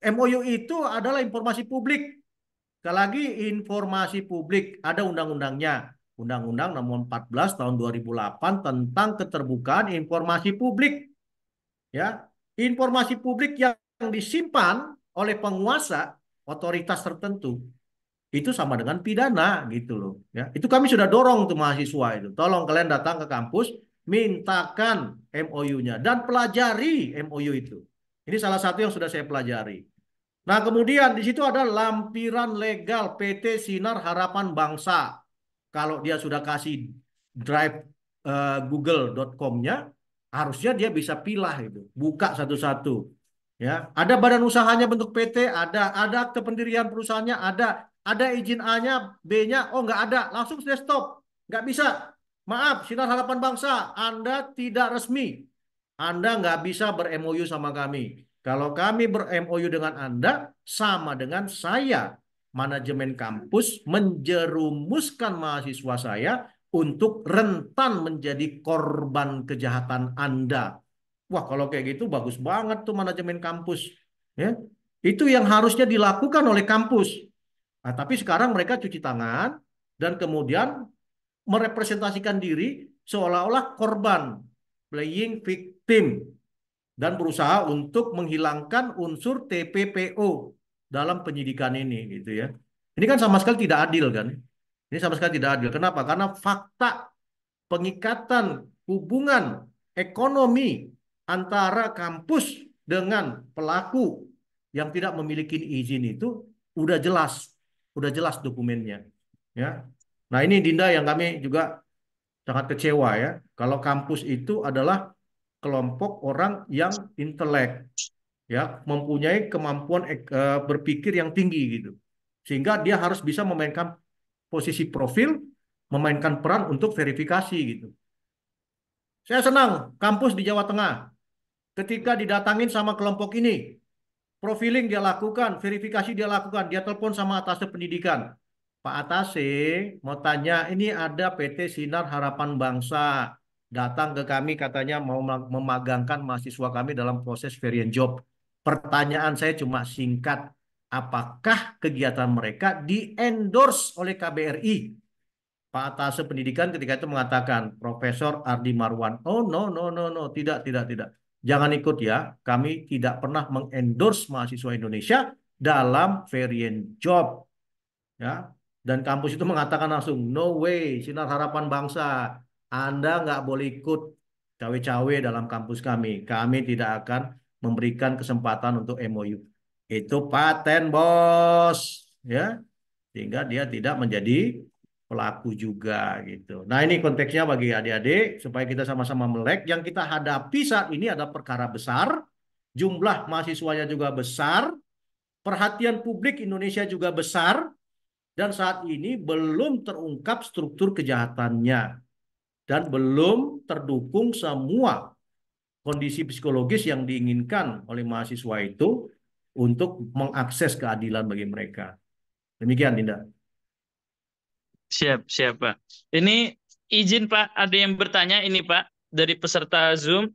MOU itu adalah informasi publik. Sekali lagi informasi publik ada undang-undangnya. Undang-Undang Nomor 14 Tahun 2008 tentang keterbukaan informasi publik. Ya, informasi publik yang disimpan oleh penguasa otoritas tertentu itu sama dengan pidana gitu loh. Ya, itu kami sudah dorong tuh mahasiswa itu. Tolong kalian datang ke kampus mintakan MOU-nya dan pelajari MOU itu. Ini salah satu yang sudah saya pelajari. Nah, kemudian di situ ada lampiran legal PT Sinar Harapan Bangsa. Kalau dia sudah kasih drive uh, eh, google.com-nya, harusnya dia bisa pilah itu, buka satu-satu. Ya, ada badan usahanya bentuk PT, ada ada akte pendirian perusahaannya, ada ada izin A-nya, B-nya, oh nggak ada, langsung saya stop, nggak bisa. Maaf, Sinar Harapan Bangsa, Anda tidak resmi. Anda nggak bisa ber-MOU sama kami. Kalau kami ber-MOU dengan Anda, sama dengan saya. Manajemen kampus menjerumuskan mahasiswa saya untuk rentan menjadi korban kejahatan Anda. Wah, kalau kayak gitu bagus banget tuh manajemen kampus. Ya, itu yang harusnya dilakukan oleh kampus. Nah, tapi sekarang mereka cuci tangan dan kemudian merepresentasikan diri seolah-olah korban, playing victim, dan berusaha untuk menghilangkan unsur TPPO dalam penyidikan ini, gitu ya. Ini kan sama sekali tidak adil kan? Ini sama sekali tidak adil. Kenapa? Karena fakta pengikatan hubungan ekonomi antara kampus dengan pelaku yang tidak memiliki izin itu udah jelas, udah jelas dokumennya, ya. Nah ini Dinda yang kami juga sangat kecewa ya. Kalau kampus itu adalah kelompok orang yang intelek, ya mempunyai kemampuan eh, berpikir yang tinggi gitu. Sehingga dia harus bisa memainkan posisi profil, memainkan peran untuk verifikasi gitu. Saya senang kampus di Jawa Tengah ketika didatangin sama kelompok ini, profiling dia lakukan, verifikasi dia lakukan, dia telepon sama atasnya pendidikan. Pak Atase mau tanya, ini ada PT Sinar Harapan Bangsa datang ke kami katanya mau memagangkan mahasiswa kami dalam proses variant job. Pertanyaan saya cuma singkat, apakah kegiatan mereka di endorse oleh KBRI? Pak Atase Pendidikan ketika itu mengatakan, Profesor Ardi Marwan, oh no, no, no, no, tidak, tidak, tidak. Jangan ikut ya, kami tidak pernah mengendorse mahasiswa Indonesia dalam variant job. Ya, dan kampus itu mengatakan langsung, no way, Sinar Harapan Bangsa, Anda nggak boleh ikut cawe-cawe dalam kampus kami. Kami tidak akan memberikan kesempatan untuk MOU. Itu paten bos. ya Sehingga dia tidak menjadi pelaku juga gitu. Nah ini konteksnya bagi adik-adik supaya kita sama-sama melek. Yang kita hadapi saat ini ada perkara besar, jumlah mahasiswanya juga besar, perhatian publik Indonesia juga besar, dan saat ini belum terungkap struktur kejahatannya dan belum terdukung semua kondisi psikologis yang diinginkan oleh mahasiswa itu untuk mengakses keadilan bagi mereka. Demikian, Dinda. Siap, siap, Pak. Ini izin, Pak, ada yang bertanya ini, Pak, dari peserta Zoom.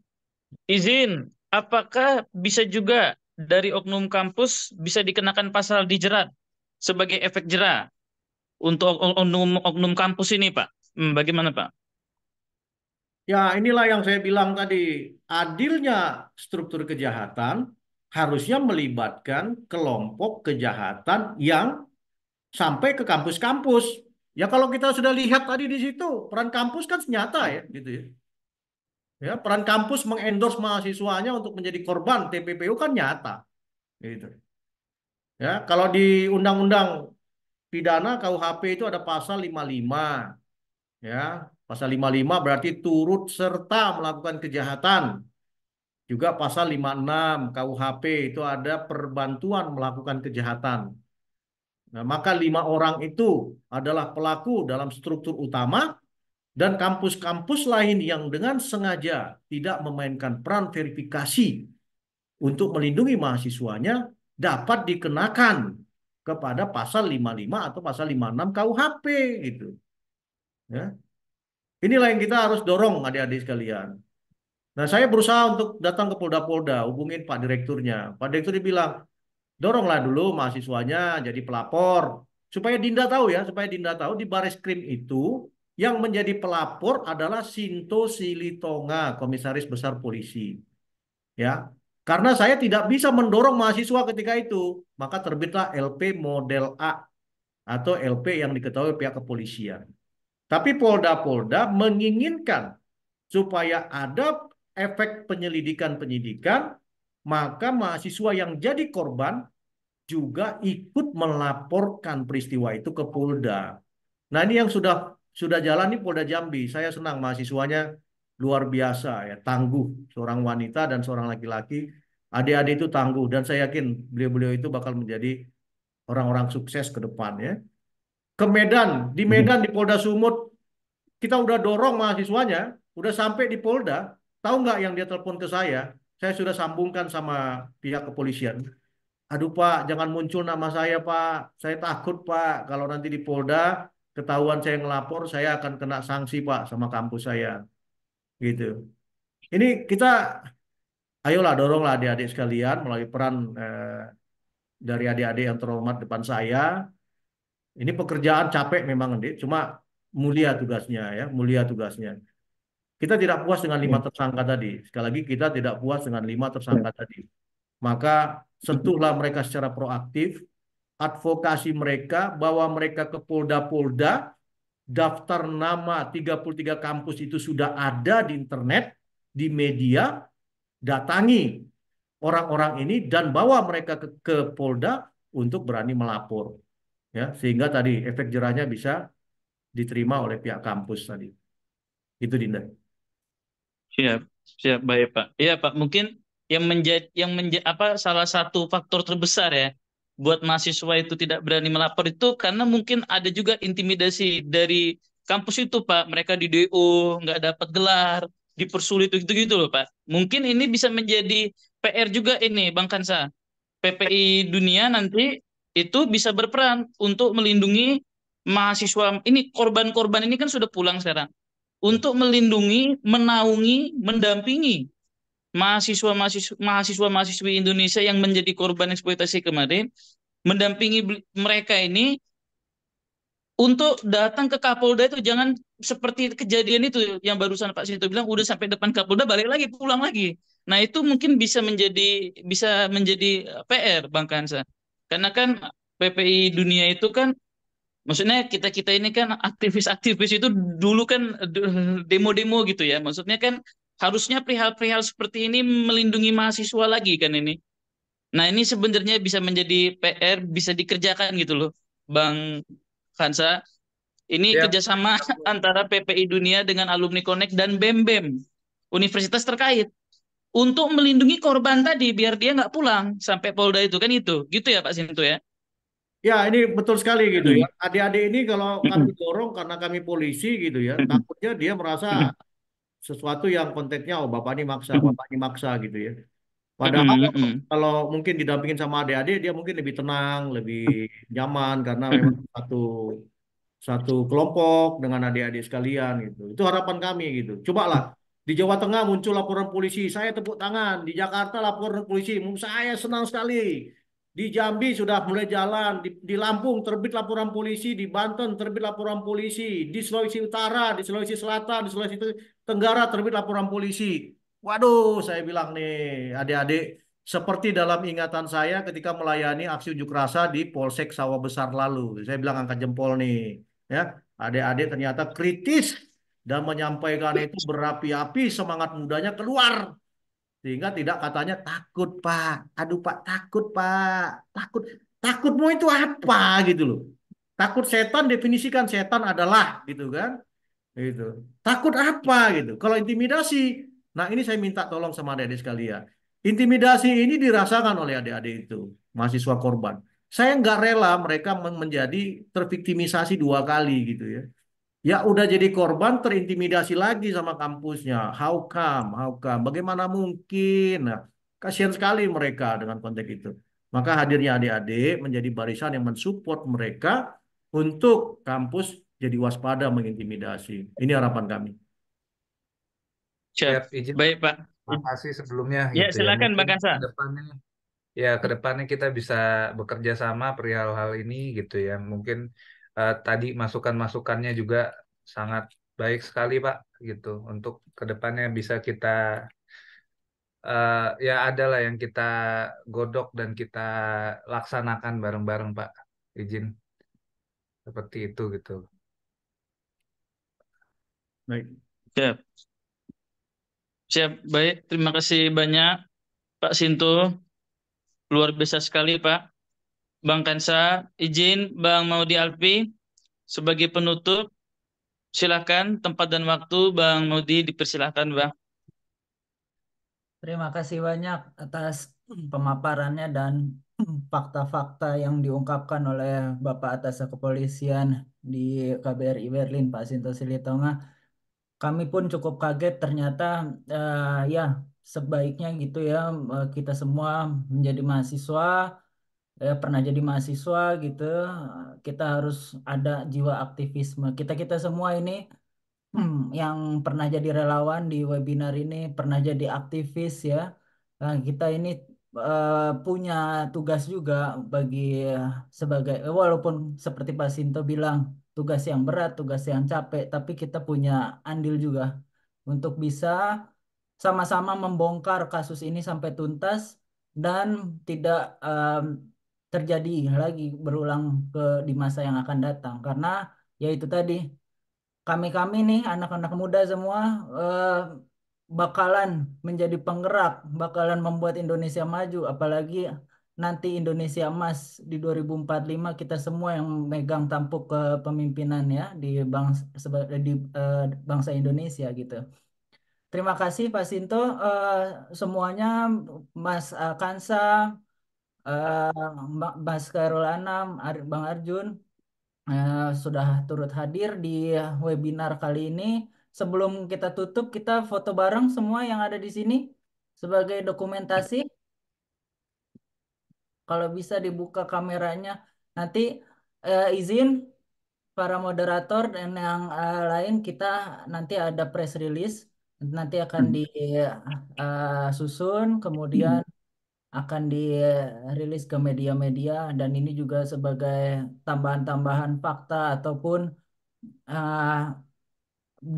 Izin, apakah bisa juga dari oknum kampus bisa dikenakan pasal dijerat sebagai efek jerah untuk oknum-oknum kampus ini, Pak. Hmm, bagaimana, Pak? Ya, inilah yang saya bilang tadi. Adilnya struktur kejahatan harusnya melibatkan kelompok kejahatan yang sampai ke kampus-kampus. Ya kalau kita sudah lihat tadi di situ, peran kampus kan nyata ya, gitu ya. Ya, peran kampus mengendorse mahasiswanya untuk menjadi korban TPPU kan nyata. Gitu. Ya, kalau di undang-undang pidana KUHP itu ada pasal 55. Ya, pasal 55 berarti turut serta melakukan kejahatan. Juga pasal 56 KUHP itu ada perbantuan melakukan kejahatan. Nah, maka lima orang itu adalah pelaku dalam struktur utama dan kampus-kampus lain yang dengan sengaja tidak memainkan peran verifikasi untuk melindungi mahasiswanya dapat dikenakan kepada pasal 55 atau pasal 56 KUHP gitu. Ya. Inilah yang kita harus dorong adik-adik sekalian. Nah, saya berusaha untuk datang ke Polda-Polda, hubungin Pak Direkturnya. Pak Direktur dibilang doronglah dulu mahasiswanya jadi pelapor. Supaya Dinda tahu ya, supaya Dinda tahu di baris krim itu yang menjadi pelapor adalah Sinto Silitonga, Komisaris Besar Polisi. Ya, karena saya tidak bisa mendorong mahasiswa ketika itu, maka terbitlah LP model A atau LP yang diketahui pihak kepolisian. Tapi Polda-Polda menginginkan supaya ada efek penyelidikan-penyidikan, maka mahasiswa yang jadi korban juga ikut melaporkan peristiwa itu ke Polda. Nah ini yang sudah sudah jalan nih Polda Jambi. Saya senang mahasiswanya luar biasa ya, tangguh seorang wanita dan seorang laki-laki. Adik-adik itu tangguh dan saya yakin beliau-beliau itu bakal menjadi orang-orang sukses ke depan ya. Ke Medan, di hmm. Medan di Polda Sumut kita udah dorong mahasiswanya, udah sampai di Polda. Tahu nggak yang dia telepon ke saya? Saya sudah sambungkan sama pihak kepolisian. Aduh Pak, jangan muncul nama saya Pak. Saya takut Pak, kalau nanti di Polda ketahuan saya ngelapor, saya akan kena sanksi Pak sama kampus saya gitu. Ini kita ayolah doronglah adik-adik sekalian melalui peran eh, dari adik-adik yang terhormat depan saya. Ini pekerjaan capek memang, nih cuma mulia tugasnya ya, mulia tugasnya. Kita tidak puas dengan lima hmm. tersangka tadi. Sekali lagi kita tidak puas dengan lima tersangka hmm. tadi. Maka sentuhlah mereka secara proaktif, advokasi mereka, bawa mereka ke polda-polda, daftar nama 33 kampus itu sudah ada di internet, di media, datangi orang-orang ini dan bawa mereka ke, ke Polda untuk berani melapor. Ya, sehingga tadi efek jerahnya bisa diterima oleh pihak kampus tadi. Itu Dinda. Siap, siap baik Pak. Iya Pak, mungkin yang menjadi yang menjadi apa salah satu faktor terbesar ya buat mahasiswa itu tidak berani melapor itu karena mungkin ada juga intimidasi dari kampus itu pak mereka di DO nggak dapat gelar dipersulit itu gitu loh pak mungkin ini bisa menjadi PR juga ini bang Kansa PPI dunia nanti itu bisa berperan untuk melindungi mahasiswa ini korban-korban ini kan sudah pulang sekarang untuk melindungi menaungi mendampingi mahasiswa mahasiswa mahasiswa Indonesia yang menjadi korban eksploitasi kemarin mendampingi mereka ini untuk datang ke Kapolda itu jangan seperti kejadian itu yang barusan Pak Sinto bilang udah sampai depan Kapolda balik lagi pulang lagi. Nah, itu mungkin bisa menjadi bisa menjadi eh, PR Bang Kansa. Karena kan PPI dunia itu kan maksudnya kita kita ini kan aktivis-aktivis itu dulu kan eh, demo-demo gitu ya maksudnya kan harusnya perihal-perihal seperti ini melindungi mahasiswa lagi kan ini. Nah ini sebenarnya bisa menjadi PR, bisa dikerjakan gitu loh Bang Hansa. Ini ya. kerjasama antara PPI Dunia dengan Alumni Connect dan BEM-BEM, universitas terkait. Untuk melindungi korban tadi, biar dia nggak pulang sampai Polda itu kan itu. Gitu ya Pak Sintu ya? Ya, ini betul sekali gitu ya. Adik-adik ini kalau kami dorong karena kami polisi gitu ya, takutnya dia merasa sesuatu yang konteksnya oh bapak ini maksa, bapak ini maksa gitu ya. Padahal mm -hmm. kalau mungkin didampingin sama adik-adik dia mungkin lebih tenang, lebih nyaman karena memang satu satu kelompok dengan adik-adik sekalian gitu. Itu harapan kami gitu. Cobalah di Jawa Tengah muncul laporan polisi, saya tepuk tangan. Di Jakarta laporan polisi, saya senang sekali. Di Jambi sudah mulai jalan, di, di Lampung terbit laporan polisi, di Banten terbit laporan polisi, di Sulawesi Utara, di Sulawesi Selatan, di Sulawesi Tenggara terbit laporan polisi. Waduh, saya bilang nih adik-adik, seperti dalam ingatan saya ketika melayani aksi unjuk rasa di Polsek Sawah Besar lalu. Saya bilang angkat jempol nih, ya. Adik-adik ternyata kritis dan menyampaikan itu berapi-api semangat mudanya keluar sehingga tidak katanya takut pak, aduh pak takut pak, takut. Takutmu itu apa gitu loh. Takut setan definisikan setan adalah gitu kan. Gitu. Takut apa gitu. Kalau intimidasi, nah ini saya minta tolong sama adik-adik sekalian. Intimidasi ini dirasakan oleh adik-adik itu, mahasiswa korban. Saya nggak rela mereka menjadi terviktimisasi dua kali gitu ya. Ya udah jadi korban terintimidasi lagi sama kampusnya. How come? How come? Bagaimana mungkin? Nah, kasihan sekali mereka dengan konteks itu. Maka hadirnya adik-adik menjadi barisan yang mensupport mereka untuk kampus jadi waspada mengintimidasi. Ini harapan kami. Siap. Baik, Pak. Terima kasih sebelumnya. Ya, gitu ya, silakan, ya. Bang Ke Depannya ya kedepannya kita bisa bekerja sama perihal hal ini gitu ya mungkin Eh, tadi masukan-masukannya juga sangat baik sekali Pak gitu untuk kedepannya bisa kita uh, ya adalah yang kita godok dan kita laksanakan bareng-bareng Pak izin seperti itu gitu. Baik. Siap. Siap, baik. Terima kasih banyak Pak Sinto. Luar biasa sekali Pak Bang Kansa, izin Bang Maudi Alfi sebagai penutup. Silakan tempat dan waktu Bang Maudi dipersilahkan Bang. Terima kasih banyak atas pemaparannya dan fakta-fakta yang diungkapkan oleh Bapak Atas Kepolisian di KBRI Berlin Pak Sinto Silitonga. Kami pun cukup kaget ternyata uh, ya sebaiknya gitu ya eh, kita semua menjadi mahasiswa ya, pernah jadi mahasiswa gitu kita harus ada jiwa aktivisme kita kita semua ini hmm, yang pernah jadi relawan di webinar ini pernah jadi aktivis ya nah, kita ini uh, punya tugas juga bagi eh, sebagai walaupun seperti Pak Sinto bilang tugas yang berat tugas yang capek tapi kita punya andil juga untuk bisa sama-sama membongkar kasus ini sampai tuntas dan tidak um, terjadi lagi berulang ke di masa yang akan datang karena yaitu tadi kami-kami nih anak-anak muda semua eh, bakalan menjadi penggerak, bakalan membuat Indonesia maju apalagi nanti Indonesia emas di 2045 kita semua yang megang tampuk kepemimpinan ya di bangsa di eh, bangsa Indonesia gitu. Terima kasih Pak Sinto eh, semuanya Mas Kansa Eh, Mbak Mas Khairul Anam, Bang Arjun uh, sudah turut hadir di webinar kali ini. Sebelum kita tutup, kita foto bareng semua yang ada di sini sebagai dokumentasi. Kalau bisa dibuka kameranya, nanti uh, izin para moderator dan yang uh, lain kita nanti ada press release nanti akan hmm. disusun uh, kemudian akan dirilis ke media-media dan ini juga sebagai tambahan-tambahan fakta ataupun uh,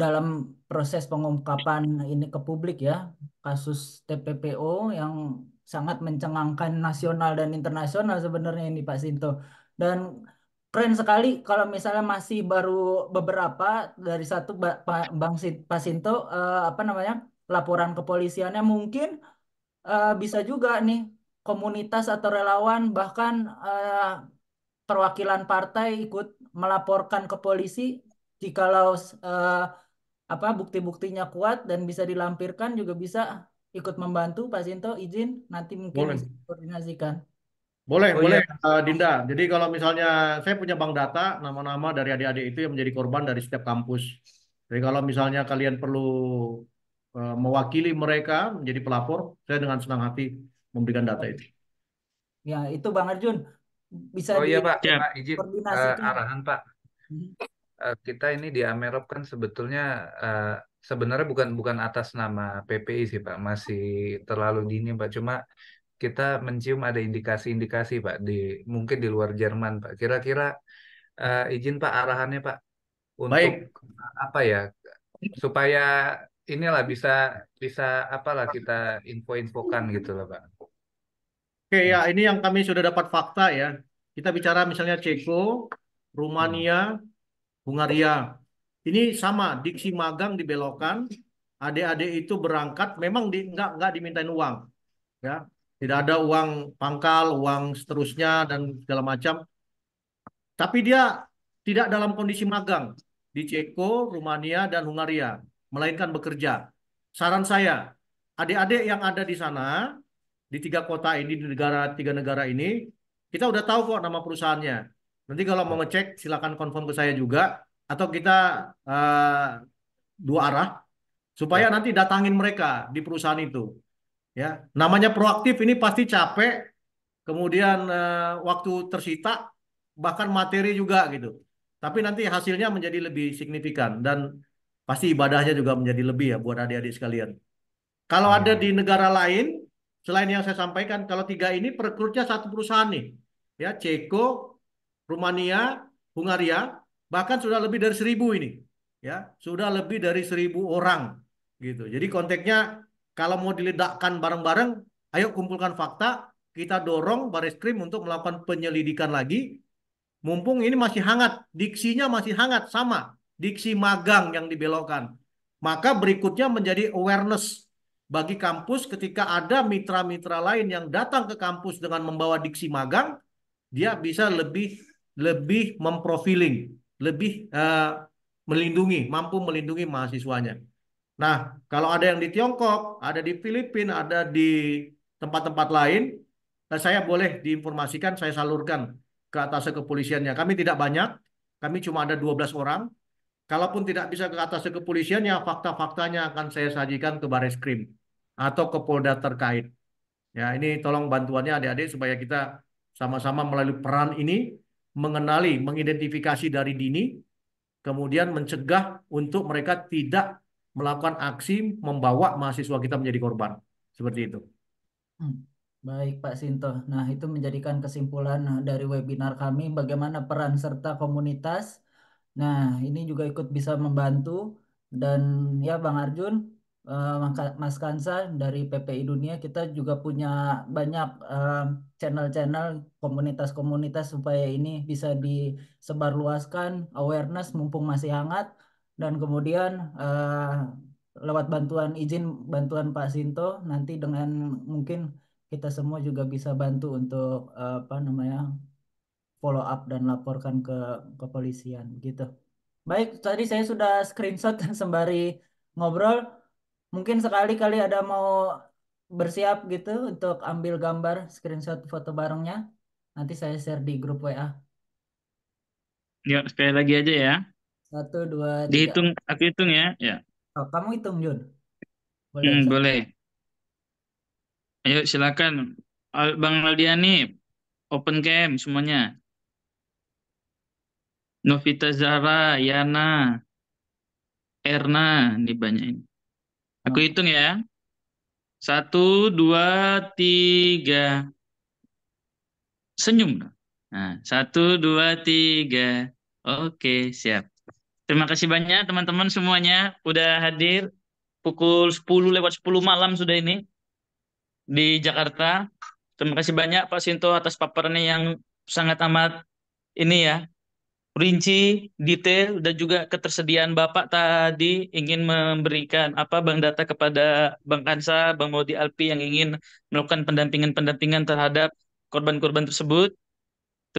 dalam proses pengungkapan ini ke publik ya kasus TPPO yang sangat mencengangkan nasional dan internasional sebenarnya ini Pak Sinto dan keren sekali kalau misalnya masih baru beberapa dari satu Bang Pak Sinto uh, apa namanya laporan kepolisiannya mungkin uh, bisa juga nih komunitas atau relawan bahkan uh, perwakilan partai ikut melaporkan ke polisi jikalau uh, apa bukti-buktinya kuat dan bisa dilampirkan juga bisa ikut membantu Pak Sinto izin nanti mungkin boleh. koordinasikan. Boleh, oh, boleh iya. uh, Dinda. Jadi kalau misalnya saya punya bank data nama-nama dari adik-adik itu yang menjadi korban dari setiap kampus. Jadi kalau misalnya kalian perlu Eh, mewakili mereka menjadi pelapor, saya dengan senang hati memberikan data itu. Ya, itu Bang Arjun. Bisa oh iya Pak, Pak izin uh, arahan Pak. Uh, kita ini di Amerop kan sebetulnya uh, sebenarnya bukan bukan atas nama PPI sih Pak, masih terlalu dini Pak. Cuma kita mencium ada indikasi-indikasi Pak di mungkin di luar Jerman Pak. Kira-kira uh, izin Pak arahannya Pak untuk Baik. apa ya supaya inilah bisa bisa apalah kita info-infokan gitu loh Pak. Oke ya, ini yang kami sudah dapat fakta ya. Kita bicara misalnya Ceko, Rumania, Hungaria. Ini sama, diksi magang dibelokkan, adik-adik itu berangkat, memang di, nggak, nggak dimintain uang. ya Tidak ada uang pangkal, uang seterusnya, dan segala macam. Tapi dia tidak dalam kondisi magang di Ceko, Rumania, dan Hungaria melainkan bekerja. Saran saya, adik-adik yang ada di sana, di tiga kota ini, di negara tiga negara ini, kita udah tahu kok nama perusahaannya. Nanti kalau mau ngecek, silakan konfirm ke saya juga, atau kita uh, dua arah, supaya ya. nanti datangin mereka di perusahaan itu. Ya, namanya proaktif ini pasti capek, kemudian uh, waktu tersita, bahkan materi juga gitu. Tapi nanti hasilnya menjadi lebih signifikan dan Pasti ibadahnya juga menjadi lebih ya buat adik-adik sekalian. Kalau hmm. ada di negara lain, selain yang saya sampaikan, kalau tiga ini perekrutnya satu perusahaan nih. Ya, Ceko, Rumania, Hungaria, bahkan sudah lebih dari seribu ini. Ya, sudah lebih dari seribu orang gitu. Jadi konteksnya kalau mau diledakkan bareng-bareng, ayo kumpulkan fakta, kita dorong Baris Krim untuk melakukan penyelidikan lagi. Mumpung ini masih hangat, diksinya masih hangat, sama diksi magang yang dibelokkan. Maka berikutnya menjadi awareness bagi kampus ketika ada mitra-mitra lain yang datang ke kampus dengan membawa diksi magang, dia bisa lebih lebih memprofiling, lebih uh, melindungi, mampu melindungi mahasiswanya. Nah, kalau ada yang di Tiongkok, ada di Filipina, ada di tempat-tempat lain, eh, saya boleh diinformasikan, saya salurkan ke atas kepolisiannya. Kami tidak banyak, kami cuma ada 12 orang, Kalaupun tidak bisa ke atas kepolisian, ya fakta-faktanya akan saya sajikan ke Baris Krim atau ke Polda terkait. Ya, ini tolong bantuannya adik-adik supaya kita sama-sama melalui peran ini mengenali, mengidentifikasi dari dini, kemudian mencegah untuk mereka tidak melakukan aksi membawa mahasiswa kita menjadi korban. Seperti itu. Hmm. Baik Pak Sinto. Nah, itu menjadikan kesimpulan eh, dari webinar kami bagaimana peran serta komunitas Nah, ini juga ikut bisa membantu dan ya Bang Arjun, eh, Mas Kansa dari PPI Dunia kita juga punya banyak eh, channel-channel komunitas-komunitas supaya ini bisa disebarluaskan awareness mumpung masih hangat dan kemudian eh, lewat bantuan izin bantuan Pak Sinto nanti dengan mungkin kita semua juga bisa bantu untuk apa namanya follow up dan laporkan ke kepolisian gitu. Baik, tadi saya sudah screenshot sembari ngobrol. Mungkin sekali-kali ada mau bersiap gitu untuk ambil gambar screenshot foto barengnya. Nanti saya share di grup WA. Yuk, ya, sekali lagi aja ya. Satu, dua, tiga. Dihitung, aku hitung ya. ya. Oh, kamu hitung, Jun. Boleh. Hmm, boleh. Ayo, silakan. Bang Aldiani, open cam semuanya. Novita Zara, Yana, Erna, ini banyak ini. Aku hmm. hitung ya. Satu, dua, tiga. Senyum. Nah, satu, dua, tiga. Oke, siap. Terima kasih banyak teman-teman semuanya udah hadir pukul 10 lewat 10 malam sudah ini di Jakarta. Terima kasih banyak Pak Sinto atas papernya yang sangat amat ini ya rinci, detail, dan juga ketersediaan Bapak tadi ingin memberikan apa bank data kepada Bang Kansa, Bang Modi Alpi yang ingin melakukan pendampingan-pendampingan terhadap korban-korban tersebut.